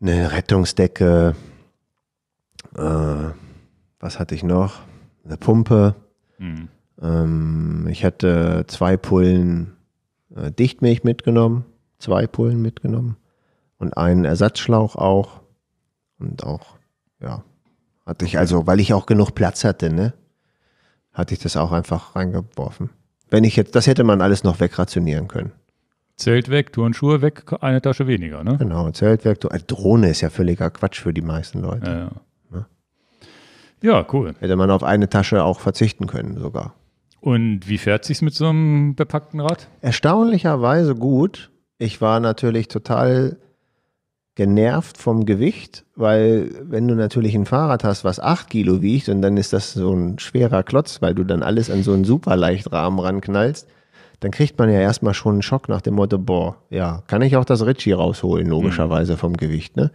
eine Rettungsdecke. Äh, was hatte ich noch? Eine Pumpe. Mhm. Ähm, ich hatte zwei Pullen äh, Dichtmilch mitgenommen, zwei Pullen mitgenommen und einen Ersatzschlauch auch und auch ja hatte ich also, weil ich auch genug Platz hatte, ne? Hatte ich das auch einfach reingeworfen. Wenn ich jetzt, das hätte man alles noch wegrationieren können. Zelt weg, Turnschuhe weg, eine Tasche weniger, ne? Genau, Zelt weg. Äh, Drohne ist ja völliger Quatsch für die meisten Leute. Ja, ja. Ne? Ja, cool. Hätte man auf eine Tasche auch verzichten können sogar. Und wie fährt sich's mit so einem bepackten Rad? Erstaunlicherweise gut. Ich war natürlich total genervt vom Gewicht, weil wenn du natürlich ein Fahrrad hast, was 8 Kilo wiegt und dann ist das so ein schwerer Klotz, weil du dann alles an so einen super leicht Rahmen ranknallst, dann kriegt man ja erstmal schon einen Schock nach dem Motto, boah, ja, kann ich auch das Ritchie rausholen, mhm. logischerweise vom Gewicht, ne?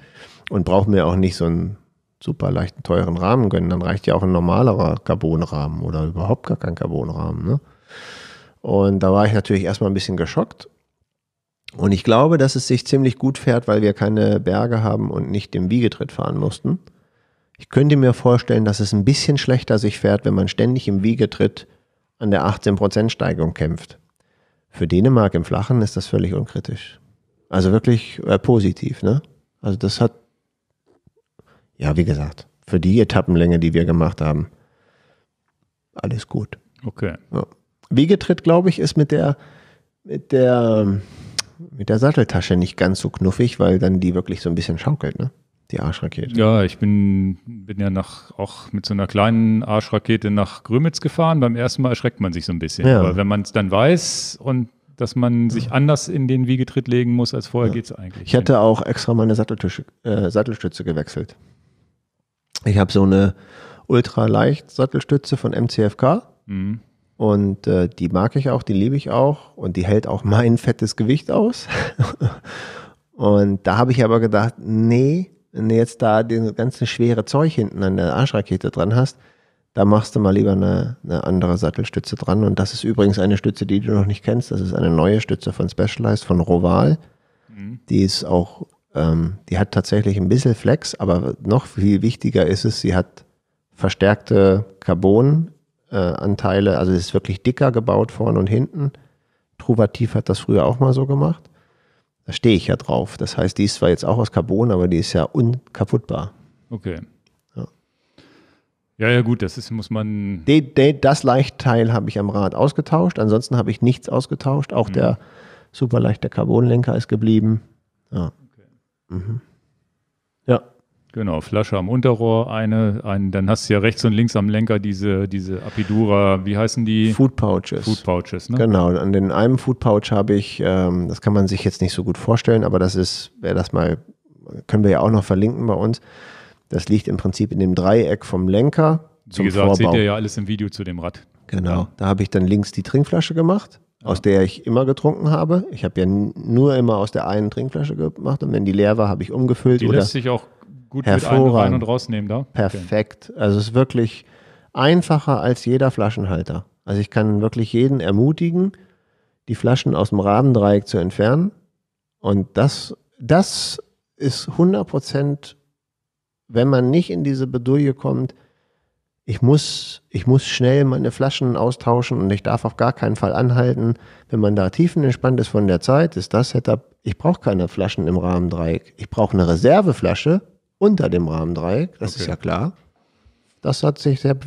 Und braucht mir auch nicht so einen super leichten, teuren Rahmen gönnen, dann reicht ja auch ein normalerer Carbonrahmen oder überhaupt gar kein Carbonrahmen, ne? Und da war ich natürlich erstmal ein bisschen geschockt und ich glaube, dass es sich ziemlich gut fährt, weil wir keine Berge haben und nicht im Wiegetritt fahren mussten. Ich könnte mir vorstellen, dass es ein bisschen schlechter sich fährt, wenn man ständig im Wiegetritt an der 18% Steigung kämpft. Für Dänemark im Flachen ist das völlig unkritisch. Also wirklich äh, positiv, ne? Also das hat, ja, wie gesagt, für die Etappenlänge, die wir gemacht haben, alles gut. Okay. Ja. Wiegetritt, glaube ich, ist mit der, mit der mit der Satteltasche nicht ganz so knuffig, weil dann die wirklich so ein bisschen schaukelt, ne? Die Arschrakete. Ja, ich bin, bin ja nach, auch mit so einer kleinen Arschrakete nach Grömitz gefahren. Beim ersten Mal erschreckt man sich so ein bisschen. Ja. Aber wenn man es dann weiß und dass man sich anders in den Wiegetritt legen muss als vorher, ja. geht es eigentlich. Ich hatte auch extra meine äh, Sattelstütze gewechselt. Ich habe so eine ultraleicht Sattelstütze von MCFK. Mhm. Und äh, die mag ich auch, die liebe ich auch und die hält auch mein fettes Gewicht aus. und da habe ich aber gedacht, nee, wenn du jetzt da den ganzen schwere Zeug hinten an der Arschrakete dran hast, da machst du mal lieber eine, eine andere Sattelstütze dran. Und das ist übrigens eine Stütze, die du noch nicht kennst. Das ist eine neue Stütze von Specialized, von Roval. Mhm. Die ist auch, ähm, die hat tatsächlich ein bisschen Flex, aber noch viel wichtiger ist es, sie hat verstärkte Carbon äh, Anteile. Also es ist wirklich dicker gebaut vorne und hinten. Truvativ hat das früher auch mal so gemacht. Da stehe ich ja drauf. Das heißt, die ist zwar jetzt auch aus Carbon, aber die ist ja unkaputtbar. Okay. Ja, ja, ja gut, das ist, muss man. De, de, das Leichtteil habe ich am Rad ausgetauscht. Ansonsten habe ich nichts ausgetauscht. Auch mhm. der superleichte Carbonlenker ist geblieben. Ja. Okay. Mhm. Genau, Flasche am Unterrohr, eine, ein, dann hast du ja rechts und links am Lenker diese, diese Apidura, wie heißen die? Food Pouches. Food Pouches, ne? Genau, an den einem Food Pouch habe ich, ähm, das kann man sich jetzt nicht so gut vorstellen, aber das ist, wer das mal, können wir ja auch noch verlinken bei uns. Das liegt im Prinzip in dem Dreieck vom Lenker. Zum wie gesagt, Vorbau. seht ihr ja alles im Video zu dem Rad. Genau, da habe ich dann links die Trinkflasche gemacht aus der ich immer getrunken habe. Ich habe ja nur immer aus der einen Trinkflasche gemacht und wenn die leer war, habe ich umgefüllt. Die lässt sich auch gut mit ein- rein und rausnehmen da. Perfekt. Okay. Also es ist wirklich einfacher als jeder Flaschenhalter. Also ich kann wirklich jeden ermutigen, die Flaschen aus dem Radendreieck zu entfernen. Und das, das ist 100 Prozent, wenn man nicht in diese Bedouille kommt, ich muss, ich muss schnell meine Flaschen austauschen und ich darf auf gar keinen Fall anhalten. Wenn man da tiefenentspannt ist von der Zeit, ist das Setup, ich brauche keine Flaschen im Rahmendreieck. Ich brauche eine Reserveflasche, unter dem Rahmendreieck, das okay. ist ja klar. Das hat sich sehr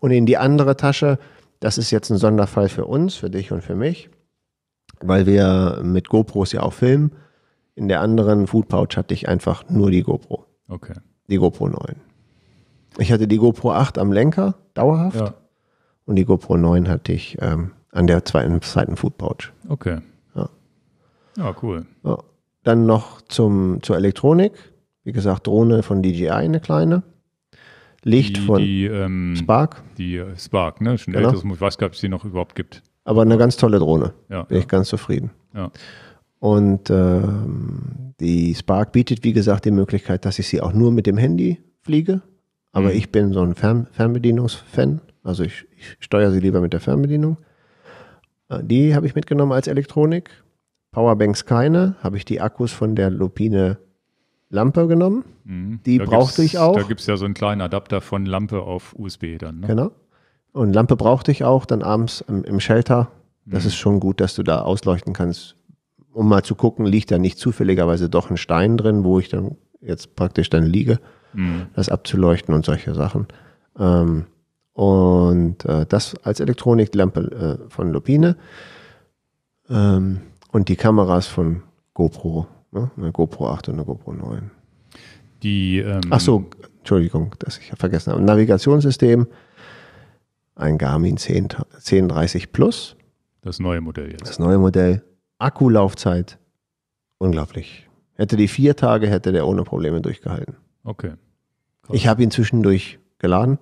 Und in die andere Tasche, das ist jetzt ein Sonderfall für uns, für dich und für mich, weil wir mit GoPros ja auch filmen. In der anderen Food Pouch hatte ich einfach nur die GoPro. Okay. Die GoPro 9. Ich hatte die GoPro 8 am Lenker, dauerhaft. Ja. Und die GoPro 9 hatte ich ähm, an der zweiten, zweiten Food Pouch. Okay. Ja, ja cool. Ja. Dann noch zum, zur Elektronik wie gesagt, Drohne von DJI, eine kleine. Licht die, von die, ähm, Spark. Die äh, Spark, ne? Schon genau. älteres, ich weiß gar nicht, ob es die noch überhaupt gibt. Aber eine ganz tolle Drohne. Ja, Bin ja. ich ganz zufrieden. Ja. Und ähm, die Spark bietet, wie gesagt, die Möglichkeit, dass ich sie auch nur mit dem Handy fliege. Aber mhm. ich bin so ein Fern Fernbedienungsfan. Also ich, ich, steuere sie lieber mit der Fernbedienung. Äh, die habe ich mitgenommen als Elektronik. Powerbanks keine. Habe ich die Akkus von der Lupine Lampe genommen. Mhm. Die da brauchte ich auch. Da gibt es ja so einen kleinen Adapter von Lampe auf USB dann. Ne? Genau. Und Lampe brauchte ich auch dann abends im, im Shelter. Das mhm. ist schon gut, dass du da ausleuchten kannst, um mal zu gucken, liegt da nicht zufälligerweise doch ein Stein drin, wo ich dann jetzt praktisch dann liege, mhm. das abzuleuchten und solche Sachen. Ähm, und äh, das als Elektroniklampe äh, von Lupine ähm, und die Kameras von GoPro Ne? Eine GoPro 8 und eine GoPro 9. Die, ähm Ach so, Entschuldigung, dass ich vergessen habe. Navigationssystem, ein Garmin 10, 1030 Plus. Das neue Modell jetzt. Das neue Modell. Akkulaufzeit, unglaublich. Hätte die vier Tage, hätte der ohne Probleme durchgehalten. Okay. Krass. Ich habe ihn zwischendurch geladen.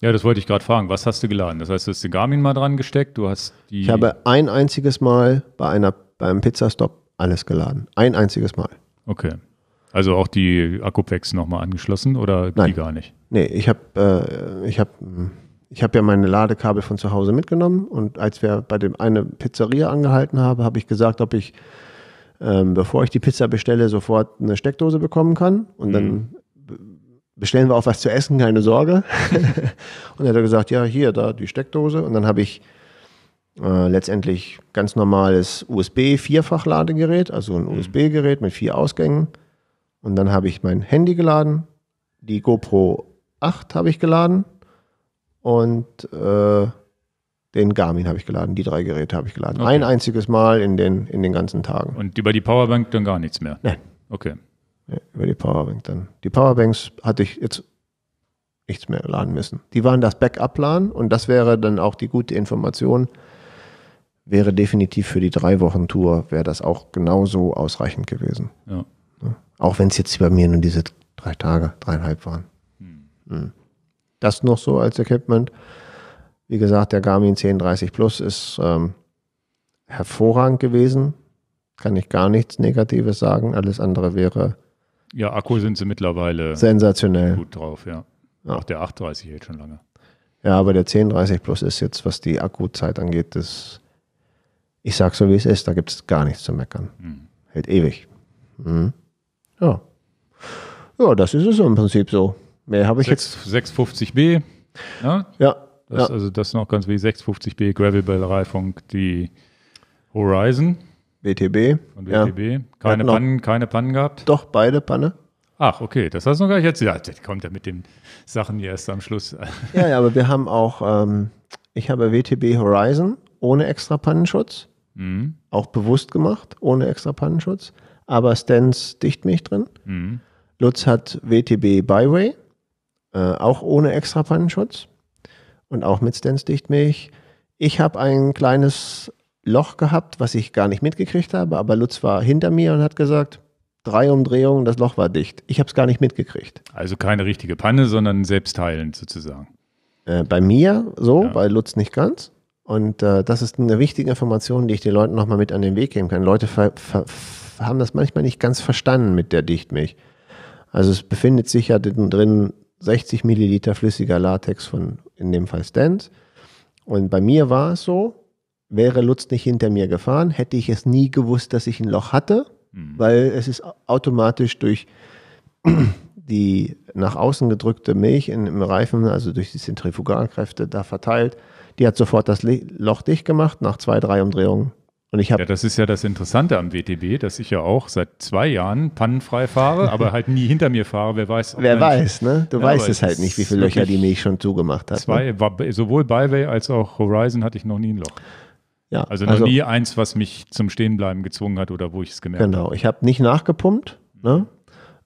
Ja, das wollte ich gerade fragen. Was hast du geladen? Das heißt, du hast den Garmin mal dran gesteckt, du hast die. Ich habe ein einziges Mal bei einer, beim Pizzastop alles geladen. Ein einziges Mal. Okay. Also auch die Akkupacks nochmal angeschlossen oder die Nein. gar nicht? Nee, ich habe äh, ich hab, ich hab ja meine Ladekabel von zu Hause mitgenommen und als wir bei dem eine Pizzeria angehalten haben, habe ich gesagt, ob ich, ähm, bevor ich die Pizza bestelle, sofort eine Steckdose bekommen kann. Und mhm. dann bestellen wir auch was zu essen, keine Sorge. und er hat gesagt, ja, hier, da die Steckdose. Und dann habe ich äh, letztendlich ganz normales USB-Vierfach-Ladegerät, also ein mhm. USB-Gerät mit vier Ausgängen. Und dann habe ich mein Handy geladen, die GoPro 8 habe ich geladen und äh, den Garmin habe ich geladen. Die drei Geräte habe ich geladen. Okay. Ein einziges Mal in den, in den ganzen Tagen. Und über die Powerbank dann gar nichts mehr? Nein. Okay. Ja, über die Powerbank dann. Die Powerbanks hatte ich jetzt nichts mehr laden müssen. Die waren das Backup-Plan und das wäre dann auch die gute Information, wäre definitiv für die drei Wochen Tour, wäre das auch genauso ausreichend gewesen. Ja. Auch wenn es jetzt bei mir nur diese drei Tage, dreieinhalb waren. Hm. hm. Das noch so als Equipment. Wie gesagt, der Garmin 1030 Plus ist ähm, hervorragend gewesen. Kann ich gar nichts Negatives sagen. Alles andere wäre. Ja, Akku sind sie mittlerweile sensationell gut drauf, ja. ja. Auch der 830 hält schon lange. Ja, aber der 1030 Plus ist jetzt, was die Akkuzeit angeht, das ich sag so, wie es ist, da gibt es gar nichts zu meckern. Mhm. Hält ewig. Mhm. Ja. Ja, das ist es im Prinzip so. Mehr habe ich 6, jetzt. 650B. Ja. Ne? ja. Das, ja. Also das noch ganz wie 650B Gravelbell-Reifung, die Horizon. WTB. Und WTB. Ja. Keine, Pannen, keine Pannen gehabt? Doch, beide Panne. Ach, okay, das hast du noch gar nicht jetzt. Ja, das kommt ja mit den Sachen hier erst am Schluss. Ja, ja, aber wir haben auch, ähm, ich habe WTB Horizon ohne extra Pannenschutz Mhm. Auch bewusst gemacht, ohne extra Pannenschutz. Aber Stens Dichtmilch drin. Mhm. Lutz hat WTB Byway, äh, auch ohne extra Pannenschutz und auch mit Stens Dichtmilch. Ich habe ein kleines Loch gehabt, was ich gar nicht mitgekriegt habe, aber Lutz war hinter mir und hat gesagt, drei Umdrehungen, das Loch war dicht. Ich habe es gar nicht mitgekriegt. Also keine richtige Panne, sondern selbstheilend sozusagen. Äh, bei mir so, ja. bei Lutz nicht ganz. Und äh, das ist eine wichtige Information, die ich den Leuten nochmal mit an den Weg geben kann. Leute haben das manchmal nicht ganz verstanden mit der Dichtmilch. Also es befindet sich ja drin 60 Milliliter flüssiger Latex von in dem Fall Stans. Und bei mir war es so, wäre Lutz nicht hinter mir gefahren, hätte ich es nie gewusst, dass ich ein Loch hatte, mhm. weil es ist automatisch durch die nach außen gedrückte Milch in, im Reifen, also durch die Zentrifugalkräfte da verteilt die hat sofort das Loch dicht gemacht nach zwei, drei Umdrehungen. Und ich Ja, das ist ja das Interessante am WTB, dass ich ja auch seit zwei Jahren pannenfrei fahre, aber halt nie hinter mir fahre. Wer weiß. Wer weiß, ne? Du ja, weißt es halt nicht, wie viele Löcher die Milch schon zugemacht hat. Ne? Zwei, ne? Sowohl Byway als auch Horizon hatte ich noch nie ein Loch. Ja, also noch also, nie eins, was mich zum Stehenbleiben gezwungen hat oder wo genau, ich es gemerkt habe. Genau, ich habe nicht nachgepumpt, ne?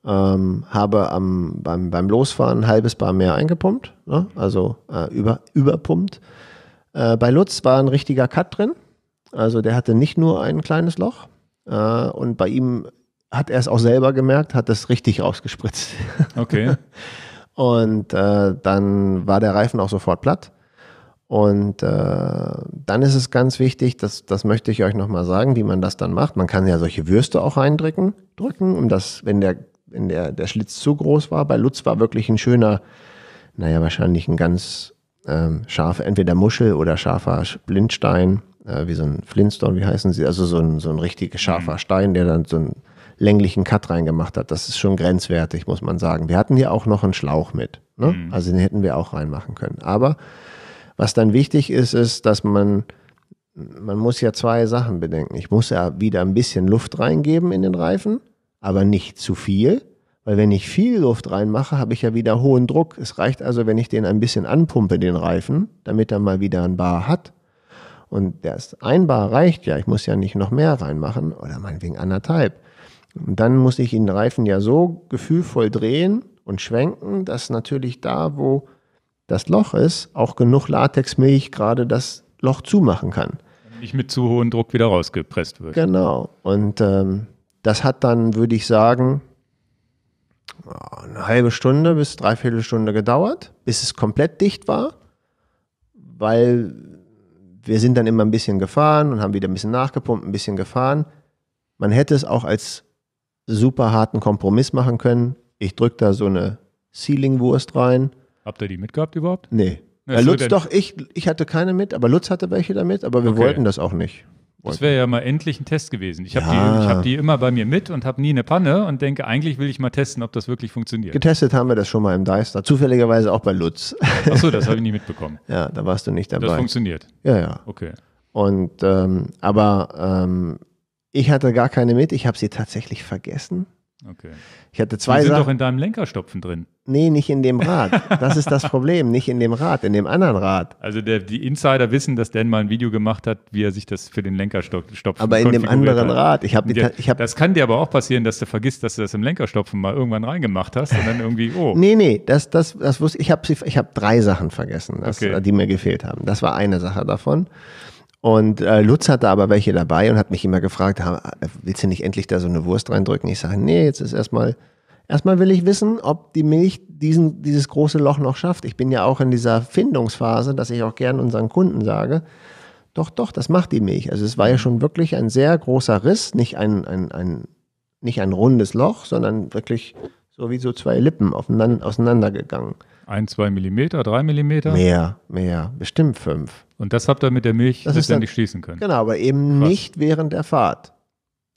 ähm, habe am, beim, beim Losfahren ein halbes Bar mehr eingepumpt, ne? also äh, über, überpumpt. Äh, bei Lutz war ein richtiger Cut drin. Also der hatte nicht nur ein kleines Loch. Äh, und bei ihm hat er es auch selber gemerkt, hat es richtig ausgespritzt. Okay. und äh, dann war der Reifen auch sofort platt. Und äh, dann ist es ganz wichtig, das, das möchte ich euch nochmal sagen, wie man das dann macht. Man kann ja solche Würste auch reindrücken, drücken, um das, wenn der, wenn der, der Schlitz zu groß war. Bei Lutz war wirklich ein schöner, naja, wahrscheinlich ein ganz ähm, scharfe, entweder Muschel oder scharfer Blindstein, äh, wie so ein Flintstone, wie heißen sie, also so ein, so ein richtig scharfer mhm. Stein, der dann so einen länglichen Cut reingemacht hat. Das ist schon grenzwertig, muss man sagen. Wir hatten hier auch noch einen Schlauch mit, ne? mhm. also den hätten wir auch reinmachen können. Aber was dann wichtig ist, ist, dass man, man muss ja zwei Sachen bedenken. Ich muss ja wieder ein bisschen Luft reingeben in den Reifen, aber nicht zu viel weil wenn ich viel Luft reinmache, habe ich ja wieder hohen Druck. Es reicht also, wenn ich den ein bisschen anpumpe, den Reifen, damit er mal wieder ein Bar hat. Und das ein Bar reicht ja. Ich muss ja nicht noch mehr reinmachen oder meinetwegen anderthalb. Und dann muss ich den Reifen ja so gefühlvoll drehen und schwenken, dass natürlich da, wo das Loch ist, auch genug Latexmilch gerade das Loch zumachen kann. Nicht mit zu hohem Druck wieder rausgepresst wird. Genau. Und ähm, das hat dann, würde ich sagen, eine halbe Stunde bis dreiviertel Stunde gedauert, bis es komplett dicht war, weil wir sind dann immer ein bisschen gefahren und haben wieder ein bisschen nachgepumpt, ein bisschen gefahren. Man hätte es auch als super harten Kompromiss machen können. Ich drücke da so eine Ceiling-Wurst rein. Habt ihr die mitgehabt überhaupt? Nee. Ja, Lutz doch, ich, ich hatte keine mit, aber Lutz hatte welche damit, aber wir okay. wollten das auch nicht. Das wäre ja mal endlich ein Test gewesen. Ich habe ja. die, hab die immer bei mir mit und habe nie eine Panne und denke, eigentlich will ich mal testen, ob das wirklich funktioniert. Getestet haben wir das schon mal im Deister, zufälligerweise auch bei Lutz. Achso, das habe ich nie mitbekommen. ja, da warst du nicht dabei. Das funktioniert. Ja, ja. Okay. Und ähm, aber ähm, ich hatte gar keine mit, ich habe sie tatsächlich vergessen. Okay. Ich hatte zwei Die sind Sachen. doch in deinem Lenkerstopfen drin. Nee, nicht in dem Rad. Das ist das Problem. Nicht in dem Rad, in dem anderen Rad. Also der, die Insider wissen, dass Dan mal ein Video gemacht hat, wie er sich das für den Lenkerstopfen Aber in dem anderen hat. Rad. Ich die, ich hab, das kann dir aber auch passieren, dass du vergisst, dass du das im Lenkerstopfen mal irgendwann reingemacht hast und dann irgendwie, oh. nee, nee, das, das, das wusste ich. Ich habe hab drei Sachen vergessen, das, okay. die mir gefehlt haben. Das war eine Sache davon. Und äh, Lutz hatte aber welche dabei und hat mich immer gefragt, äh, willst du nicht endlich da so eine Wurst reindrücken? Ich sage, nee, jetzt ist erstmal, erstmal will ich wissen, ob die Milch diesen, dieses große Loch noch schafft. Ich bin ja auch in dieser Findungsphase, dass ich auch gern unseren Kunden sage, doch, doch, das macht die Milch. Also es war ja schon wirklich ein sehr großer Riss, nicht ein, ein, ein, nicht ein rundes Loch, sondern wirklich so wie so zwei Lippen aufeinander, auseinandergegangen. Ein, zwei Millimeter, drei Millimeter? Mehr, mehr, bestimmt fünf. Und das habt ihr mit der Milch das letztendlich dann, schließen können? Genau, aber eben Krass. nicht während der Fahrt.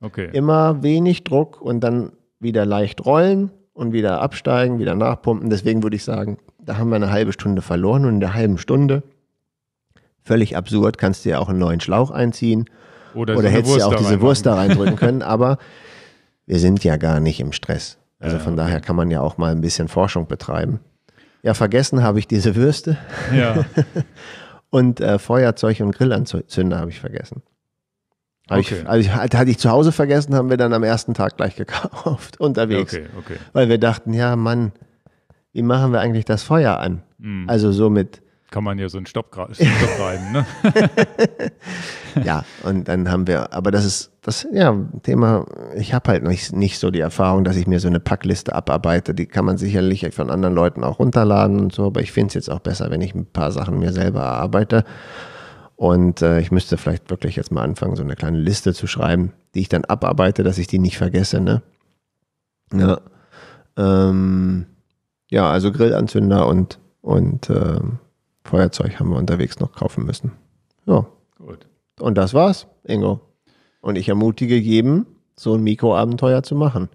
Okay. Immer wenig Druck und dann wieder leicht rollen und wieder absteigen, wieder nachpumpen. Deswegen würde ich sagen, da haben wir eine halbe Stunde verloren und in der halben Stunde, völlig absurd, kannst du ja auch einen neuen Schlauch einziehen oder, oder hättest ja auch diese Wurst da reindrücken können, aber wir sind ja gar nicht im Stress. Also ja, von okay. daher kann man ja auch mal ein bisschen Forschung betreiben ja, vergessen habe ich diese Würste. Ja. und äh, Feuerzeug und Grillanzünder habe ich vergessen. Hab okay. ich, also hatte ich zu Hause vergessen, haben wir dann am ersten Tag gleich gekauft unterwegs. Okay, okay. Weil wir dachten, ja Mann, wie machen wir eigentlich das Feuer an? Mhm. Also so mit kann man ja so einen Stopp, Stopp ne? ja, und dann haben wir, aber das ist, das, ja, Thema, ich habe halt nicht, nicht so die Erfahrung, dass ich mir so eine Packliste abarbeite. Die kann man sicherlich von anderen Leuten auch runterladen und so, aber ich finde es jetzt auch besser, wenn ich ein paar Sachen mir selber erarbeite. Und äh, ich müsste vielleicht wirklich jetzt mal anfangen, so eine kleine Liste zu schreiben, die ich dann abarbeite, dass ich die nicht vergesse, ne? Ja. Ähm, ja, also Grillanzünder und, und ähm, Feuerzeug haben wir unterwegs noch kaufen müssen. Ja. Gut. Und das war's, Ingo. Und ich ermutige jedem, so ein Mikroabenteuer zu machen.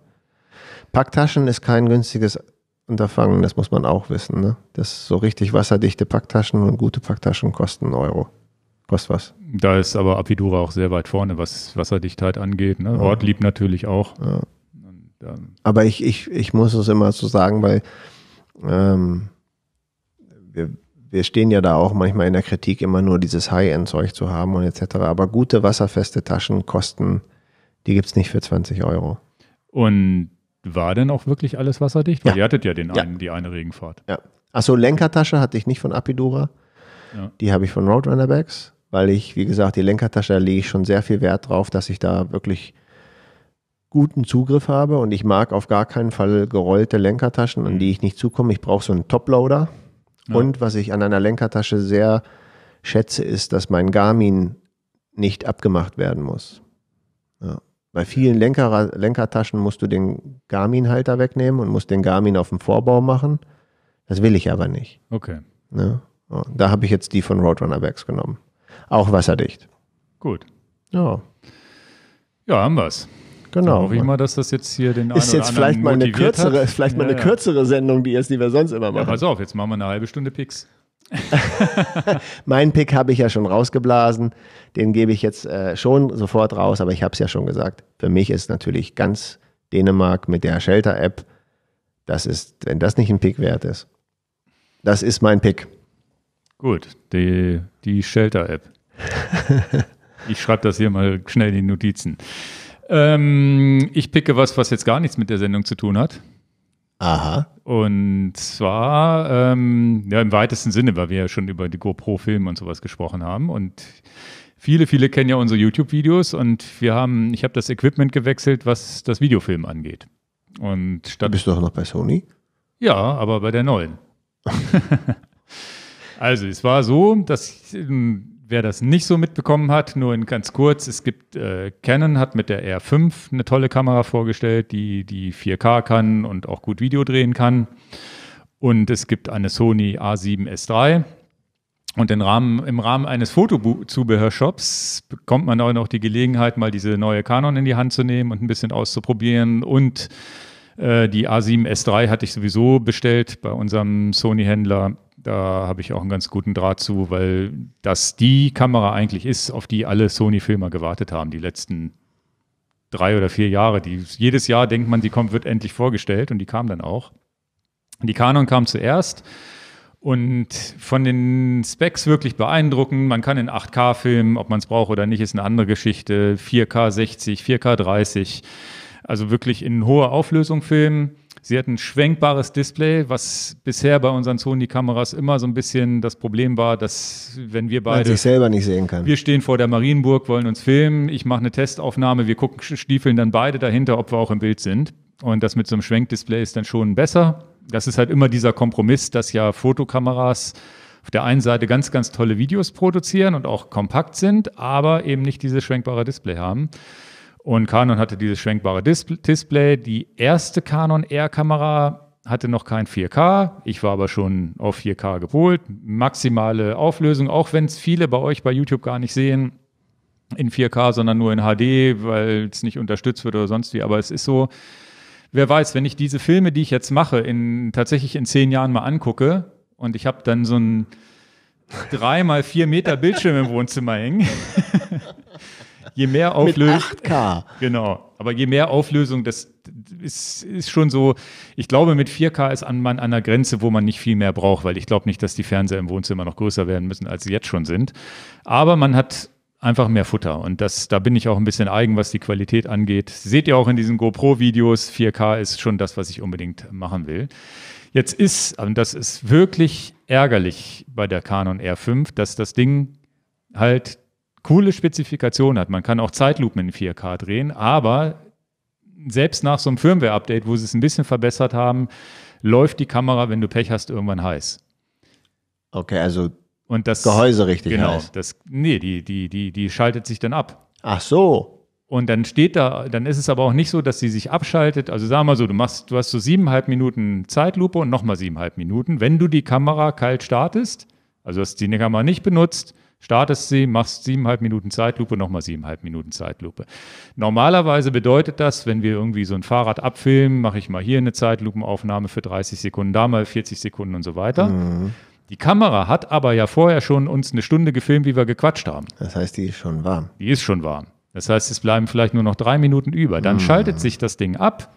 Packtaschen ist kein günstiges Unterfangen, das muss man auch wissen. Ne? Das so richtig wasserdichte Packtaschen und gute Packtaschen kosten Euro. Kostet was. Da ist aber Apidura auch sehr weit vorne, was Wasserdichtheit angeht. Ne? Ja. Ort natürlich auch. Ja. Ähm, aber ich, ich, ich muss es immer so sagen, weil ähm, wir wir stehen ja da auch manchmal in der Kritik, immer nur dieses High-End-Zeug zu haben und etc. Aber gute wasserfeste Taschen kosten, die gibt es nicht für 20 Euro. Und war denn auch wirklich alles wasserdicht? Weil ja. ihr hattet ja, den einen, die eine Regenfahrt. Ja. Achso, Lenkertasche hatte ich nicht von Apidura. Ja. Die habe ich von Roadrunner Bags, weil ich, wie gesagt, die Lenkertasche, da lege ich schon sehr viel Wert drauf, dass ich da wirklich guten Zugriff habe und ich mag auf gar keinen Fall gerollte Lenkertaschen, an mhm. die ich nicht zukomme. Ich brauche so einen Toploader, und was ich an einer Lenkertasche sehr schätze, ist, dass mein Garmin nicht abgemacht werden muss. Ja. Bei vielen Lenker, Lenkertaschen musst du den Garmin-Halter wegnehmen und musst den Garmin auf dem Vorbau machen. Das will ich aber nicht. Okay. Ne? Ja. Da habe ich jetzt die von Roadrunner Bags genommen. Auch wasserdicht. Gut. Ja. Ja, haben wir es. Genau. Da hoffe ich mal, dass das jetzt hier den Ist einen jetzt oder vielleicht mal eine kürzere, hat. vielleicht mal eine ja. kürzere Sendung, die ist, die wir sonst immer machen. Ja, pass auf, jetzt machen wir eine halbe Stunde Picks. mein Pick habe ich ja schon rausgeblasen. Den gebe ich jetzt äh, schon sofort raus, aber ich habe es ja schon gesagt. Für mich ist natürlich ganz Dänemark mit der Shelter-App. Das ist, wenn das nicht ein Pick wert ist. Das ist mein Pick. Gut, die, die Shelter-App. ich schreibe das hier mal schnell in die Notizen. Ähm, ich picke was, was jetzt gar nichts mit der Sendung zu tun hat. Aha. Und zwar, ähm, ja, im weitesten Sinne, weil wir ja schon über die GoPro-Filme und sowas gesprochen haben. Und viele, viele kennen ja unsere YouTube-Videos und wir haben, ich habe das Equipment gewechselt, was das Videofilm angeht. Und statt, Bist du auch noch bei Sony? Ja, aber bei der neuen. also, es war so, dass ähm, Wer das nicht so mitbekommen hat, nur in ganz kurz, es gibt, äh, Canon hat mit der R5 eine tolle Kamera vorgestellt, die, die 4K kann und auch gut Video drehen kann. Und es gibt eine Sony A7S3. Und im Rahmen, im Rahmen eines Fotozubehörshops bekommt man auch noch die Gelegenheit, mal diese neue Canon in die Hand zu nehmen und ein bisschen auszuprobieren. Und äh, die A7S3 hatte ich sowieso bestellt bei unserem Sony-Händler da habe ich auch einen ganz guten Draht zu, weil das die Kamera eigentlich ist, auf die alle Sony-Filmer gewartet haben, die letzten drei oder vier Jahre. Die, jedes Jahr denkt man, die kommt, wird endlich vorgestellt und die kam dann auch. Die Canon kam zuerst und von den Specs wirklich beeindruckend. Man kann in 8K filmen, ob man es braucht oder nicht, ist eine andere Geschichte. 4K 60, 4K 30, also wirklich in hoher Auflösung filmen. Sie hat ein schwenkbares Display, was bisher bei unseren Sony-Kameras immer so ein bisschen das Problem war, dass wenn wir beide. Man sich selber nicht sehen kann. Wir stehen vor der Marienburg, wollen uns filmen, ich mache eine Testaufnahme, wir gucken, stiefeln dann beide dahinter, ob wir auch im Bild sind. Und das mit so einem Schwenkdisplay ist dann schon besser. Das ist halt immer dieser Kompromiss, dass ja Fotokameras auf der einen Seite ganz, ganz tolle Videos produzieren und auch kompakt sind, aber eben nicht dieses schwenkbare Display haben. Und Canon hatte dieses schwenkbare Display. Die erste Canon R-Kamera hatte noch kein 4K. Ich war aber schon auf 4K gepolt. Maximale Auflösung, auch wenn es viele bei euch bei YouTube gar nicht sehen in 4K, sondern nur in HD, weil es nicht unterstützt wird oder sonst wie. Aber es ist so, wer weiß, wenn ich diese Filme, die ich jetzt mache, in, tatsächlich in zehn Jahren mal angucke und ich habe dann so ein drei mal vier Meter Bildschirm im Wohnzimmer hängen. je mehr Auflösung. Mit 8K. Genau. Aber je mehr Auflösung, das ist, ist schon so. Ich glaube, mit 4K ist an, man an einer Grenze, wo man nicht viel mehr braucht, weil ich glaube nicht, dass die Fernseher im Wohnzimmer noch größer werden müssen, als sie jetzt schon sind. Aber man hat einfach mehr Futter. Und das, da bin ich auch ein bisschen eigen, was die Qualität angeht. Seht ihr auch in diesen GoPro-Videos, 4K ist schon das, was ich unbedingt machen will. Jetzt ist, und das ist wirklich ärgerlich bei der Canon R5, dass das Ding halt coole Spezifikation hat. Man kann auch Zeitlupen in 4K drehen, aber selbst nach so einem Firmware-Update, wo sie es ein bisschen verbessert haben, läuft die Kamera, wenn du Pech hast, irgendwann heiß. Okay, also und das Gehäuse richtig genau, heiß. Das, nee, die, die, die, die schaltet sich dann ab. Ach so. Und dann steht da, dann ist es aber auch nicht so, dass sie sich abschaltet. Also sag mal so, du machst, du hast so siebeneinhalb Minuten Zeitlupe und nochmal siebeneinhalb Minuten. Wenn du die Kamera kalt startest, also hast die Kamera nicht benutzt, Startest sie, machst siebeneinhalb Minuten Zeitlupe, nochmal siebeneinhalb Minuten Zeitlupe. Normalerweise bedeutet das, wenn wir irgendwie so ein Fahrrad abfilmen, mache ich mal hier eine Zeitlupenaufnahme für 30 Sekunden, da mal 40 Sekunden und so weiter. Mhm. Die Kamera hat aber ja vorher schon uns eine Stunde gefilmt, wie wir gequatscht haben. Das heißt, die ist schon warm. Die ist schon warm. Das heißt, es bleiben vielleicht nur noch drei Minuten über. Dann mhm. schaltet sich das Ding ab.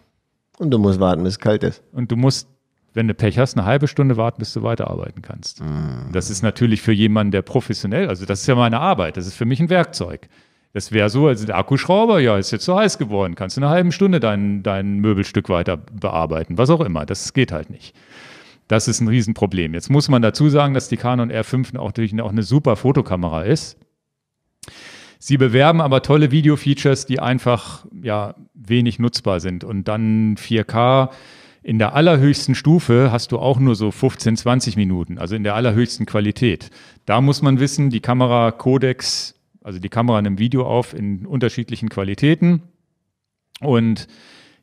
Und du musst warten, bis es kalt ist. Und du musst wenn du Pech hast, eine halbe Stunde warten, bis du weiterarbeiten kannst. Mhm. Das ist natürlich für jemanden, der professionell, also das ist ja meine Arbeit, das ist für mich ein Werkzeug. Das wäre so, also der Akkuschrauber, ja, ist jetzt zu heiß geworden, kannst du eine halbe Stunde dein, dein Möbelstück weiter bearbeiten, was auch immer. Das geht halt nicht. Das ist ein Riesenproblem. Jetzt muss man dazu sagen, dass die Canon R5 auch natürlich auch eine super Fotokamera ist. Sie bewerben aber tolle Video-Features, die einfach ja, wenig nutzbar sind. Und dann 4K, in der allerhöchsten Stufe hast du auch nur so 15, 20 Minuten, also in der allerhöchsten Qualität. Da muss man wissen, die Kamera Codex, also die Kamera nimmt Video auf in unterschiedlichen Qualitäten. Und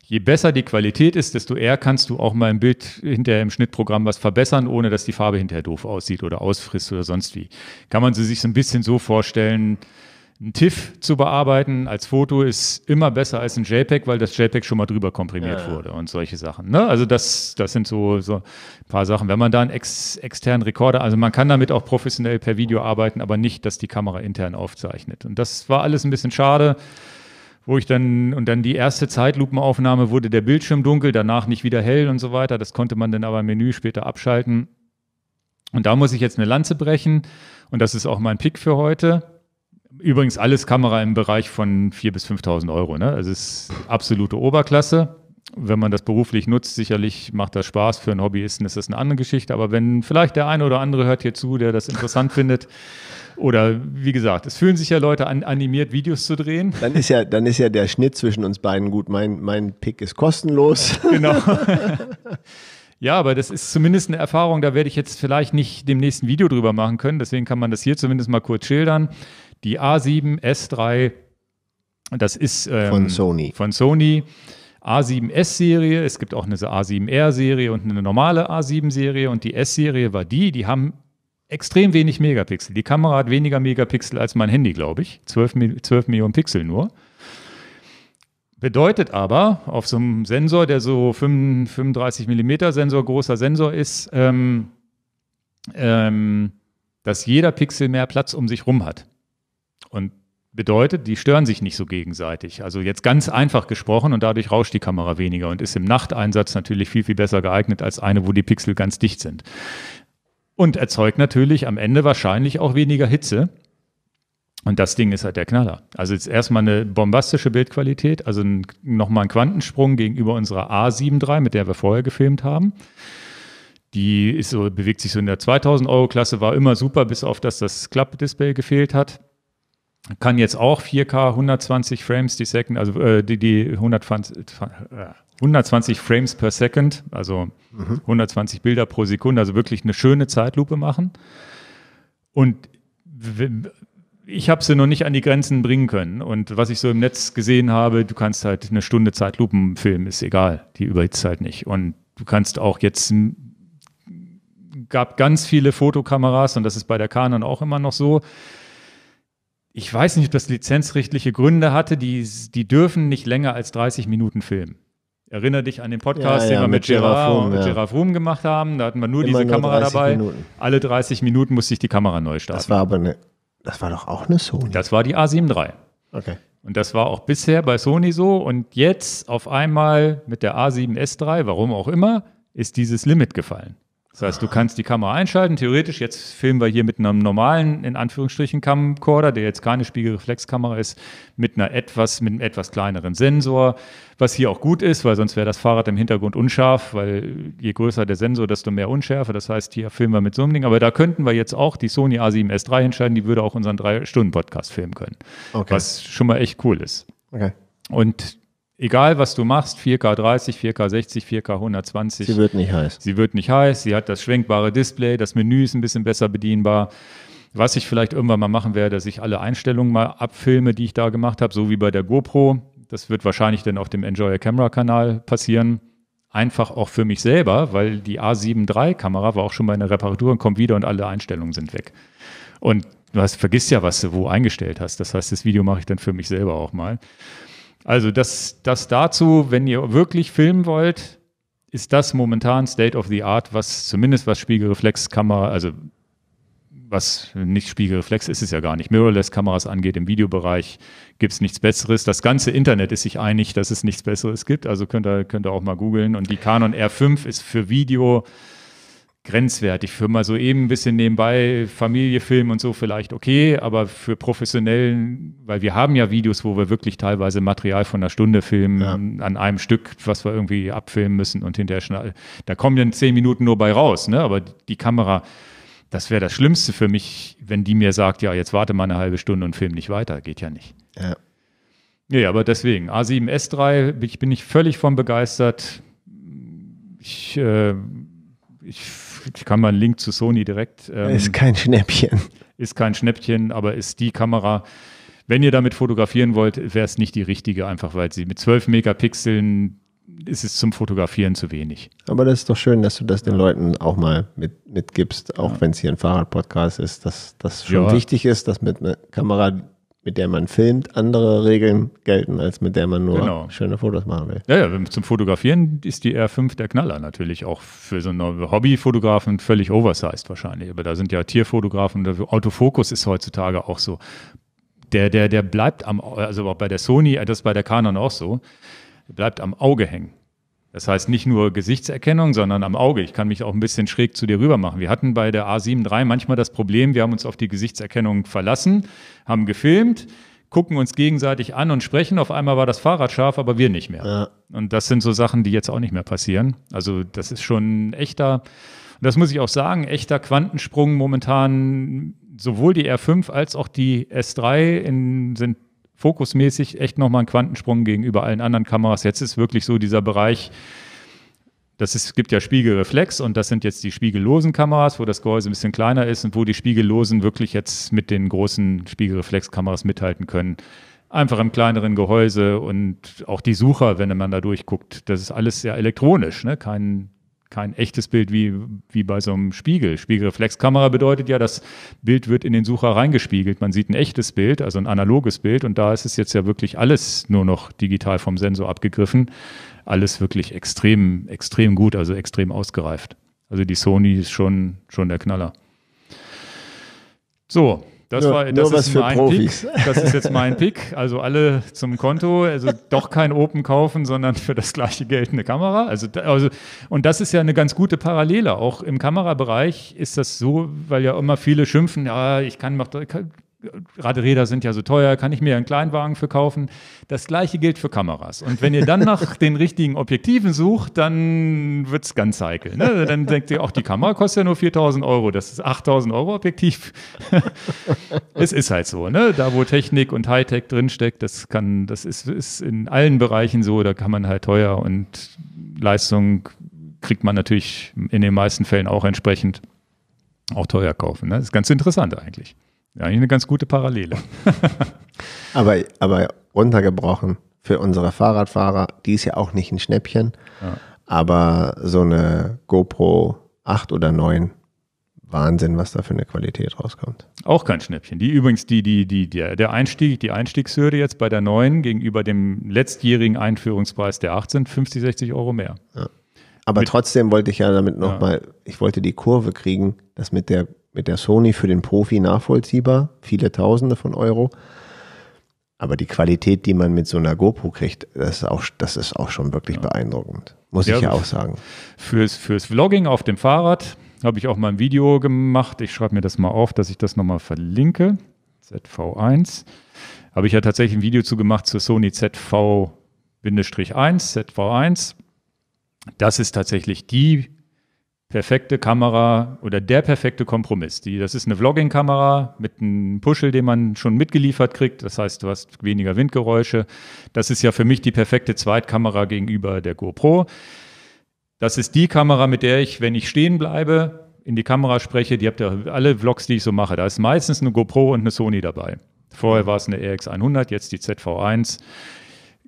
je besser die Qualität ist, desto eher kannst du auch mal im Bild hinterher im Schnittprogramm was verbessern, ohne dass die Farbe hinterher doof aussieht oder ausfrisst oder sonst wie. Kann man sie sich so ein bisschen so vorstellen, ein TIFF zu bearbeiten als Foto ist immer besser als ein JPEG, weil das JPEG schon mal drüber komprimiert ja, ja. wurde und solche Sachen. Ne? Also das, das sind so, so ein paar Sachen. Wenn man da einen ex externen Rekorder, also man kann damit auch professionell per Video arbeiten, aber nicht, dass die Kamera intern aufzeichnet. Und das war alles ein bisschen schade wo ich dann und dann die erste Zeitlupenaufnahme wurde der Bildschirm dunkel, danach nicht wieder hell und so weiter. Das konnte man dann aber im Menü später abschalten. Und da muss ich jetzt eine Lanze brechen und das ist auch mein Pick für heute. Übrigens alles Kamera im Bereich von 4.000 bis 5.000 Euro. Ne? Also es ist absolute Oberklasse. Wenn man das beruflich nutzt, sicherlich macht das Spaß. Für einen Hobbyisten ist das eine andere Geschichte. Aber wenn vielleicht der eine oder andere hört hier zu, der das interessant findet, oder wie gesagt, es fühlen sich ja Leute an, animiert, Videos zu drehen. Dann ist ja, dann ist ja der Schnitt zwischen uns beiden gut. Mein, mein Pick ist kostenlos. Genau. Ja, aber das ist zumindest eine Erfahrung, da werde ich jetzt vielleicht nicht dem nächsten Video drüber machen können. Deswegen kann man das hier zumindest mal kurz schildern. Die A7S3, das ist ähm, von Sony. Von Sony. A7S-Serie, es gibt auch eine A7R-Serie und eine normale A7-Serie und die S-Serie war die, die haben extrem wenig Megapixel. Die Kamera hat weniger Megapixel als mein Handy, glaube ich. 12, 12 Millionen Pixel nur. Bedeutet aber, auf so einem Sensor, der so 35 Millimeter Sensor, großer Sensor ist, ähm, ähm, dass jeder Pixel mehr Platz um sich rum hat. Und bedeutet, die stören sich nicht so gegenseitig. Also jetzt ganz einfach gesprochen und dadurch rauscht die Kamera weniger und ist im Nachteinsatz natürlich viel, viel besser geeignet als eine, wo die Pixel ganz dicht sind. Und erzeugt natürlich am Ende wahrscheinlich auch weniger Hitze. Und das Ding ist halt der Knaller. Also jetzt erstmal eine bombastische Bildqualität, also nochmal ein Quantensprung gegenüber unserer a 73 mit der wir vorher gefilmt haben. Die ist so, bewegt sich so in der 2000 Euro Klasse, war immer super, bis auf dass das Klappdisplay gefehlt hat kann jetzt auch 4K 120 Frames die Second, also äh, die, die 120, 120 äh, Frames per Second, also mhm. 120 Bilder pro Sekunde, also wirklich eine schöne Zeitlupe machen. Und ich habe sie noch nicht an die Grenzen bringen können. Und was ich so im Netz gesehen habe, du kannst halt eine Stunde Zeitlupen filmen, ist egal, die überhitzt halt nicht. Und du kannst auch jetzt gab ganz viele Fotokameras und das ist bei der Canon auch immer noch so ich weiß nicht, ob das lizenzrechtliche Gründe hatte, die, die dürfen nicht länger als 30 Minuten filmen. Erinnere dich an den Podcast, ja, ja, den wir mit, mit Gerard Room, und mit Gerard Room gemacht haben. Da hatten wir nur Immer diese nur Kamera dabei. Minuten. Alle 30 Minuten musste ich die Kamera neu starten. Das war aber eine, das war doch auch eine Sony. Das war die A7 III. Okay. Und das war auch bisher bei Sony so. Und jetzt auf einmal mit der A7S III, warum auch immer, ist dieses Limit gefallen. Das heißt, du kannst die Kamera einschalten. Theoretisch, jetzt filmen wir hier mit einem normalen, in Anführungsstrichen, Camcorder, der jetzt keine Spiegelreflexkamera ist, mit einer etwas, mit einem etwas kleineren Sensor, was hier auch gut ist, weil sonst wäre das Fahrrad im Hintergrund unscharf, weil je größer der Sensor, desto mehr Unschärfe. Das heißt, hier filmen wir mit so einem Ding. Aber da könnten wir jetzt auch die Sony A7S III hinschalten, die würde auch unseren 3-Stunden-Podcast filmen können. Okay. Was schon mal echt cool ist. Okay. Und Egal, was du machst, 4K 30, 4K 60, 4K 120. Sie wird nicht heiß. Sie wird nicht heiß. Sie hat das schwenkbare Display. Das Menü ist ein bisschen besser bedienbar. Was ich vielleicht irgendwann mal machen werde, dass ich alle Einstellungen mal abfilme, die ich da gemacht habe, so wie bei der GoPro. Das wird wahrscheinlich dann auf dem Enjoy Your Camera Kanal passieren. Einfach auch für mich selber, weil die A7 III Kamera war auch schon bei einer Reparatur und kommt wieder und alle Einstellungen sind weg. Und du hast, vergisst ja, was du wo eingestellt hast. Das heißt, das Video mache ich dann für mich selber auch mal. Also das, das dazu, wenn ihr wirklich filmen wollt, ist das momentan State of the Art, was zumindest was Spiegelreflexkamera, also was nicht Spiegelreflex ist ist es ja gar nicht, Mirrorless-Kameras angeht im Videobereich, gibt es nichts Besseres. Das ganze Internet ist sich einig, dass es nichts Besseres gibt. Also könnt ihr, könnt ihr auch mal googeln. Und die Canon R5 ist für Video grenzwertig. Für mal so eben ein bisschen nebenbei Familie, Film und so vielleicht okay, aber für professionellen, weil wir haben ja Videos, wo wir wirklich teilweise Material von einer Stunde filmen ja. an einem Stück, was wir irgendwie abfilmen müssen und hinterher schnell. Da kommen dann zehn Minuten nur bei raus, ne? Aber die Kamera, das wäre das Schlimmste für mich, wenn die mir sagt, ja, jetzt warte mal eine halbe Stunde und film nicht weiter. Geht ja nicht. Ja. Ja, aber deswegen, A7S3, ich bin ich völlig von begeistert. Ich, äh, ich ich kann mal einen Link zu Sony direkt. Ähm, ist kein Schnäppchen. Ist kein Schnäppchen, aber ist die Kamera. Wenn ihr damit fotografieren wollt, wäre es nicht die richtige, einfach weil sie mit 12 Megapixeln ist es zum Fotografieren zu wenig. Aber das ist doch schön, dass du das den ja. Leuten auch mal mit, mitgibst, auch ja. wenn es hier ein Fahrradpodcast ist, dass das schon ja. wichtig ist, dass mit einer Kamera, mit der man filmt, andere Regeln gelten, als mit der man nur genau. schöne Fotos machen will. Ja, ja, zum Fotografieren ist die R5 der Knaller natürlich auch für so einen Hobbyfotografen völlig oversized wahrscheinlich. Aber da sind ja Tierfotografen, Autofokus ist heutzutage auch so. Der, der, der bleibt am, also auch bei der Sony, äh, das ist bei der Canon auch so, bleibt am Auge hängen. Das heißt nicht nur Gesichtserkennung, sondern am Auge. Ich kann mich auch ein bisschen schräg zu dir rüber machen. Wir hatten bei der a 73 manchmal das Problem, wir haben uns auf die Gesichtserkennung verlassen, haben gefilmt, gucken uns gegenseitig an und sprechen. Auf einmal war das Fahrrad scharf, aber wir nicht mehr. Ja. Und das sind so Sachen, die jetzt auch nicht mehr passieren. Also das ist schon ein echter, das muss ich auch sagen, echter Quantensprung momentan. Sowohl die R5 als auch die S3 in, sind fokusmäßig echt nochmal einen Quantensprung gegenüber allen anderen Kameras. Jetzt ist wirklich so dieser Bereich, das ist, gibt ja Spiegelreflex und das sind jetzt die spiegellosen Kameras, wo das Gehäuse ein bisschen kleiner ist und wo die spiegellosen wirklich jetzt mit den großen Spiegelreflexkameras mithalten können. Einfach im kleineren Gehäuse und auch die Sucher, wenn man da durchguckt, das ist alles sehr elektronisch, ne? kein kein echtes Bild wie, wie bei so einem Spiegel. Spiegelreflexkamera bedeutet ja, das Bild wird in den Sucher reingespiegelt. Man sieht ein echtes Bild, also ein analoges Bild. Und da ist es jetzt ja wirklich alles nur noch digital vom Sensor abgegriffen. Alles wirklich extrem, extrem gut, also extrem ausgereift. Also die Sony ist schon, schon der Knaller. So, das nur, war das ist mein Profis. Pick. Das ist jetzt mein Pick. Also alle zum Konto. Also doch kein Open kaufen, sondern für das gleiche Geld eine Kamera. Also, also und das ist ja eine ganz gute Parallele. Auch im Kamerabereich ist das so, weil ja immer viele schimpfen, ja, ich kann, mach, Radräder sind ja so teuer, kann ich mir einen Kleinwagen verkaufen. Das gleiche gilt für Kameras. Und wenn ihr dann nach den richtigen Objektiven sucht, dann wird es ganz heikel. Ne? Dann denkt ihr, auch die Kamera kostet ja nur 4000 Euro, das ist 8000 Euro Objektiv. es ist halt so, ne? da wo Technik und Hightech drinsteckt, das, kann, das ist, ist in allen Bereichen so, da kann man halt teuer und Leistung kriegt man natürlich in den meisten Fällen auch entsprechend auch teuer kaufen. Ne? Das ist ganz interessant eigentlich. Ja, eigentlich eine ganz gute Parallele. aber, aber runtergebrochen für unsere Fahrradfahrer, die ist ja auch nicht ein Schnäppchen, ja. aber so eine GoPro 8 oder 9 Wahnsinn, was da für eine Qualität rauskommt. Auch kein Schnäppchen. Die übrigens, die, die, die, der, der Einstieg, die Einstiegshürde jetzt bei der neuen gegenüber dem letztjährigen Einführungspreis der 8 sind 50, 60 Euro mehr. Ja. Aber mit, trotzdem wollte ich ja damit nochmal, ja. ich wollte die Kurve kriegen, dass mit der mit der Sony für den Profi nachvollziehbar, viele Tausende von Euro. Aber die Qualität, die man mit so einer GoPro kriegt, das ist auch, das ist auch schon wirklich ja. beeindruckend. Muss ja, ich ja auch sagen. Fürs, fürs Vlogging auf dem Fahrrad habe ich auch mal ein Video gemacht. Ich schreibe mir das mal auf, dass ich das nochmal verlinke. ZV1. Habe ich ja tatsächlich ein Video zu gemacht zur Sony ZV-1, ZV1. Das ist tatsächlich die perfekte Kamera oder der perfekte Kompromiss. Die, das ist eine Vlogging-Kamera mit einem Puschel, den man schon mitgeliefert kriegt. Das heißt, du hast weniger Windgeräusche. Das ist ja für mich die perfekte Zweitkamera gegenüber der GoPro. Das ist die Kamera, mit der ich, wenn ich stehen bleibe, in die Kamera spreche. Die habt ihr alle Vlogs, die ich so mache. Da ist meistens eine GoPro und eine Sony dabei. Vorher war es eine RX100, jetzt die ZV1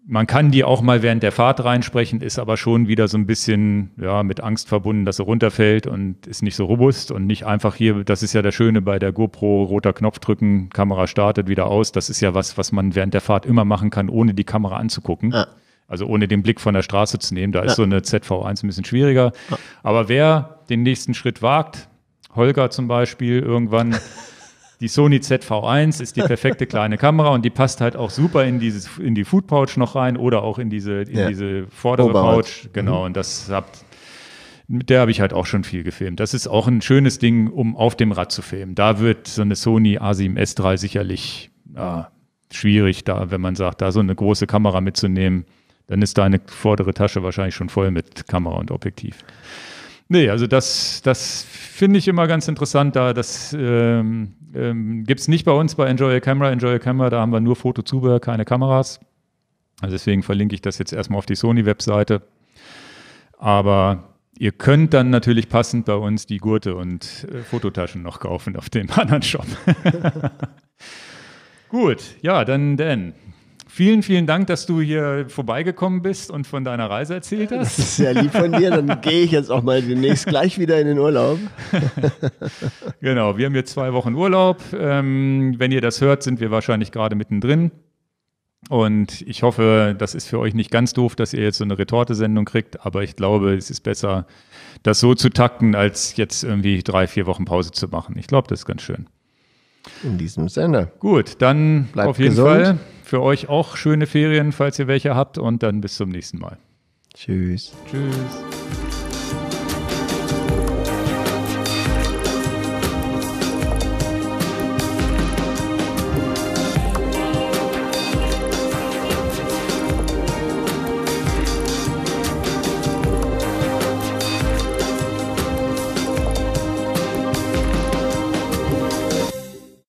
man kann die auch mal während der Fahrt reinsprechen, ist aber schon wieder so ein bisschen ja, mit Angst verbunden, dass sie runterfällt und ist nicht so robust und nicht einfach hier, das ist ja das Schöne bei der GoPro, roter Knopf drücken, Kamera startet wieder aus. Das ist ja was, was man während der Fahrt immer machen kann, ohne die Kamera anzugucken. Ja. Also ohne den Blick von der Straße zu nehmen. Da ja. ist so eine ZV1 ein bisschen schwieriger. Ja. Aber wer den nächsten Schritt wagt, Holger zum Beispiel irgendwann. die Sony ZV1 ist die perfekte kleine Kamera und die passt halt auch super in, dieses, in die Food Pouch noch rein oder auch in diese, in ja. diese vordere Oberhaut. Pouch. Genau, mhm. und das habt, mit der habe ich halt auch schon viel gefilmt. Das ist auch ein schönes Ding, um auf dem Rad zu filmen. Da wird so eine Sony A7S3 sicherlich ja, schwierig, da, wenn man sagt, da so eine große Kamera mitzunehmen, dann ist deine vordere Tasche wahrscheinlich schon voll mit Kamera und Objektiv. Nee, also das, das finde ich immer ganz interessant da. Das ähm, ähm, gibt es nicht bei uns bei Enjoy Your Camera. Enjoy Your Camera, da haben wir nur Fotozubehör, keine Kameras. Also deswegen verlinke ich das jetzt erstmal auf die Sony-Webseite. Aber ihr könnt dann natürlich passend bei uns die Gurte und äh, Fototaschen noch kaufen auf dem anderen Shop. Gut, ja, dann Dan. Vielen, vielen Dank, dass du hier vorbeigekommen bist und von deiner Reise erzählt hast. Das ist sehr lieb von dir. Dann gehe ich jetzt auch mal demnächst gleich wieder in den Urlaub. genau, wir haben jetzt zwei Wochen Urlaub. Ähm, wenn ihr das hört, sind wir wahrscheinlich gerade mittendrin. Und ich hoffe, das ist für euch nicht ganz doof, dass ihr jetzt so eine Retorte-Sendung kriegt, aber ich glaube, es ist besser, das so zu takten, als jetzt irgendwie drei, vier Wochen Pause zu machen. Ich glaube, das ist ganz schön. In diesem Sinne. Gut, dann Bleibt auf jeden gesund. Fall für euch auch schöne Ferien, falls ihr welche habt. Und dann bis zum nächsten Mal. Tschüss. Tschüss.